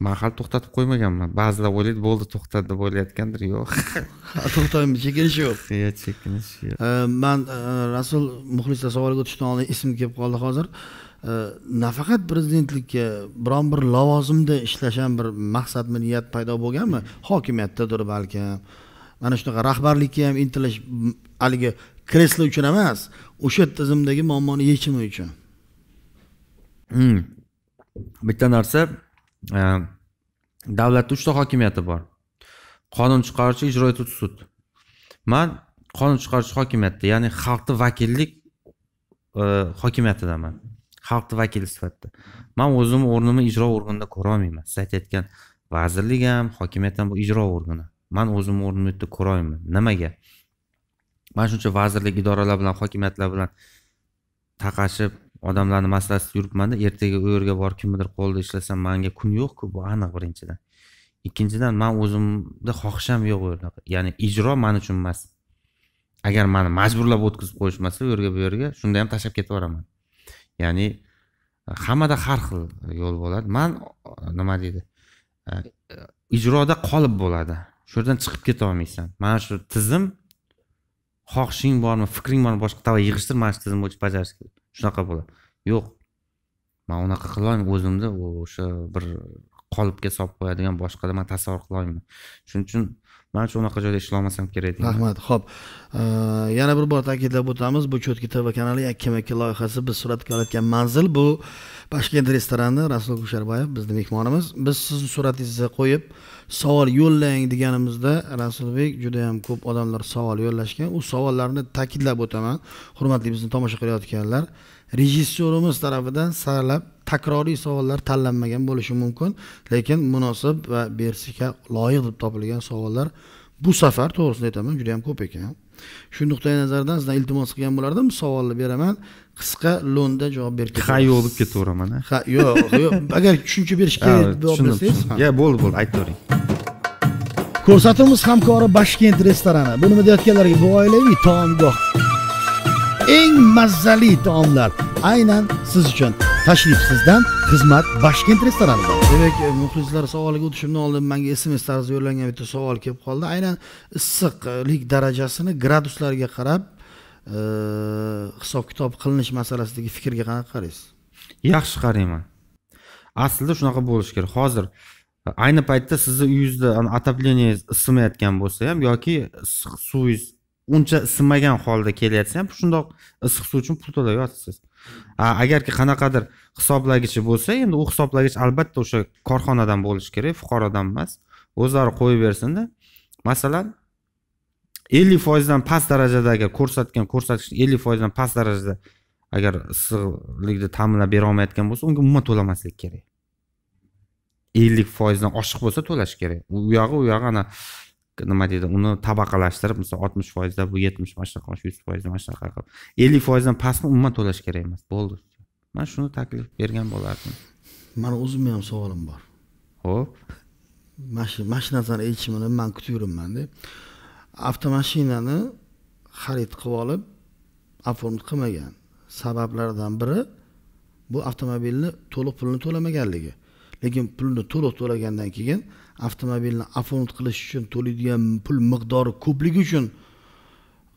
man hali to'xtatib qo'ymaganman ba'zilar o'ylaydi bo'ldi to'xtadi deb o'ylayotgandir yo'q to'xtam chekinish yo'q yo'q chekinish yo'q man e, rasul muxlislar savolga o'tishdan oldin esimga kelib qoldi hozir nafaqat prezidentlikka biron bir lavozimda ishlash ham bir maqsadmi niyat paydo bo'lganmi hokimiyatdadir balkim mana shunaqa rahbarlikka ham intilish haligi kreslo uchun emas o'sha tizimdagi muammoni yechimi uchun hmm. bitta narsa davlatni э, uchta hokimiyati bor qonun chiqaruvchi ijro etuvchi sud man qonun chiqaruvchi hokimiyatda ya'ni xalqni vakillik e, hokimiyatidaman xalqni vakili sifatida man o'zimni o'rnimni ijro organida ko'rolmayman siz aytayotgan vazirlik ham hokimiyat ham bu ijro organi man o'zimni o'rnimni u yerda ko'rolmayman nimaga mana shuncha vazirlik idoralar bilan hokimiyatlar bilan taqashib odamlarni maslahatsiz yuribmanda ertaga u yerga borib kimnidir qo'lida ishlasam manga kun yo'qku bu aniq birinchidan ikkinchidan man o'zimda xohish ham yo'q u yerda ya'ni ijro man uchun emas agar mani majburlab o'tkazib qo'yishmasa u yerga bu yerga shunda ham tashlab yuboraman ya'ni e, hammada har xil yo'l bo'ladi man e, nima deydi e, ijroda qolib bo'ladi shu yerdan chiqib keta olmaysan mana shu tizim xohishing bormi fikring bormi boshqa давай yig'ishtir mana shu tizim bo'yicha bajarish kerak shunaqa bo'ladi yo'q man unaqa qilolmayman o'zimni o'sha bir qolipga solib qo'yadigan boshqada man tasavvur qilolmayman shuning uchun manimcha unaqa joyda ishlamasam kerak rahmat ho'p yana bir bor ta'kidlab o'tamiz bu cho'tki tv kanali yakkama yakka loyihasi biz suratga olayotgan manzil bu toshkent restorani rasul kusherbayev bizni mehmonimiz biz sizni suratingizni qo'yib savol yo'llang deganimizda rasulbek juda yam ko'p odamlar savol yo'llashgan u savollarni ta'kidlab o'taman hurmatli bizni tomosha qilayotganlar rejissyorimiz tarafidan saralab takroriy savollar tanlanmagan bo'lishi mumkin lekin munosib va bersika loyiq deb topilgan savollar bu safar to'g'risini aytaman juda yam ko'p ekan shu nuqtai nazardan sizdan iltimos qilgan bo'lardim savolni beraman qisqa lo'nda javob berib ha yo'q deb ketaveraman ha yo'q yo'q agar tushuncha berish kerak deb yo bo'ldi bo'ldi aytavering Ko'rsatuvimiz hamkori Bashkent restorani. buni deyotganlarga bu oilaviy taomgoh. Eng mazali taomlar aynan siz uchun. Tashrif sizdan xizmat Bashkent restoranida Demak, e, muxlislar savoliga o'tishimdan oldin menga SMS tarzida yo'llangan bitta savol kelib qoldi. Aynan issiqlik darajasini graduslarga qarab e, hisob kitob qilinish masalasidagi fikrga qanaqa qaraysiz? Yaxshi qarayman. Aslida shunaqa bo'lishi kerak. Hozir ayni paytda sizni uyingizda отоплениеңiz isimayotgan bo'lsa ham yoki issiq suvingiz uncha isimagan holda kelyapsa ham shundoq issiq suv uchun pul to'layapsiz agarki qanaqadir hisoblagichi bo'lsa endi u hisoblagich albatta o'sha korxonadan bo'lishi kerak fuqarodan emas o'zlari qo'yib bersinda masalan ellik foizdan past darajadagi ko'rsatgan ko'rsatkichni ellik foizdan past darajada agar issiqlikni ta'minlab berolmayotgan bo'lsa unga umuman to'lamaslik kerak ellik foizdan oshiq bo'lsa to'lash kerak u yog'i u yog'i ana nima deydi uni tabaqalashtirib misol oltmish foizda bu yetmish mana shunaqa yuz foiz mana shunaqa qilib ellik foizdan pastni umuman to'lash kerak emas bo'ldi man shuni taklif bergan bo'lardim mani o'zimni ham savolim bor ho'p mana shu narsani aytishimini man kutib yuribmanda avtomashinani xarid qilib olib оформить qilmagan sabablardan biri bu avtomobilni to'liq pulini to'lamaganligi lekin pulni to'liq to'lagandan keyin avtomobilni afont qilish uchun to'laydigan pul miqdori ko'pligi uchun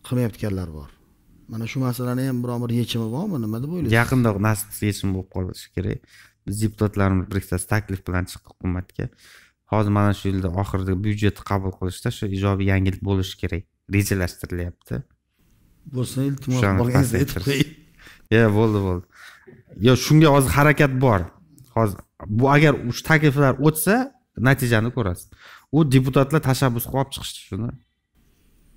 qilmayotganlar bor mana shu masalani ham biron bir yechimi bormi nima deb o'ylaysiz yaqinda nasib qilsa yechim bo'lib qolishi kerak biz deputatlarimiz birikasi taklif bilan chiqib hukumatga hozir mana shu yilda oxirida byudjet qabul qilishda shu ijobiy yangilik bo'lishi kerak rejalashtirilyapti bo'lsa iltimos borganingizda aytib qo'ying yo bo'ldi bo'ldi yo shunga hozir harakat bor hozir bu agar shu takliflar o'tsa natijani ko'rasiz u deputatlar tashabbus qilib olib chiqishdi shuni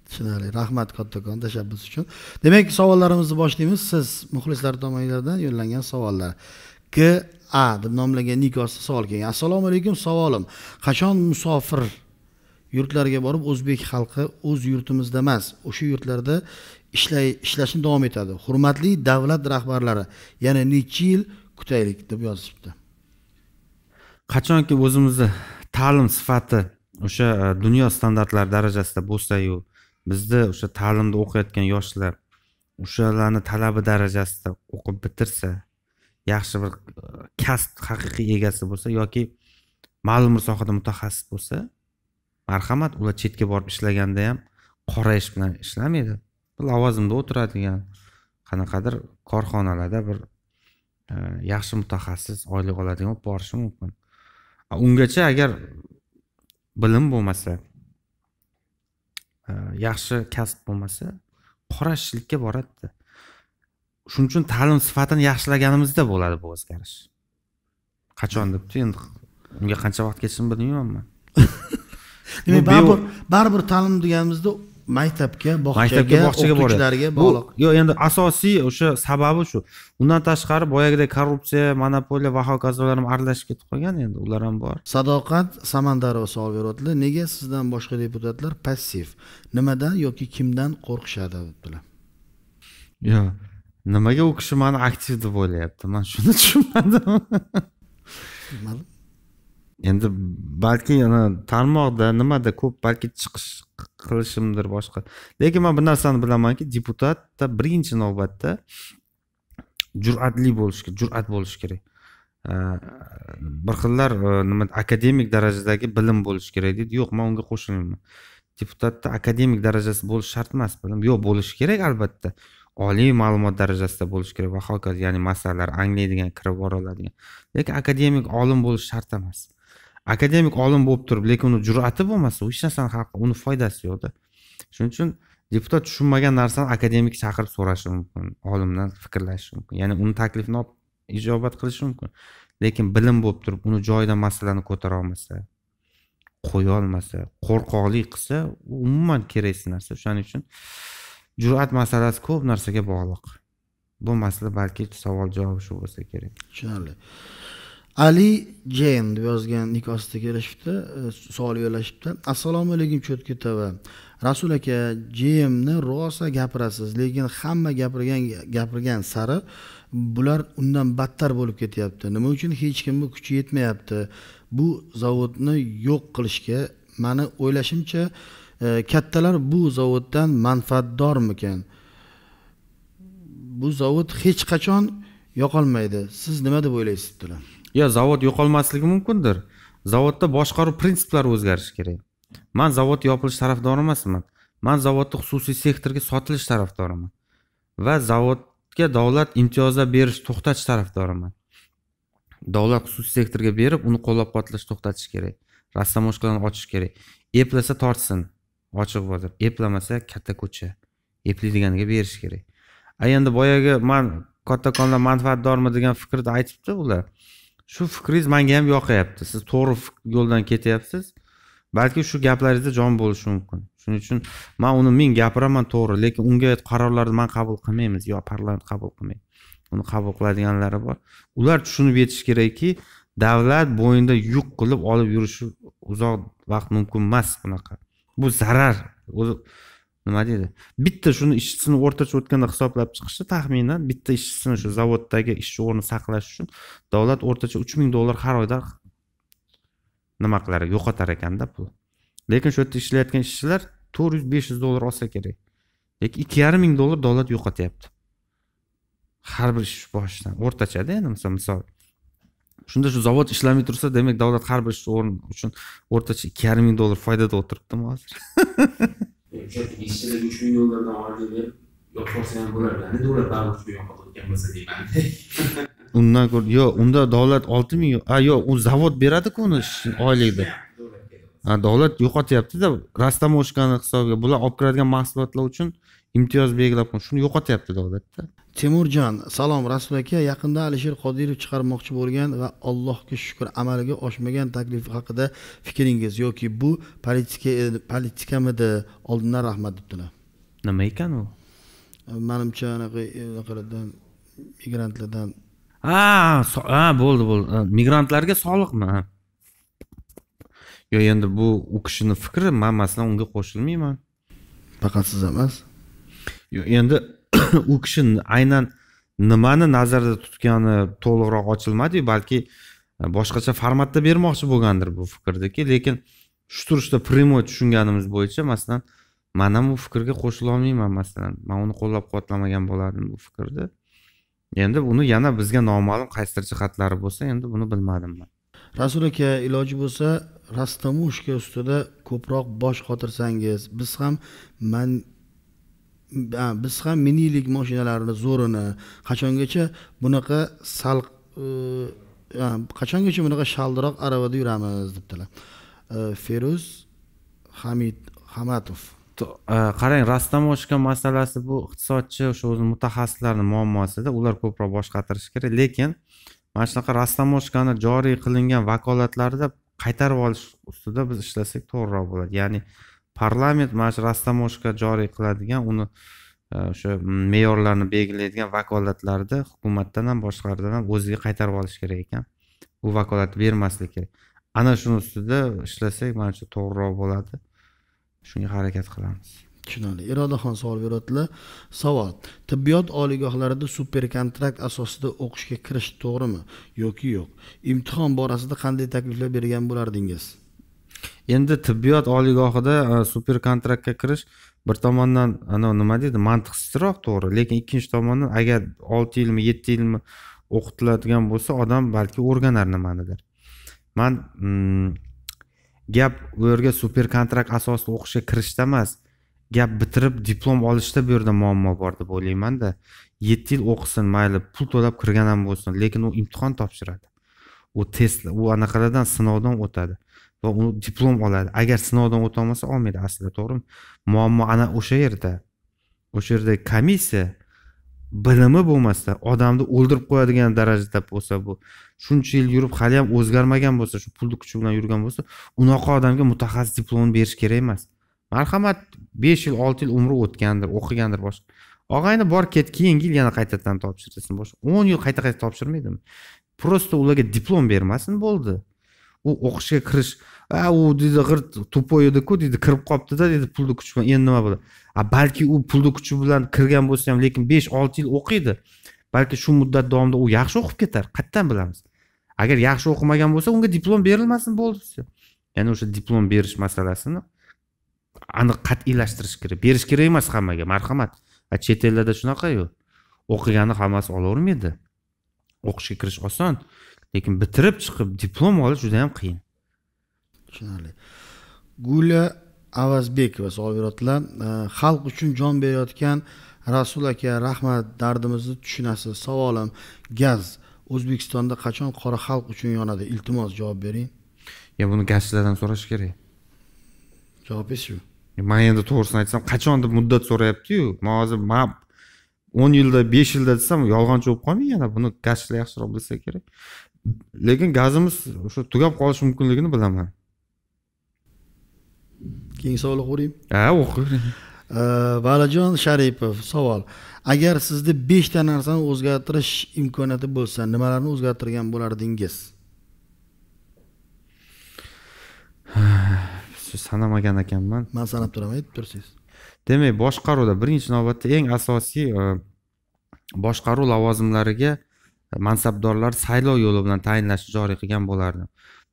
tushunarli rahmat kattakon tashabbus uchun demak savollarimizni boshlaymiz siz muxlislar tomonidan yo'llangan savollar k a deb nomlangan ostida savol kelgan assalomu alaykum savolim qachon musofir yurtlarga borib o'zbek xalqi o'z yurtimizda emas o'sha yurtlarda ishlay ishlashni davom etadi hurmatli davlat rahbarlari yana necha yil kutaylik deb yozibdi qachonki o'zimizni ta'lim sifati o'sha e, dunyo standartlari darajasida bo'lsayu bizni o'sha ta'limda o'qiyotgan yoshlar o'shalarni talabi darajasida o'qib bitirsa yaxshi bir e, kasb haqiqiy egasi bo'lsa yoki ma'lum bir sohada mutaxassis bo'lsa marhamat ular chetga borib ishlaganda ham qora ish bilan ishlamaydi lavozimda o'tiradigan qanaqadir korxonalarda bir e, yaxshi mutaxassis oylik oladigan bo'lib borishi mumkin ungacha agar bilim bo'lmasa e, yaxshi kasb bo'lmasa qora ishchilikka boradida shuning uchun ta'lim sifatini yaxshilaganimizda bo'ladi bu o'zgarish qachon debdi endi unga qancha vaqt ketishini bilmayman man demak baribir baribir ta'lim deganimizda maktabga bog'chaga o'qituvchilarga bog'liq yo'q endi asosiy o'sha sababi shu undan tashqari boyagidek korrupsiya monopoliya va hokazolar ham aralashib ketib qolgan endi ular ham bor sadoqat samandarova savol beryaptilar nega sizdan boshqa deputatlar passiv nimadan yoki kimdan qo'rqishadi debdilar yo nimaga u kishi mani aktiv deb o'ylayapti man shuni tushunmadim endi balki tarmoqda nimada ko'p balki chiqish qilishimdir boshqa lekin man bir narsani bilamanki deputatda birinchi navbatda jur'atli bo'lish kerak jur'at bo'lishi kerak bir xillar e, nima akademik darajadagi bilim bo'lishi kerak deydi yo'q man unga qo'shilmayman deputatda akademik darajasi bo'lishi shart emas bilim yo'q bo'lishi kerak albatta oliy ma'lumot darajasida bo'lishi kerak va hokazo ya'ni masalalar anglaydigan kirib bora oladigan lekin akademik olim bo'lish shart emas akademik olim bo'lib turib lekin uni jur'ati bo'lmasa u hech narsani hal uni foydasi yo'qda shuning uchun deputat tushunmagan narsani akademik chaqirib so'rashi mumkin olimdan fikrlashishi mumkin ya'ni uni taklifini olib ijobat qilishi mumkin lekin bilim bo'lib turib uni joyida masalani ko'tara olmasa qo'ya olmasa qo'rqoqlik qilsa umuman keraksiz narsa o'shaning uchun jur'at masalasi ko'p narsaga bog'liq bu masala balki savol javob shu bo'lsa kerak tushunarli ali jen deb yozgan nik ostida kelishibdi e, savol yo'llashibdi assalomu alaykum cho'tka tv rasul aka jmni rosa gapirasiz lekin hamma gapirgan gapirgan sari bular undan battar bo'lib ketyapti nima uchun hech kimni kuchi yetmayapti bu zavodni yo'q qilishga mani o'ylashimcha e, kattalar bu zavoddan manfaatdormikan bu zavod hech qachon yo'qolmaydi siz nima deb o'ylaysiz dedilar yo zavod yo'qolmasligi mumkindir zavodda boshqaruv prinsiplari o'zgarishi kerak man zavod yopilishi tarafdori emasman man zavodni xususiy sektorga sotilish tarafdoriman va zavodga davlat imtiyozlar berishni to'xtatish tarafdoriman davlat xususiy sektorga berib uni qo'llab quvvatlash to'xtatish kerak rastamoshkalarni ochish kerak eplasa tortsin ochiq bozor eplamasa katta ko'cha eplaydiganiga berish kerak a endi boyagi man kattakonlar manfaatdormi degan fikrni aytibdi ular shu fikringiz manga ham yoqyapti siz to'g'ri yo'ldan ketyapsiz balki shu gaplaringizda jon bo'lishi mumkin shuning uchun man uni men gapiraman to'g'ri lekin unga qarorlarni man qabul qilmaymiz yo parlament qabul qilmaydi uni qabul qiladiganlari bor ular tushunib yetishi kerakki davlat bo'yinda yuk qilib olib yurishi uzoq vaqt mumkin emas bunaqa bu zarar o'zi nima deydi bitta shuni ishchisini o'rtacha o'tganda hisoblab chiqishdi taxminan bitta ishchisini shu zavoddagi ishchi o'rni saqlash uchun davlat o'rtacha uch ming dollar har oyda nima qilar yo'qotar ekanda pul lekin shu yerda ishlayotgan ishchilar to'rt yuz besh yuz dollar olsa kerak lekin ikki yarim ming dollar davlat yo'qotyapti har bir ish boshidan o'rtachada endi misol misol shunda shu zavod ishlamay tursa demak davlat har bir ish o'rni uchun o'rtacha ikki yarim ming dollar foydada o'tiribdimi hozir o'sha ishchilar uch ming dollardan oldin berib yopib ham bo'lardi ana davlat baribir uch ming yo'qotayotgan bo'lsa deyman undan ko'ra yo'q unda davlat olti ming a yo'q u zavod beradiku uni oylikda davlat yo'qotyaptida rostamoshkani hisobiga bular olib kiradigan mahsulotlar uchun imtiyoz belgilab qo'yish shuni yo'qotyapti davlatda temurjon salom rasul aka yaqinda alisher qodirov chiqarmoqchi bo'lgan va allohga shukur amalga oshmagan taklif haqida fikringiz yoki bu politika politikamidi oldindan rahmat debdilar nima ekan u manimcha anaqa migrantlardan ha ha bo'ldi bo'ldi migrantlarga soliqmi yo endi bu u kishini fikri man masalan unga qo'shilmayman faqat siz emas endi u kishi aynan nimani nazarda tutgani to'liqroq ochilmadiyu balki e, boshqacha formatda bermoqchi bo'lgandir bu fikrniki lekin shu turishda прямой tushunganimiz bo'yicha masalan man ham bu fikrga qo'shila olmayman masalan man uni qo'llab quvvatlamagan bo'lardim bu fikrni endi uni yana bizga noma'lum qaysidir jihatlari bo'lsa endi buni bilmadim man rasul aka iloji bo'lsa rastamushka ustida ko'proq bosh qotirsangiz biz ham man biz ham miniylik mashinalarni zo'rini qachongacha bunaqa sal e, qachongacha bunaqa shaldiroq aravada yuramiz debdilar e, feruz hamid hamatov e, qarang rastamoshka masalasi bu iqtisodchi o'sha o'zi mutaxassislarni muammosida ular ko'proq bosh qatirishi kerak lekin mana shunaqa rastamoshkani joriy qilingan vakolatlarida qaytarib olish ustida biz ishlasak to'g'riroq bo'ladi ya'ni parlament rastamoshka joriy qiladigan uni e, o'sha me'yorlarni belgilaydigan vakolatlarni hukumatdan ham boshqalardan ham o'ziga qaytarib olish kerak ekan bu vakolatni bermaslik kerak ana shuni ustida ishlasak manimcha to'g'riroq bo'ladi shunga harakat qilamiz tushunarli irodaxon savol beryaptilar savol tibbiyot oliygohlarida super kontrakt asosida o'qishga kirish to'g'rimi yoki yo'q imtihon borasida qanday takliflar bergan bo'lardingiz endi tibbiyot oliygohida e, super kontraktga kirish bir tomondan anavi nima deydi mantiqsizroq to'g'ri lekin ikkinchi tomondan agar olti yilmi yetti yilmi o'qitiladigan bo'lsa odam balki o'rganar nimanidir man mm, gap u yerga super kontrakt asosida o'qishga kirishda emas gap bitirib diplom olishda bu yerda muammo bor deb o'ylaymanda yetti yil o'qisin mayli pul to'lab kirgan ham bo'lsin lekin u imtihon topshiradi u test u anaqalardan sinovdan o'tadi va u diplom oladi agar sinovdan o'ta olmasa olmaydi aslida to'g'rimi muammo ana o'sha yerda o'sha yerda komissiya bilimi bo'lmasa odamni o'ldirib qo'yadigan darajada bo'lsa bu shuncha yil yurib hali ham o'zgarmagan bo'lsa shu pulni kuchi bilan yurgan bo'lsa unaqa odamga mutaxassis diplomini berish kerak emas marhamat besh yil olti yil umri o'tgandir o'qigandir boshqa og'ayni bor ket keyingi yil yana qaytadan topshirasan boshqa o'n yil qayta qayta topshirmaydimi просто ularga diplom bermasin bo'ldi u o'qishga kirish a u deydi g'irt tupoy ediku deydi kirib qolibdida deydi pulni kuchi bilan endi nima bo'ladi a balki u pulni kuchi bilan kirgan bo'lsa ham lekin besh olti yil o'qiydi balki shu muddat davomida u yaxshi o'qib ketar qayerdan bilamiz agar yaxshi o'qimagan bo'lsa unga diplom berilmasin bo'ldi все ya'ni o'sha diplom berish masalasini aniq qat'iylashtirish kerak berish kerak emas hammaga marhamat chet ellarda shunaqayu o'qigani hammasi olavermaydi o'qishga kirish oson lekin bitirib chiqib diplom olish juda yam qiyin tushunarli gulya avazbekova soviratlar e, xalq uchun jon berayotgan rasul aka rahmat dardimizni tushunasiz savolim gaz o'zbekistonda qachon qora xalq uchun yonadi iltimos javob bering ya buni gazchilardan so'rash kerak javobingiz shu man endi to'g'risini aytsam qachon deb muddat so'rayaptiyu man hozir man o'n yilda besh yilda desam yolg'onchi bo'lib qolmang yana buni gazchilar yaxshiroq bilsa kerak lekin gazimiz o'sha tugab qolishi mumkinligini bilaman keyingi savol o'qiyveraymi ha o'qiyvering valijon sharipov savol agar sizda beshta narsani o'zgartirish imkoniyati bo'lsa nimalarni o'zgartirgan bo'lardingiz sanamagan ekanman man sanab turaman aytib tursiz demak boshqaruvda birinchi navbatda eng asosiy e, boshqaruv lavozimlariga mansabdorlar saylov yo'li bilan tayinlashni joriy qilgan bo'lardi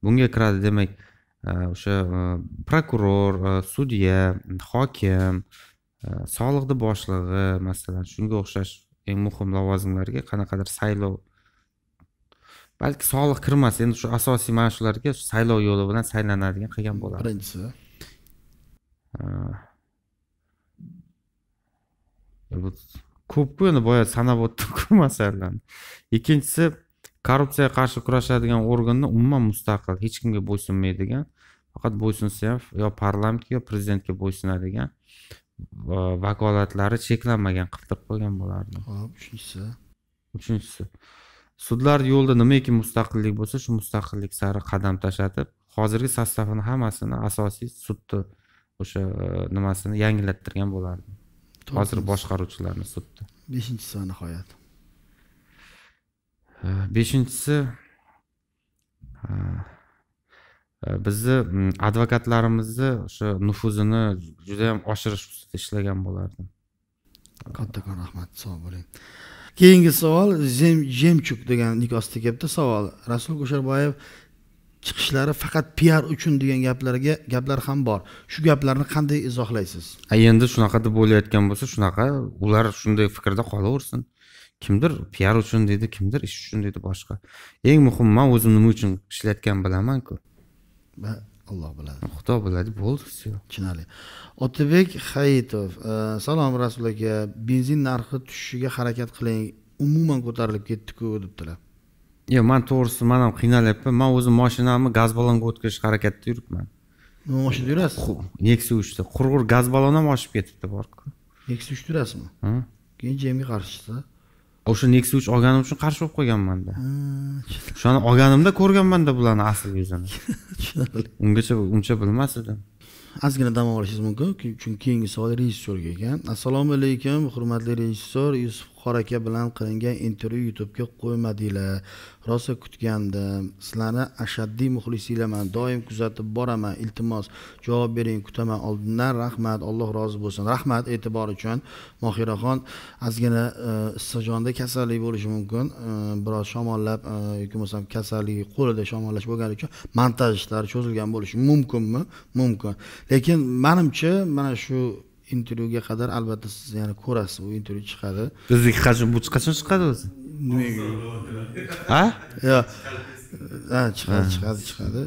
bunga kiradi demak e, o'sha e, prokuror e, sudya hokim soliqni boshlig'i masalan shunga o'xshash eng muhim lavozimlarga qanaqadir saylov balki soliq kirmas endi shu asosiy mana shularga saylov yo'li bilan saylanadigan qilgan bo'lardi birinchisi bu ko'pku endi boya sanab o'tdimku masalalarni ikkinchisi korrupsiyaga qarshi kurashadigan organni umuman mustaqil hech kimga bo'ysunmaydigan faqat bo'ysunsa ham yo parlamentga yo prezidentga bo'ysunadigan vakolatlari cheklanmagan qildirib qo'ygan bo'lardi hop uchinchisi uchinchisi sudlar yo'lda nimaki mustaqillik bo'lsa shu mustaqillik sari qadam tashlatib hozirgi sostavini hammasini asosiy sudni o'sha e, nimasini yangilattirgan bo'lardi hozir boshqaruvchilarni sudda beshinchisi va nihoyat beshinchisi e, bizni advokatlarimizni o'sha nufuzini juda yam oshirish ustida ishlagan bo'lardim kattakon rahmat sog' bo'ling keyingi savol jemchuk degan nikosda kelibdi savol rasul kusherbayev chiqishlari faqat piar uchun degan gaplarga gaplar ham bor shu gaplarni qanday izohlaysiz endi shunaqa deb o'ylayotgan bo'lsa shunaqa ular shunday fikrda qolaversin kimdir piar uchun deydi kimdir ish uchun deydi boshqa eng muhimi man o'zim nima uchun ishlayotganimni bilamanku alloh biladi xudo biladi bo'ldi все tushunarli otabek hayitov e, salom rasul aka benzin narxi tushishiga harakat qiling umuman ko'tarilib ketdiku debdilar yo'q man to'g'risi man ham qiynalyapman man o'zim moshinamni gaz ballonga o'tkazish harakatida yuribman nima mashinada yurasiz nexia uchda qurg'ur gaz balloni ham oshib ketibdi borku nexia uchda yurasizmi keyin jemga qarshisiz o'sha nexia uch olganim uchun qarshi bo'lib qolganmanda o'shani olganimda ko'rganmanda bularni asl yuzini ungacha uncha bilmas edim ozgina dam olishingiz mumkin chunki keyingi savol rejissyorga ekan assalomu alaykum hurmatli rejissyor yusuf Buxor aka bilan qilingan intervyu YouTube'ga qo'ymadinglar. Rosa kutgandim. Sizlarni ashaddiy muxlisinglarman. Doim kuzatib boraman. Iltimos, javob bering, kutaman. Oldindan rahmat, Alloh rozi bo'lsin. Rahmat e'tibor uchun. Mohiraxon azgina e, issiqjonda kasallik bo'lishi mumkin. E, biroz shamollab e, yoki bo'lmasam kasallik qo'lida shamollash bo'lgani uchun montaj ishlari cho'zilgan bo'lishi mumkinmi? Mumkin. Lekin menimcha mana shu intervyuga qadar albatta siz yana ko'rasiz u intervyu chiqadi bizniki qachon bu qachon chiqadi o'zi nimaga a yo'q ha chiqadi chiqadi chiqadi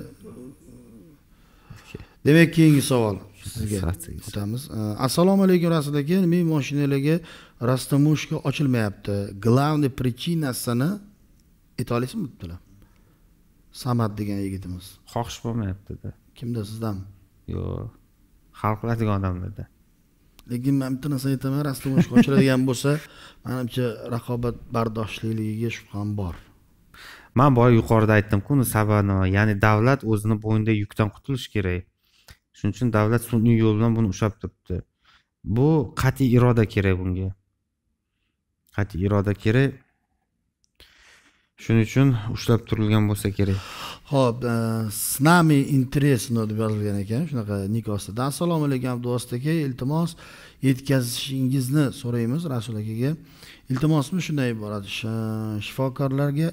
demak keyingi savol sizga o'tamiz assalomu alaykum rasul aka nima moshinalarga rastamushka ochilmayapti главный причинасini ayta olasizmi bittalar samad degan yigitimiz xohish bo'lmayaptida kimda sizdami yo'q hal qiladigan odamlarda lekin man bitta narsani aytaman rastovochka ochiladigan bo'lsa manimcha raqobatbardoshligligiga shubham bor man boya yuqorida aytdimku uni sababi ya'ni davlat o'zini bo'ynida yukdan qutulishi kerak shuning uchun davlat sun'iy yo'l bilan buni ushlab turibdi bu qat'iy iroda kerak bunga qat'iy iroda kerak shuning uchun ushlab turilgan bo'lsa kerak ho'p s nami интересно deb yozilgan ekan shunaqa nik ostida assalomu alaykum abduvosit aka iltimos yetkazishingizni so'raymiz rasul akaga iltimosimiz shunday iborat shifokorlarga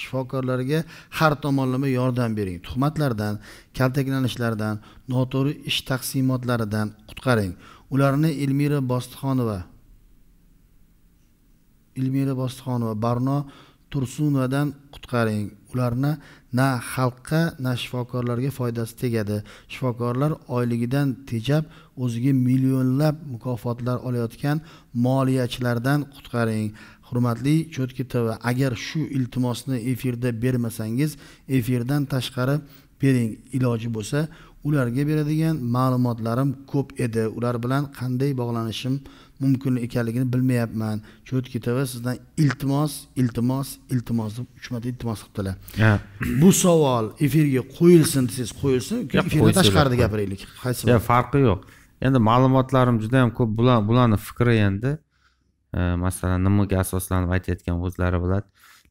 shifokorlarga har tomonlama yordam bering tuhmatlardan kaltaklanishlardan noto'g'ri ish taqsimotlaridan qutqaring ularni ilmira bostixonova ilmira bostixonova barno tursunovadan qutqaring ularni na xalqqa na shifokorlarga foydasi tegadi shifokorlar oyligidan tejab o'ziga millionlab mukofotlar olayotgan moliyachilardan qutqaring hurmatli cho'tki tv agar shu iltimosni efirda bermasangiz efirdan tashqari bering iloji bo'lsa ularga beradigan ma'lumotlarim ko'p edi ular bilan qanday bog'lanishim mumkin ekanligini bilmayapman четкий tv sizdan iltimos iltimos iltimos deb uch marta iltimos qilibdilar bu savol efirga qo'yilsin desangiz qo'yilsin efirdan tashqarida gapiraylik qaysi yo'q farqi yo'q endi ma'lumotlarim juda yam ko'p bularni fikri endi e, masalan nimaga asoslanib aytayotgan o'zlari biladi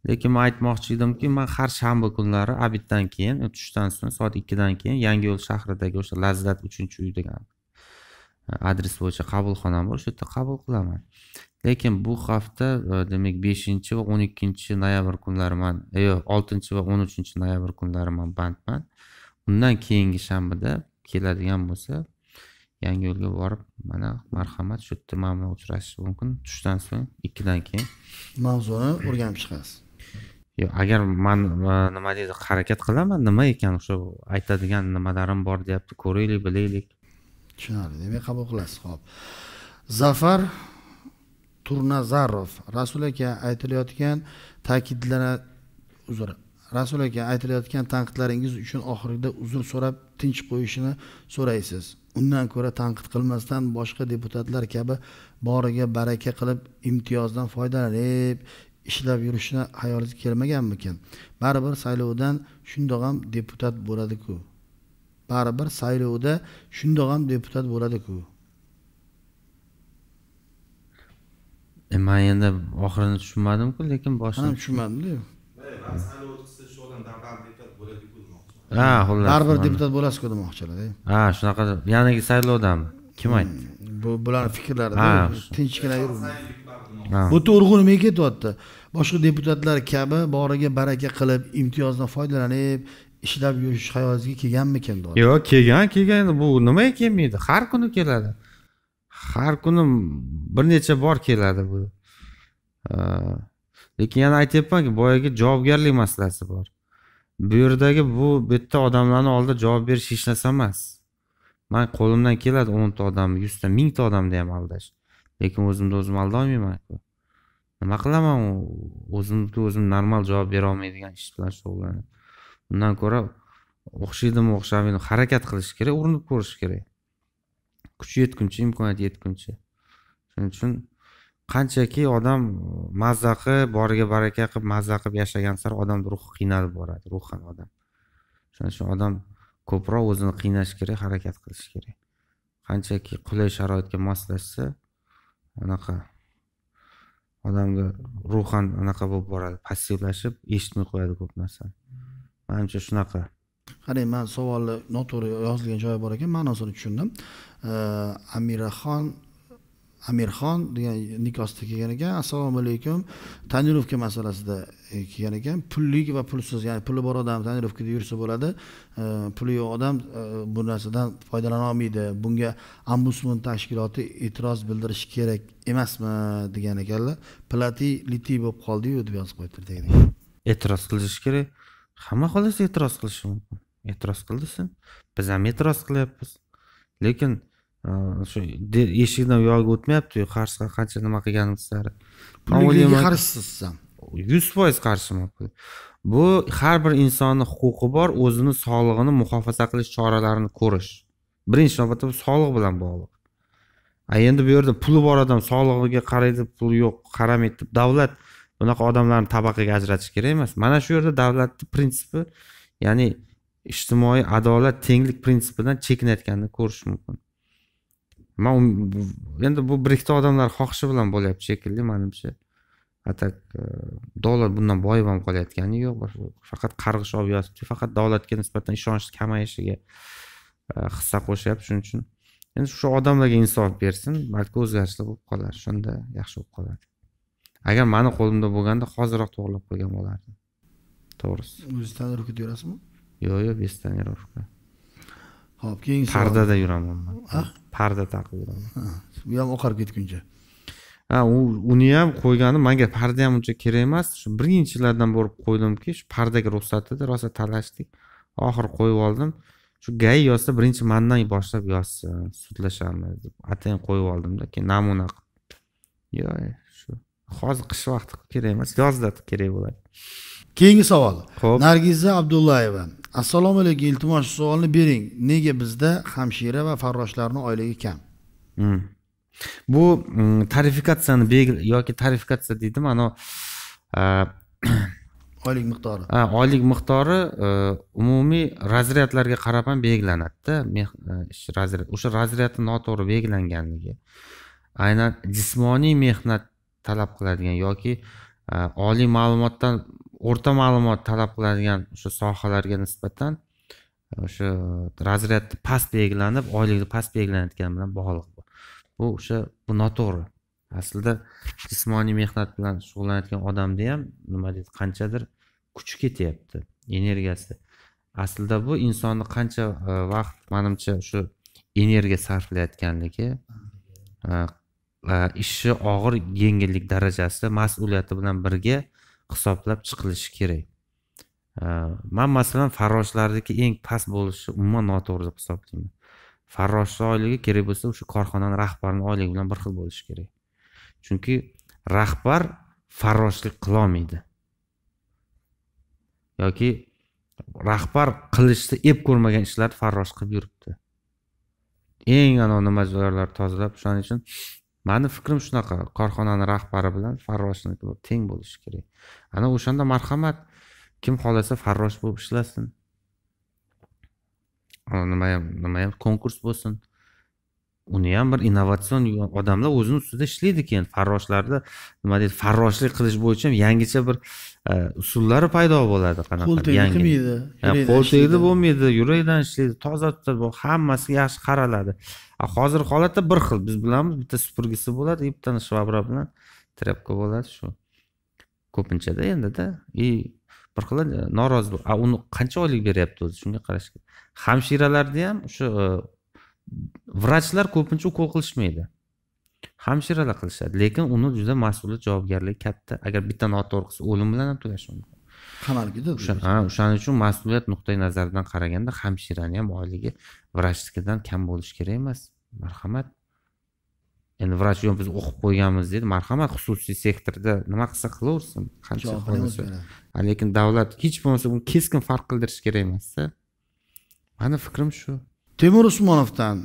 lekin man aytmoqchi edimki man har shanba kunlari obeddan keyin tushdan so'ng soat ikkidan keyin yangi yo'l shahridagi o'sha lazzat uchinchi uy degan adres bo'yicha qabulxonam bor shu yerda qabul qilaman lekin bu hafta e, demak beshinchi va o'n ikkinchi noyabr kunlari man e, yo'q oltinchi va o'n uchinchi noyabr kunlari man bandman undan keyingi shanbada keladigan bo'lsa yangi yo'lga borib mana marhamat shu yerda man bilan uchrashish mumkin tushdan so'ng ikkidan keyin mavzuni o'rganib chiqasiz yo'q agar man e, nima deydi harakat qilaman nima ekan o'sha aytadigan nimalarim bor deyapti ko'raylik bilaylik tushunarli demak qabul qilasiz ho'p zafar turnazarov rasul aka aytilayotgan ta'kidlar uzr rasul aka aytilayotgan tanqidlaringiz uchun oxirida uzr so'rab tinch qo'yishini so'raysiz undan ko'ra tanqid qilmasdan boshqa deputatlar kabi boriga baraka qilib imtiyozdan foydalanib ishlab yurishni hayolingizga kelmaganmikin baribir saylovdan shundoq ham deputat bo'ladiku baribir saylovda shundoq ham deputat bo'ladiku e man endi oxirini tushunmadimku lekin boshini tushunmadimda ha xullas baribir deputat bo'lasiku demoqchilar e. ha shunaqa yanagi saylovdami kim hmm, aytdi bu bularni fikrlarida tinchgina butun urg'u nimaga ketyapti boshqa deputatlar kabi boriga baraka qilib imtiyozdan foydalanib ishlab yurish hayotiga kelganmikin yo'q kelgan kelgan bu nimaga kelmaydi har kuni keladi har kuni bir necha bor keladi bu lekin yana aytyapmanku boyagi javobgarlik masalasi bor bu yerdagi bu bu odamlarni oldida javob berish hech narsa emas man qo'limdan keladi o'nta odamni yuzta mingta odamni ham aldash lekin o'zimni o'zim aldolmaymanku nima qilaman o'zimga o'zim normal javob bera olmaydigan ish bilan shug'ullanib undan ko'ra o'xshaydimi o'xshamaydimi harakat qilish kerak urinib ko'rish kerak kuchi yetguncha imkoniyati yetguncha shuning uchun qanchaki odam mazza qilib boriga baraka qilib mazza qilib yashagan sari odamni ruhi qiynalib boradi ruhan odam shuning uchun odam ko'proq o'zini qiynash kerak harakat qilish kerak qanchaki qulay sharoitga moslashsa anaqa odamga ruhan anaqa bo'lib boradi passivlashib eshitmay qo'yadi ko'p narsani manimcha shunaqa qarang man savolni noto'g'ri yozilgan joyi bor ekan ma'nosini tushundim amiraxon amirxon degan nikosda kelgan ekan assalomu alaykum tonirovka masalasida e, kelgan ekan pullik va pulsiz ya'ni puli bor odam tonirovkada yursa bo'ladi puli yo'q odam e, bu narsadan foydalana olmaydi bunga ombudsman tashkiloti e'tiroz bildirishi kerak emasmi degan ekanlar plati litiy bo'lib qoldiyu deb yozib qo'yibdi e'tiroz qilish kerak hamma xolos e'tiroz qilishi mumkin e'tiroz qildi sen biz ham e'tiroz qilyapmiz lekin e, shu eshikdan u yog'iga o'tmayaptiyu qarshiga qancha nima qilganimiz sari man qarshisiz siz ham yuz foiz qarshiman bu har bir insonni huquqi bor o'zini sog'lig'ini muhofaza qilish choralarini ko'rish birinchi navbatda bu sog'liq bilan bog'liq a endi bu yerda puli bor odam sog'lig'iga qaraydi puli yo'q qaramaydi deb davlat bunaqa odamlarni tabaqaga ajratish kerak emas mana shu yerda davlatni prinsipi ya'ni ijtimoiy adolat tenglik prinsipidan chekinayotganini ko'rish mumkin man endi bu ikkita odamlar xohishi bilan bo'lyapti shekilli manimcha a так e, dollar bundan boyib ham qolayotgani yo'q faqat qarg'ish olib yotibdi faqat davlatga nisbatan ishonch kamayishiga e, hissa qo'shyapti shuning uchun endi shu odamlarga insof bersin balki o'zgarishlar bo'lib qolar shunda yaxshi bo'lib qoladi agar mani qo'limda bo'lganda hozirroq to'g'irlab qo'ygan bo'lardim to'g'risi o'zingiz tonirovkada yurasizmi yo'q yo'q без tonirovka ho'p keyingi pardada yuraman man parda taqib yuraman u ham oqarib ketguncha ha u uni ham qo'ygani manga parda ham uncha kerak emas shu birinchilardan borib qo'ydimki shu pardaga ruxsat edi rosa talashdik oxiri qo'yib oldim shu gai yozsa birinchi mandan boshlab yozsin sudlashamiz deb atayin qo'yib oldimda keyin namuna qilib yo'q hozir qish vaqti kerak emas yozda kerak bo'ladi keyingi savol ho'p nargiza abdullayeva assalomu alaykum iltimos savolni bering nega bizda hamshira va farroshlarni oyligi kam hmm. bu mm, tarifikatsiyani belgil yoki tarifikatsiya deydimi anavi oylik miqdori ha oylik miqdori e, umumiy razryadlarga qarab ham belgilanadida e, o'sha razryadni noto'g'ri belgilanganligi aynan jismoniy mehnat talab qiladigan yoki e, oliy ma'lumotdan o'rta ma'lumot talab qiladigan o'sha sohalarga nisbatan e, o'sha razryad past belgilanib oylikni past belgilanayotgani bilan bog'liq bu bu o'sha bu noto'g'ri aslida jismoniy mehnat bilan shug'ullanayotgan odamda ham nima deydi qanchadir kuchi ketyapti energiyasi aslida bu insonni qancha e, vaqt manimcha shu energiya sarflayotganligi ishi og'ir yengillik darajasi mas'uliyati bilan birga hisoblab chiqilishi kerak man masalan farroshlarniki eng past bo'lishi umuman noto'g'ri deb hisoblayman farroshni oyligi kerak bo'lsa o'sha korxonani rahbarini oyligi bilan bir xil bo'lishi kerak chunki rahbar farroshlik qilolmaydi yoki rahbar qilishni ep ko'rmagan ishlarni farrosh qilib yuribdi eng anavi nima joylarni tozalab o'shaning uchun mani fikrim shunaqa korxonani rahbari bilan farroshniki teng bo'lishi kerak ana o'shanda marhamat kim xohlasa farrosh bo'lib ishlasin nima ham nima ham konkurs bo'lsin uni ham bir innovatsion odamlar o'zini ustida ishlaydi keyin farroshlarda nima deydi farroshlik qilish bo'yicha ham yangicha bir e, usullari paydo bo'ladi qanaqa qo'l tegdi qilmaydi qo'l tegdi bo'lmaydi yurakdan ishlaydi toza tutadi hammasi yaxshi qaraladi hozir holatda bir xil biz bilamiz bitta supurgisi bo'ladi и bitta shvabra bilan тряпка bo'ladi shu ko'pinchada endida и bir xil norozi a uni qancha oylik beryapti o'zi shunga qarash kerak hamshiralarni ham o'sha e, vrachlar ko'pincha ukol qilishmaydi hamshiralar qilishadi lekin uni juda mas'uliyat javobgarligi katta agar bitta noto'g'ri qilsa o'lim bilan ham tugashi mumkin qamalgida o'sha ha o'shaning uchun mas'uliyat nuqtai nazaridan qaraganda hamshirani ham oyligi vrachnikidan kam bo'lishi kerak emas marhamat endi vrach yo'q biz o'qib qo'yganmiz deydi marhamat xususiy sektorda nima qilsa qilaversin qancha qilsa lekin davlat hech bo'lmasa uni keskin farq qildirish kerak emasda mani fikrim shu temur usmonovdan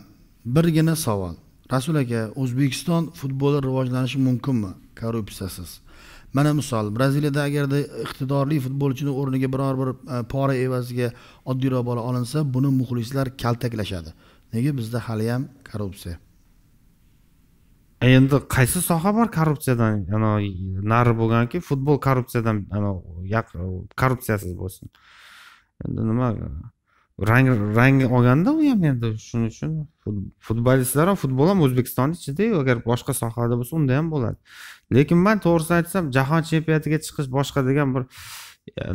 birgina savol rasul aka o'zbekiston futboli rivojlanishi mumkinmi korrupsiyasiz mana misol braziliyada agarda iqtidorli futbolchini o'rniga biror bir e, pora evaziga oddiyroq bola olinsa buni muxlislar kaltaklashadi nega bizda haliyam korrupsiya e, endi qaysi soha bor korrupsiyadan nari bo'lganki futbol korrupsiyadan korrupsiyasiz bo'lsin endi nima rang rang olganda u ham endi shuning uchun futbolistlar ham futbol ham o'zbekistonni ichidayu agar boshqa sohada bo'lsa unda ham bo'ladi lekin man to'g'risini aytsam jahon chempionatiga chiqish boshqa degan bir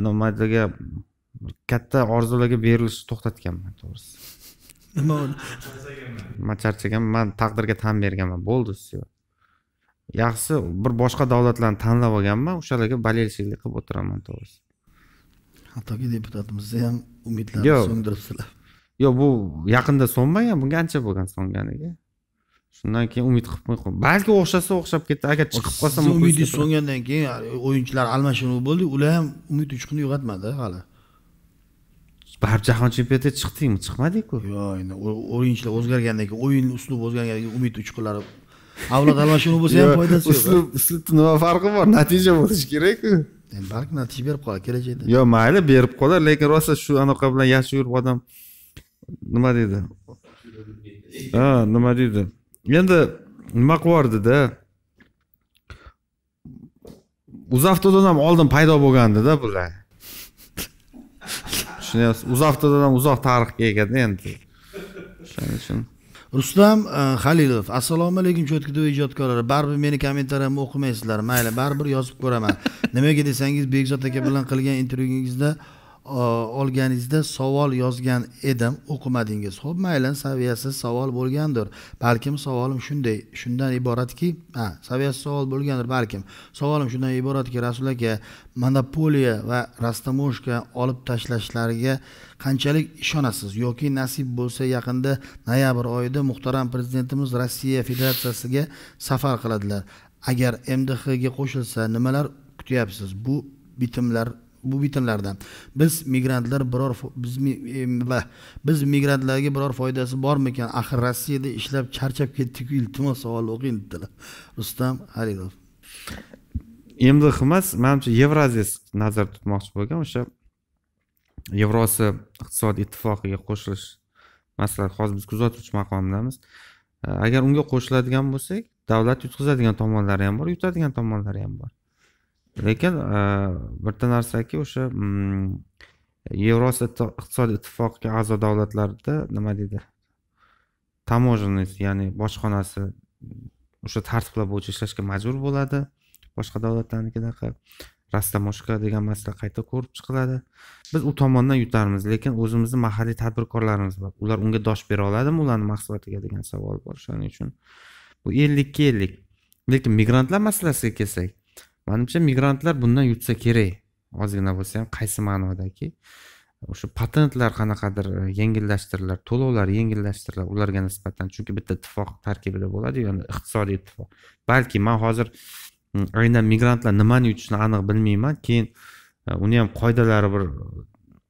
nimaga katta orzularga berilishni to'xtatganman to'g'risi nima man charchaganman man taqdirga tan berganman bo'ldi все yaxshisi bir boshqa davlatlarni tanlab olganman o'shalarga болельщикlik qilib o'tiraman to'g'risi hattoki deputatimizni ham umidlarini so'ndiribsizlar yo'q bu yaqinda so'nmagan bunga ancha bo'lgan so'nganiga shundan keyin umid qilib qo'y balki o'xshasa o'xshab ketdi agar chiqib qolsa umidingiz so'ngandan keyin o'yinchilar almashinuv bo'ldi ular ham umid uchquni uyg'otmadi hali baribir jahon chempionatiga chiqdingmi chiqmadingku yo'q endi o'yinchilar o'zgargandan keyin o'yin uslubi o'zgargandan keyin umid uchqunlari avlod almashinuv bo'lsa ham foydasi yo'q uslub uslubni nima farqi bor natija bo'lishi kerakku endi balki natija berib qolar kelajakda yo'q mayli berib qolar lekin rosa shu anaqa bilan yashirib yurib odam nima deydi ha nima deydi endi nima qilib yubordida uzavtodan ham oldin paydo bo'lgandida bular tushunyapsiz uzoqdan uzoq tarixga egada endi o'shaning uchun rustam halilov e, assalomu alaykum tv ijodkorlari baribir meni kommentariyamni o'qimaysizlar mayli baribir yozib ko'raman nimaga desangiz bekzod aka bilan qilgan intervyungizda olganingizda savol yozgan edim o'qimadingiz ho'p mayli saviyasiz savol bo'lgandir balkim savolim shunday shundan iboratki ha saviyasiz savol bo'lgandir balkim savolim shundan iboratki rasul aka monopoliya va rastamoshka olib tashlashlariga qanchalik ishonasiz yoki nasib bo'lsa yaqinda noyabr oyida muhtaram prezidentimiz rossiya federatsiyasiga safar qiladilar agar mdhga qo'shilsa nimalar kutyapsiz bu bitimlar bu bitimlardan biz migrantlar biror biz e, biz migrantlarga biror foydasi bormikan axir rossiyada ishlab charchab ketdik iltimos savol o'qing dedilar rustam halilov endi emas manimcha yevraziya nazarda tutmoqchi bo'lgan o'sha yevrosiyo iqtisodiy ittifoqiga qo'shilish masalan hozir biz kuzatuvchi maqomidamiz e, agar unga qo'shiladigan bo'lsak davlat yutqizadigan tomonlari ham bor yutadigan tomonlari ham bor lekin e, bitta narsaki o'sha mm, yevrosiyo iqtisodiy ittifoqiga a'zo davlatlarda nima deydi таможенный ya'ni bojxonasi mm, o'sha tartiblar bo'yicha ishlashga majbur bo'ladi boshqa davlatlarnikidaqa rastamoshka degan masala qayta ko'rib chiqiladi biz u tomondan yutarmiz lekin o'zimizni mahalliy tadbirkorlarimiz bor ular unga dosh bera oladimi ularni mahsulotiga degan savol bor shuning uchun bu ellikka ellik lekin migrantlar masalasiga kelsak manimcha migrantlar bundan yutsa kerak ozgina bo'lsa ham qaysi ma'nodaki o'sha patentlar qanaqadir e, yengillashtirilar to'lovlar yengillashtirilar ularga nisbatan chunki bitta ittifoq tarkibida bo'ladiyu yani iqtisodiy ittifoq balki man hozir aynan migrantlar nimani yutishini aniq bilmayman keyin e, uni ham qoidalari bir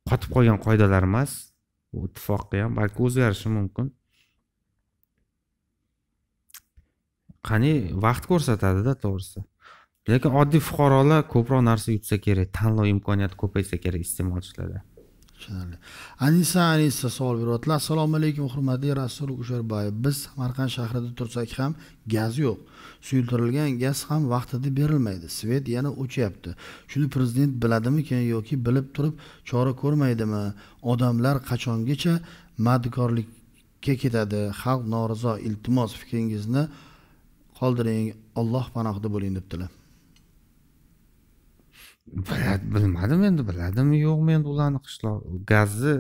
qotib qolgan qoidalar emas u ittifoqqa ham balki o'zgarishi mumkin qani vaqt ko'rsatadida to'g'risi lekin oddiy fuqarolar ko'proq narsa yutsa kerak tanlov imkoniyati ko'paysa kerak iste'molchilarda tushunarli anisa anisa savol beryaptilar assalomu alaykum hurmatli rasul usharbayev biz samarqand shahrida tursak ham gaz yo'q suyultirilgan gaz ham vaqtida berilmaydi svet yana o'chyapti shuni prezident biladimikan yoki bilib turib chora ko'rmaydimi odamlar qachongacha madkorlikka ketadi xalq norizo iltimos fikringizni qoldiring alloh panohida bo'ling debdilar bilmadim endi biladimi yo'qmi endi ularni qishloq gazi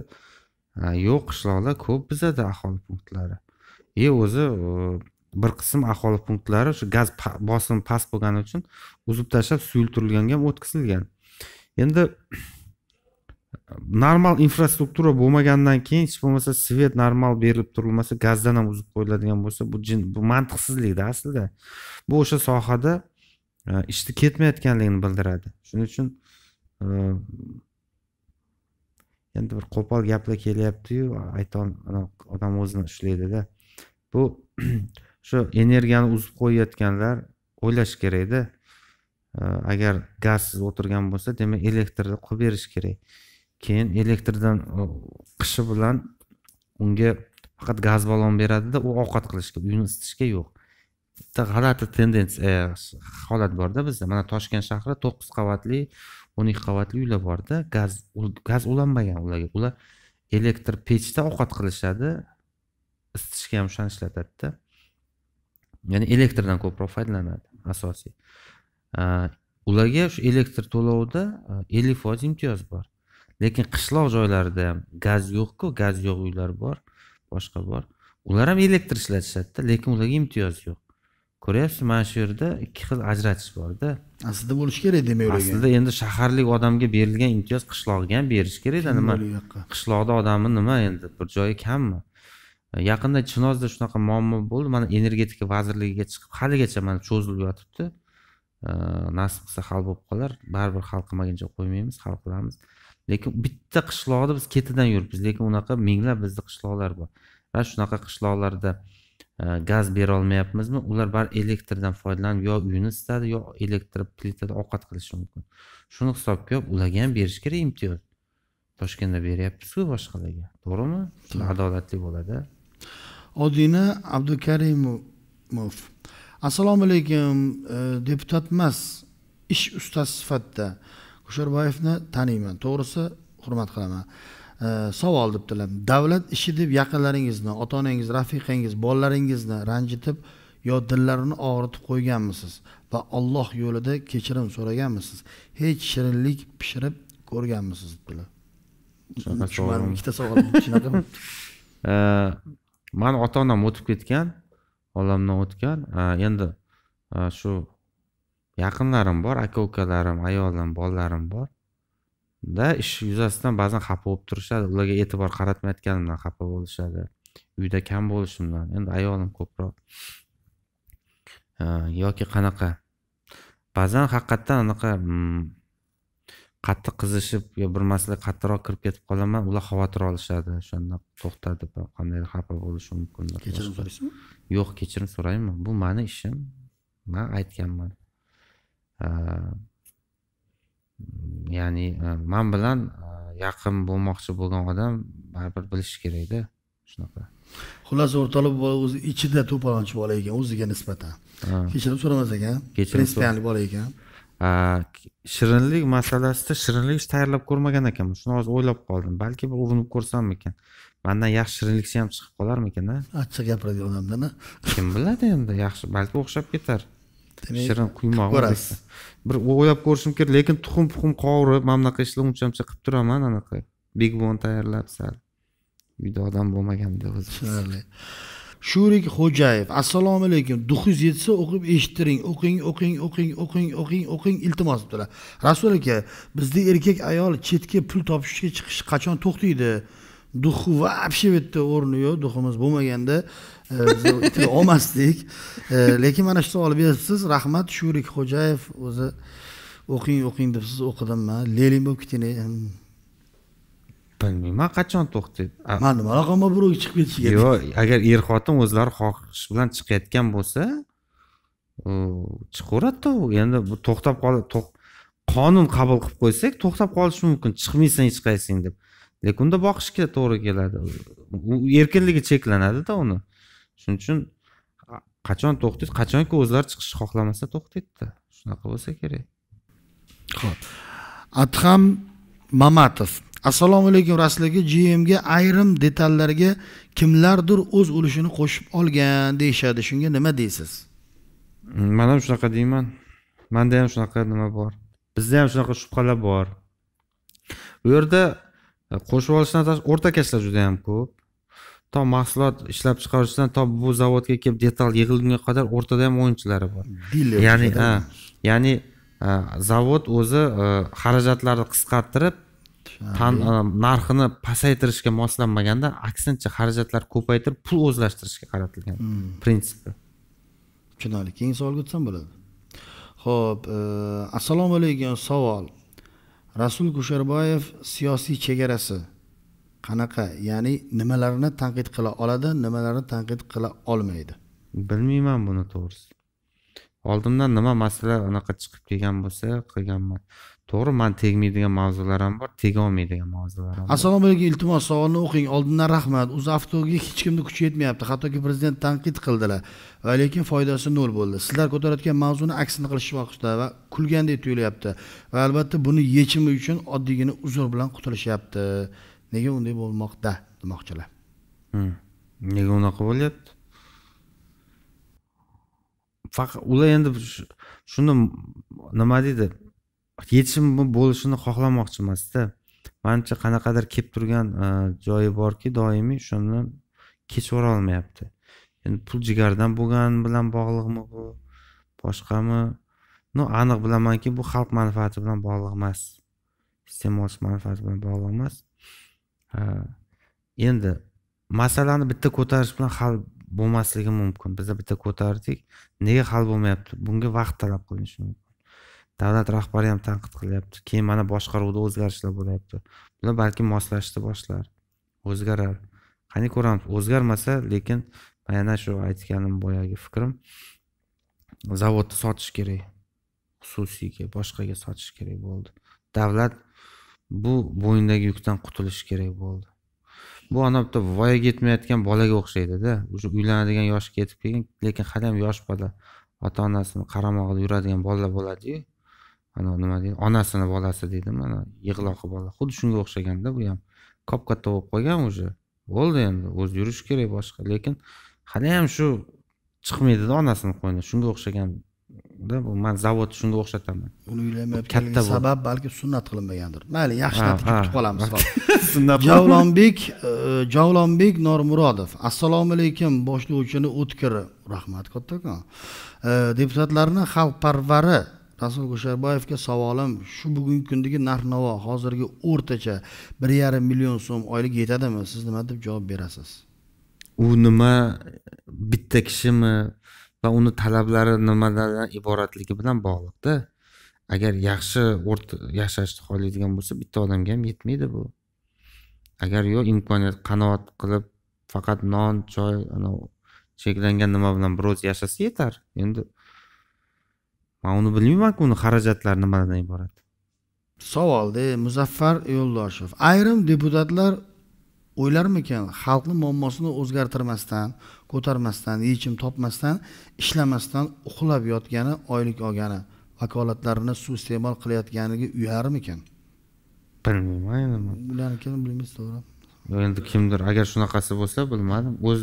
yo'q qishloqlar ko'p bizada aholi punktlari и o'zi bir qism aholi punktlari shu gaz bosimi past bo'lgani uchun uzib tashlab suyultirilganga ham o'tkazilgan endi normal infrastruktura bo'lmagandan keyin hech bo'lmasa svet normal berilib turilmasa gazdan ham uzib qo'yiladigan bo'lsa bu bu mantiqsizlikda aslida bu o'sha sohada ishni ketmayotganligini bildiradi shuning uchun e, endi bir qo'pol gaplar kelyaptiyu aytol odam o'zini ushlaydida bu shu energiyani uzib qo'yayotganlar o'ylash kerakda e, agar gazsiz o'tirgan bo'lsa demak elektrni qilib berish kerak keyin elektrdan e, qishi bilan unga faqat gaz ballon beradida u ovqat qilishga uyni isitishga yo'q g'alati tendensiya e, holat borda bizda mana toshkent shahri to'qqiz qavatli o'n ikki qavatli uylar borda gaz gaz ulanmagan ularga ular elektr pechda ovqat qilishadi isitishga ham o'shani ishlatadida ya'ni elektrdan ko'proq foydalanadi asosiy e, ularga shu elektr to'lovida e, ellik foiz imtiyoz bor lekin qishloq joylarida ham gaz yo'qku gaz yo'q uylar bor boshqa bor ular ham elektr ishlatishadida lekin ularga imtiyoz yo'q ko'ryapsizmi mana shu yerda ikki xil ajratish borda aslida bo'lishi kerak demak aslida endi shaharlik odamga berilgan imtiyoz qishloqga ham berish kerakda nima qishloqda odamni nima endi bir joyi kammi yaqinda chinozda shunaqa muammo bo'ldi mana energetika vazirligiga chiqib haligacha mana cho'zilib yotibdi nasib qilsa hal bo'lib qolar baribir hal qilmaguncha qo'ymaymiz hal qilamiz lekin bitta qishloqni biz ketidan yuribmiz lekin unaqa minglab bizni qishloqlar bor va shunaqa qishloqlarda gaz berolmayapmizmi ular baribir elektrdan foydalanib yo uyini isitadi yo elektr plitada ovqat qilishi mumkin shuni hisobga olib ularga ham berish kerak imtiyoz toshkentda beryapmizku boshqalarga to'g'rimi adolatli bo'ladi odina abdukarimov assalomu alaykum e, deputat emas ish ustasi sifatida kusherbayevni taniyman to'g'risi hurmat qilaman savol debdilar davlat ishi deb yaqinlaringizni ota onangiz rafiqangiz bolalaringizni ranjitib yo dillarini og'ritib qo'yganmisiz va olloh yo'lida kechirim so'raganmisiz hech shirinlik pishirib ko'rganmisiz debdilar tushunmadim ikkita savol shunaqami mani ota onam o'tib ketgan olamdan o'tgan endi e, shu yaqinlarim bor aka ukalarim ayolim bolalarim bor da ish yuzasidan ba'zan xafa bo'lib turishadi ularga e'tibor qaratmayotganimdan xafa bo'lishadi uyda kam bo'lishimdan endi ayolim ko'proq yoki qanaqa ba'zan haqiqatdan anaqa hmm, qattiq qizishib yo bir masala qattiqroq kirib ketib qolaman ular xavotir olishadi o'shanda to'xta deb qandaydir xafa bo'lishi mumkin kechirim so'raysizmi yo'q kechirim so'rayman bu mani ishim man aytganman ya'ni e, man bilan e, yaqin bo'lmoqchi bo'lgan odam baribir bilishi kerakda shunaqa xullas o'rtoqlik bola o'zi ichida to'polonchi bola ekan o'ziga nisbatan kechirim so'ramas ekan prinsipialniy bola ekan shirinlik masalasida shirinlik hech tayyorlab ko'rmagan ekanman shuni hozir o'ylab qoldim balki bir urinib ko'rsammikan mandan yaxshi shirinlikchi ham chiqib qolarmikan a achchiq gapiradigan odamdan kim biladi endi yaxshi balki o'xshab ketar shirin quymoq ko'rasiz bir o'ylab ko'rishim kerak lekin tuxum puxum qovurib mana bunaqa ishlar uncha muncha qilib turaman anaqa big bon tayyorlab sal uyda odam bo'lmaganda o'zi tushunarli shurik xo'jayev assalomu alaykum duxingiz yetsa o'qib eshittiring o'qing o'qing o'qing o'qing o'qing o'qing iltimos bilan rasul aka bizda erkak ayol chetga pul topishga chiqish qachon to'xtaydi duxi вообще bu yerda o'rni yo'q duximiz bo'lmaganda olmasdik e, lekin mana shu savol beribsiz rahmat shurik xo'jayev o'zi o'qing o'qing deb siz man lenin bo'lib keting bilmayman qachon to'xtaydi man nima aloqam bor birovga chiqib ketishiga yo'q agar er xotin o'zlari xohish bilan chiqayotgan bo'lsa u endi bu to'xtab qonun qabul qilib qo'ysak to'xtab qolishi mumkin chiqmaysan hech qaysing deb lekin unda boqishga to'g'ri keladi u erkinligi cheklanadida uni shuning uchun qachon to'xtaydi qachonki o'zlari chiqishni xohlamasa to'xtaydida shunaqa bo'lsa kerak ho'p adham mamatov assalomu alaykum aka gmga ayrim detallarga kimlardir o'z ulushini qo'shib olgan deyishadi shunga nima deysiz man ham shunaqa deyman manda ham shunaqa nima bor bizda ham shunaqa shubhalar bor bu yerda e, qo'shib olishdan o'rtakashlar juda yam ko'p to mahsulot ishlab chiqarishdan to bu zavodga kelib detal yig'ilgunga qadar o'rtada ham o'yinchilari bor ya'ni ha, ya'ni zavod o'zi e, xarajatlarni qisqartirib tan e, narxini pasaytirishga moslanmaganda aksincha xarajatlar ko'paytirib pul o'zlashtirishga qaratilgan hmm. prinsipi tushunarli keyingi savolga o'tsam bo'ladi ho'p e, assalomu alaykum savol rasul kusharbayev siyosiy chegarasi qanaqa ya'ni nimalarni tanqid qila oladi nimalarni tanqid qila olmaydi bilmayman buni to'g'risi oldimdan nima masala anaqa chiqib kelgan bo'lsa qilganman to'g'ri man tegmaydigan mavzular ham bor tega olmaydigan mavzular ham bor assalomu alaykum iltimos savolni o'qing oldindan rahmat uzavtoga hech kimni kuchi yetmayapti hattoki prezident tanqid qildilar va lekin foydasi nol bo'ldi sizlar ko'tarayotgan mavzuni aksini qilishmoqda va kulgandek tuyulyapti va albatta buni yechimi uchun oddiygina uzr bilan qutilishyapti nega unday bo'lmoqda demoqchilar hmm. nega unaqa bo'lyapti faqat ular endi shuni nima deydi yechim bo'lishini xohlamoqchi emasda manimcha qanaqadir kelib turgan e, joyi borki doimiy shuni kechira olmayapti endi pul jigardan bo'lgani bilan bog'liqmi bu boshqami ну aniq bilamanki bu xalq manfaati bilan bog'liq emas iste'molchi manfaati bilan bog'liq emas endi masalani bitta ko'tarish bilan hal bo'lmasligi mumkin biza bitta ko'tardik nega hal bo'lmayapti bunga vaqt talab qilinishi mumkin davlat rahbari ham tanqid qilyapti keyin mana boshqaruvda o'zgarishlar bo'lyapti bular balki moslashishni boshlar o'zgarar qani ko'ramiz o'zgarmasa lekin yana shu aytganim boyagi fikrim zavodni sotish kerak xususiyga boshqaga sotish kerak bo'ldi davlat bu bo'yindagi yukdan qutulish kerak bo'ldi bu ana bitta voyaga yetmayotgan bolaga o'xshaydida уже uylanadigan yoshga yetib kelgan lekin hali ham yosh bola ota onasini qaramog'ida yuradigan bolalar bo'ladiyu anavi nima deydi onasini bolasi deydimi ana yig'loqi bola xuddi shunga o'xshaganda bu ham kop katta bo'lib qolgan уже bo'ldi endi o'zi yurishi kerak boshqa lekin hali ham shu chiqmaydida onasini qo'ynidan shunga o'xshagan bu man zavod shunga o'xshataman uni uylanmayotganligi sabab balki sunnat qilinmagandir mayli yaxshi natija kutib qolamiz sunnat javlonbek e, javlonbek normurodov assalomu alaykum boshlovchini o'tkir rahmat kattakon e, deputatlarni xalqparvari rasul kusherboyevga savolim shu bugungi kundagi narx navo hozirgi o'rtacha bir yarim million so'm oylik yetadimi siz nima deb javob berasiz u nima bitta kishimi va uni talablari nimalardan iboratligi bilan bog'liqda agar yaxshi o'rta yashashni xohlaydigan bo'lsa bitta odamga ham yetmaydi bu agar yo'q imkoniyat qanoat qilib faqat non choy anavi cheklangan nima bilan bir o'zi yashasa yetar endi man uni bilmaymanku uni xarajatlari nimalardan iborat savolda muzaffar yo'ldoshev ayrim deputatlar o'ylarmikan xalqni muammosini o'zgartirmasdan ko'tarmasdan yechim topmasdan ishlamasdan uxlab yotgani oylik olgani vakolatlarini suiiste'mol qilayotganiga uyarmikan bilmayman endi ularnikini bilmaysiz to'g'ri endi kimdir agar shunaqasi bo'lsa bilmadim o'z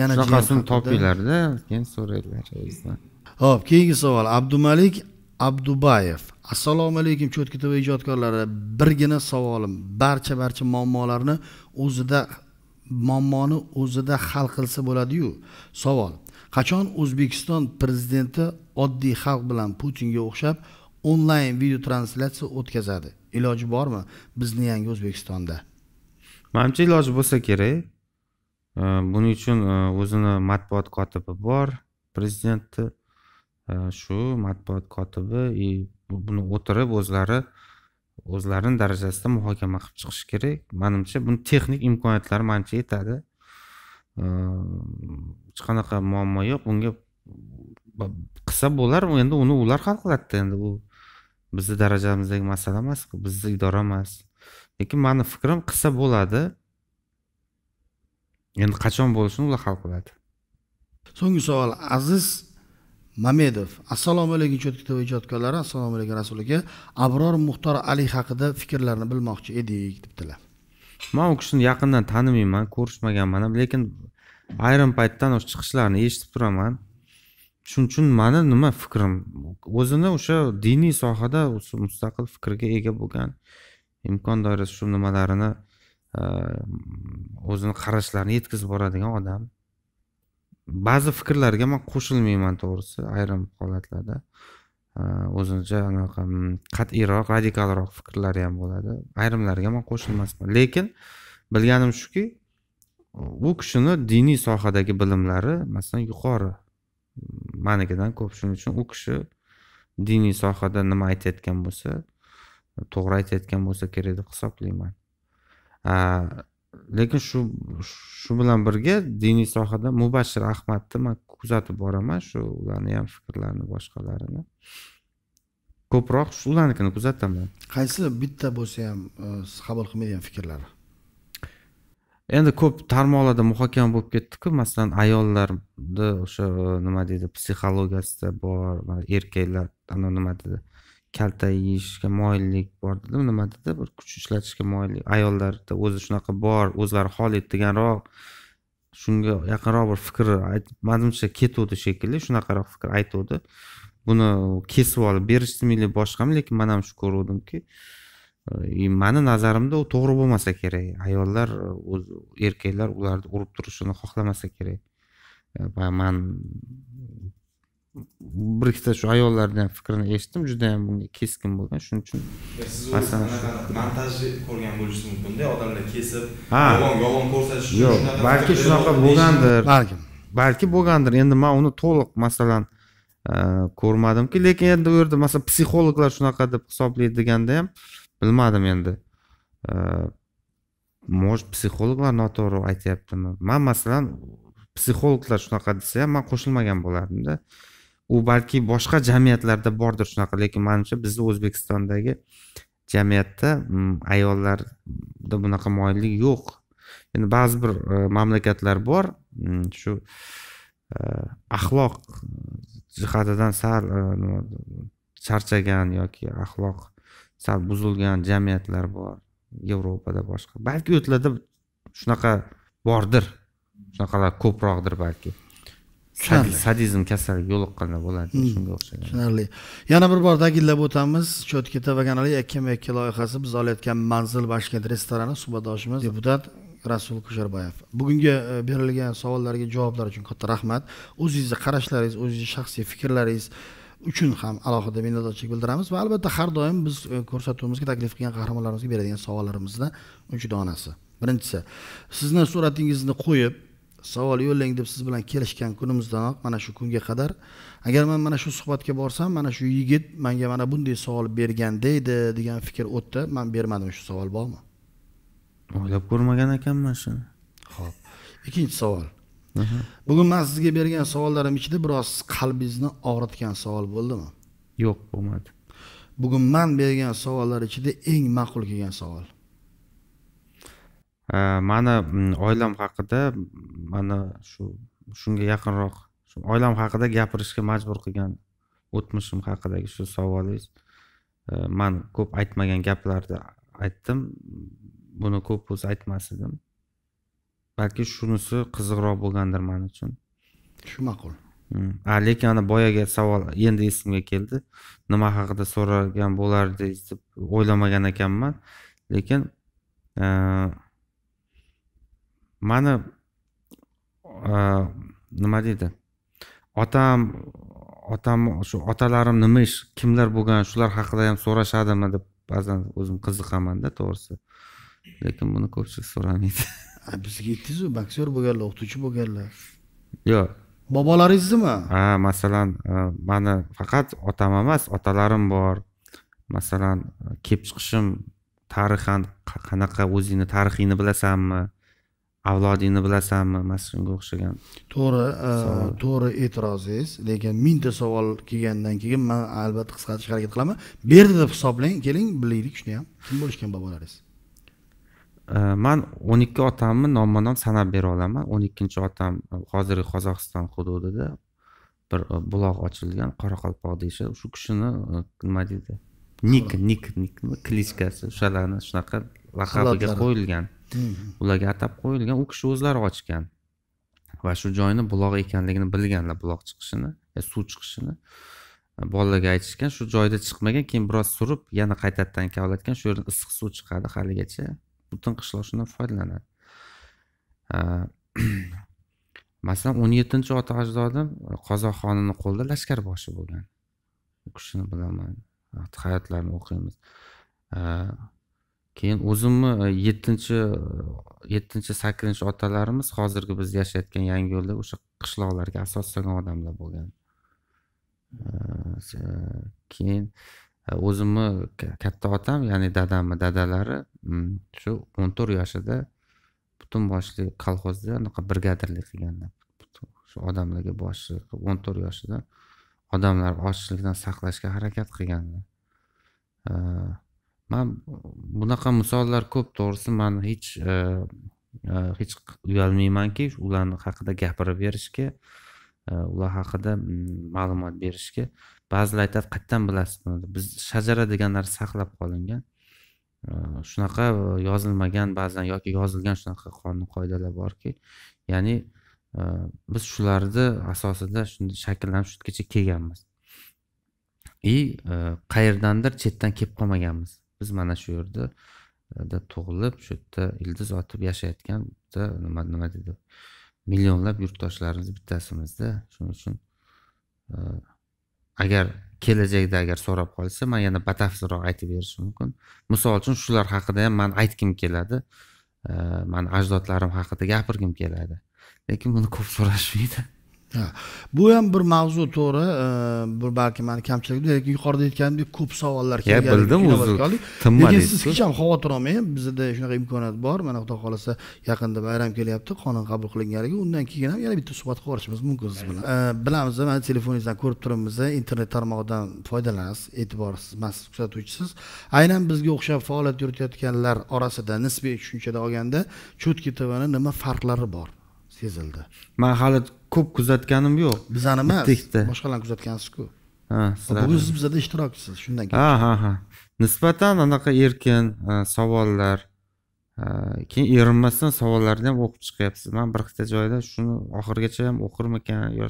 yana shunaqasini topinglarda keyin so'ranglar ho'p keyingi savol abdumalik abdubayev assalomu alaykum cho'tka tv ijodkorlari birgina savolim barcha barcha muammolarni o'zida muammoni o'zida hal qilsa bo'ladiyu savol qachon o'zbekiston prezidenti oddiy xalq bilan putinga o'xshab onlayn video translyatsiya o'tkazadi iloji bormi bizni yangi o'zbekistonda manimcha iloji bo'lsa kerak buning uchun e, o'zini matbuot kotibi bor prezidentni shu matbuot kotibi и buni o'tirib o'zlari o'zlarini darajasida muhokama qilib chiqish kerak manimcha buni texnik imkoniyatlari manimcha yetadi hech qanaqa muammo yo'q bunga qilsa bo'lar endi uni ular hal qiladida endi u bizni darajamizdagi masala emas bizni idora emas lekin mani fikrim qilsa bo'ladi endi qachon bo'lishini ular hal qiladi so'nggi savol aziz mamedov assalomu alaykum cho'tkitob ijodkorlari assalomu alaykum rasul aka abror muxtor ali haqida fikrlarni bilmoqchi edik debdilar man u kishini yaqindan tanimayman ko'rishmaganman ham lekin ayrim paytdan o'sha chiqishlarini eshitib turaman shuning uchun mani nima fikrim o'zini o'sha diniy sohada mustaqil fikrga ega bo'lgan imkon doirasi shu nimalarini e, o'zini qarashlarini yetkazib boradigan odam ba'zi fikrlarga man qo'shilmayman to'g'risi ayrim holatlarda o'zimcha anaqa mm, qat'iyroq radikalroq fikrlari ham bo'ladi ayrimlariga man qo'shilmasman lekin bilganim shuki u kishini diniy sohadagi bilimlari masalan yuqori manikidan ko'p shuning uchun u kishi diniy sohada nima aytayotgan bo'lsa to'g'ri aytayotgan bo'lsa kerak deb hisoblayman lekin shu shu bilan birga diniy sohada mubashir ahmadni man kuzatib boraman shu ularni ham fikrlarini boshqalarini ko'proq ularnikini kuzataman qaysi bitta bo'lsa ham siz e, qabul qilmaydigan fikrlari endi ko'p tarmoqlarda muhokama bo'lib ketdiku masalan ayollarni o'sha nima deydi psixologiyasida bor erkaklar ana nima deydi kalta yeyishga moyillik bor dedim nima dedi bir kuch ishlatishga moyillik ayollarda o'zi shunaqa bor o'zlari xohlaydi deganroq shunga yaqinroq bir fikr manimcha ketuvdi shekilli shunaqaroq fikr aytuvdi buni kesib olib berishdimi boshqami lekin man ham shu ko'ruvdimki и e, mani nazarimda u to'g'ri bo'lmasa kerak ayollar e, o'z erkaklar ularni urib turishini xohlamasa kerak e, man bir ikkita shu ayollarni ham fikrini eshitdim juda ham bunga keskin bo'lgan shuning uchun siz masalan montajni ko'rgan bo'lishingiz mumkinda odamlar kesib yolg'on yolg'on ko'rsatish uchun yo'q balki shunaqa bo'lgandir balki balki bo'lgandir endi man uni to'liq masalan e, ko'rmadimki lekin endi u yerda masalan psixologlar shunaqa deb hisoblaydi deganda ham bilmadim endi e, может psixologlar noto'g'ri aytyaptimi man masalan psixologlar shunaqa desa ham man qo'shilmagan bo'lardimda u balki boshqa jamiyatlarda bordir shunaqa lekin manimcha bizni o'zbekistondagi jamiyatda mm, ayollarda bunaqa moyillik yo'q endi ba'zi bir e, mamlakatlar bor mm, shu e, axloq jihatidan sal e, charchagan yoki axloq sal buzilgan jamiyatlar bor yevropada boshqa balki u yerlarda shunaqa bordir shunaqalar ko'proqdir balki sadizm kasaliga yo'liqqanda bo'ladi hmm. shunga o'xshagan tushunarli yana bir bor ta'kidlab o'tamiz cho't keta va kanali yakkama yakka loyihasi biz olayotgan manzil bashkent restorani suhbatdoshimiz deputat rasul kusherbayev bugungi e, berilgan savollarga javoblar uchun katta rahmat o'zingizni qarashlaringiz o'zingizni shaxsiy fikrlaringiz uchun ham alohida minnatdorchilik bildiramiz va albatta har doim biz e, ko'rsatuvimizga taklif qilgan qahramonlarimizga beradigan savollarimizdan uch donasi birinchisi sizni suratingizni qo'yib savol yo'llang deb siz bilan kelishgan kunimizdanoq mana shu kunga qadar agar man mana shu suhbatga borsam mana shu yigit manga mana bunday savol berganda edi degan fikr o'tdi man bermadim shu savol bormi o'ylab ko'rmagan ekanman shuni ho'p ikkinchi savol bugun man sizga bergan savollarim ichida biroz qalbingizni og'ritgan savol bo'ldimi yo'q bo'lmadi bugun man bergan savollar ichida eng ma'qul kelgan savol mani э, oilam haqida mana shu shunga yaqinroq oilam haqida gapirishga majbur qilgan o'tmishim haqidagi shu savolingiz э, man ko'p aytmagan gaplarni aytdim buni ko'p bo'lsa aytmas edim balki shunisi qiziqroq bo'lgandir man uchun shu ma'qul hm, lekin ana boyaga savol endi esimga keldi nima haqida so'ragan bo'lardingiz deb o'ylamagan ekanman lekin e, mani nima deydi otam otam shu otalarim nima ish kimlar bo'lgan shular haqida ham so'rashadimi deb ba'zan o'zim qiziqamanda to'g'risi lekin buni ko'pchilik so'ramaydi bizga aytdingizu boksyor bo'lganlar o'qituvchi bo'lganlar yo'q bobolaringiz ha masalan mani faqat otam emas otalarim bor masalan kelib chiqishim tarixan qanaqa o'zingni tarixingni bilasanmi avlodingni bilasanmi mana shunga o'xshagan to'g'ri e, to'g'ri e'tirozingiz lekin mingta savol kelgandan keyin man albatta qisqartirishga harakat qilaman berdi deb hisoblang keling bilaylik shuni ham kim bo'lishgan bobolaringiz e, man o'n ikki otamni nomma nom sanab bera olaman o'n ikkinchi otam hozirgi qozog'iston hududida bir e, buloq ochilgan qoraqalpoq deyishadi shu kishini nima deydi nik nik nik klichkasi o'shalarni shunaqa laqabiga qo'yilgan ularga atab qo'yilgan u kishi o'zlari ochgan va shu joyni buloq ekanligini bilganlar buloq chiqishini suv chiqishini e, bolalarga aytishgan shu joyda chiqmagan keyin biroz surib yana qaytadan kavlatgan shu yerdan issiq suv chiqadi haligacha butun qishloq shundan foydalanadi e, masalan o'n yettinchi ota ajdodim e, qozoq xonini qo'lida lashkarboshi bo'lgan u kishini bilaman hayotlarini o'qiymiz keyin o'zimni e, yettinchi e, yettinchi sakkizinchi otalarimiz hozirgi biz yashayotgan yangi yo'lda o'sha qishloqlarga asos solgan odamlar bo'lgan e, keyin o'zimni katta otam ya'ni dadamni dadalari mm, shu o'n to'rt yoshida butun boshli kolxozda anaqa brigadirlik qilganlar shu odamlarga boshchilik qilib o'n to'rt yoshida odamlar ochlikdan saqlashga harakat qilganlar man bunaqa misollar ko'p to'g'risi man hech e, e, hech uyalmaymanki ularni haqida gapirib berishga e, ular haqida ma'lumot berishga ba'zilar aytadi qayerdan bilasiz biz shajara degan narsa saqlab qolingan shunaqa yozilmagan ba'zan yoki yozilgan shunaqa qonun qoidalar borki ya'ni biz shularni asosida shunday shakllanib shu yergacha kelganmiz и qayerdandir chetdan kelib qolmaganmiz biz mana shu yerda e, tug'ilib shu yerda ildiz otib yashayotgan bitta nima nima deydi millionlab yurtdoshlarimiz bittasimizda shuning uchun e, agar kelajakda agar so'rab qolsa man yana batafsilroq aytib berishim mumkin misol uchun shular haqida ham man aytgim keladi e, mani ajdodlarim haqida gapirgim keladi lekin buni ko'p so'rashmaydi ha bu ham bir mavzu to'g'ri bir balki mani kamchiligim lekin yuqorida aytganimdek ko'p savollar kelgan bildim o'zi lekin siz hech ham xavotir olmang bizda shunaqa imkoniyat bor mana xudo xohlasa yaqinda bayram kelyapti qonun qabul qilinganligi undan keyin ham yana bitta suhbat qilib yuborishimiz mumkin siz bilan bilamiz mana telefoningizdan ko'rib turibmiz internet tarmog'idan foydalanasiz e'tiborsiz mansiz kuzatuvchisiz aynan bizga o'xshab faoliyat yuritayotganlar orasida nisbiy tushunchada olganda chutki tvni nima farqlari bor sezildi man hali ko'p kuzatganim yo'q bizani emas boshqalarni kuzatgansizku ha sizlar bugun siz bizada ishtirokchisiz shundan keyin ha ha ha nisbatan anaqa erkin savollar keyin erinmasdan savollarni ham o'qib chiqyapsiz man bir ikkita joyda shuni oxirigacha ham o'qirmikan yo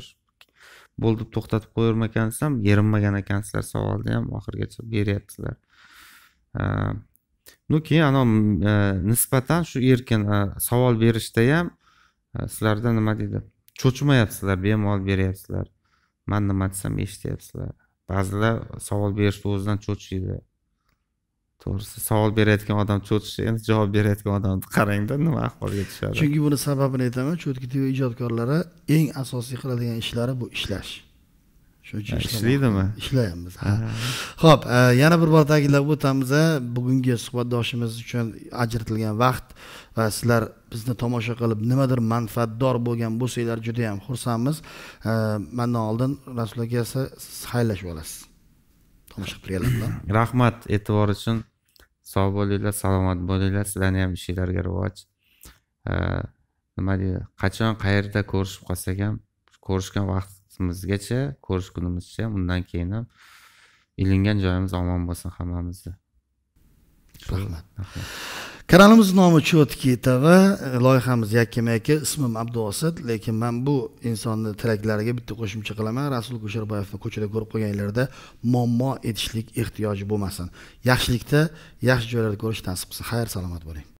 bo'ldi deb to'xtatib qo'yarmikan desam erinmagan ekansizlar savolni ham oxirigacha beryapsizlar ну keyin anavi e, nisbatan shu erkin e, savol berishda ham sizlarda nima deydi cho'chimayapsizlar bemalol beryapsizlar man nima desam eshityapsizlar ba'zilar savol berishni o'zidan cho'chiydi to'g'risi savol berayotgan odam cho'chishi endi javob berayotgan odamni qarangda nima ahvolga tushadi chunki buni sababini aytaman chunki tv ijodkorlari eng asosiy qiladigan ishlari bu ishlash shuning uchun ishlaydimi ishlayapmiz ho'p e, yana bir bor ta'kidlab o'tamiz bugungi suhbatdoshimiz uchun ajratilgan vaqt va sizlar bizni tomosha qilib nimadir manfaatdor bo'lgan bo'lsanglar juda yam xursandmiz e, mandan oldin rasul aka siz xayrlashib olasiz tomosha turganlar bilan rahmat e'tibor uchun sog' bo'linglar salomat bo'linglar sizlarni ham ishinglarga rivoj e, nima deydi qachon qayerda ko'rishib qolsak ham ko'rishgan vaqt vaqtimizgacha ko'rish kunimizcha undan keyin ham ilingan joyimiz omon bo'lsin hammamizni rahmat kanalimiz nomi chotki tv e, loyihamiz yakkama yakka ismim abduvosit lekin man bu insonni tilaklariga bitta qo'shimcha qilaman rasul kusherboyevni ko'chada ko'rib qolganinglarda muammo etishlik ehtiyoji bo'lmasin yaxshilikda yaxshi joylarda ko'rish nasib qilsin xayr salomat bo'ling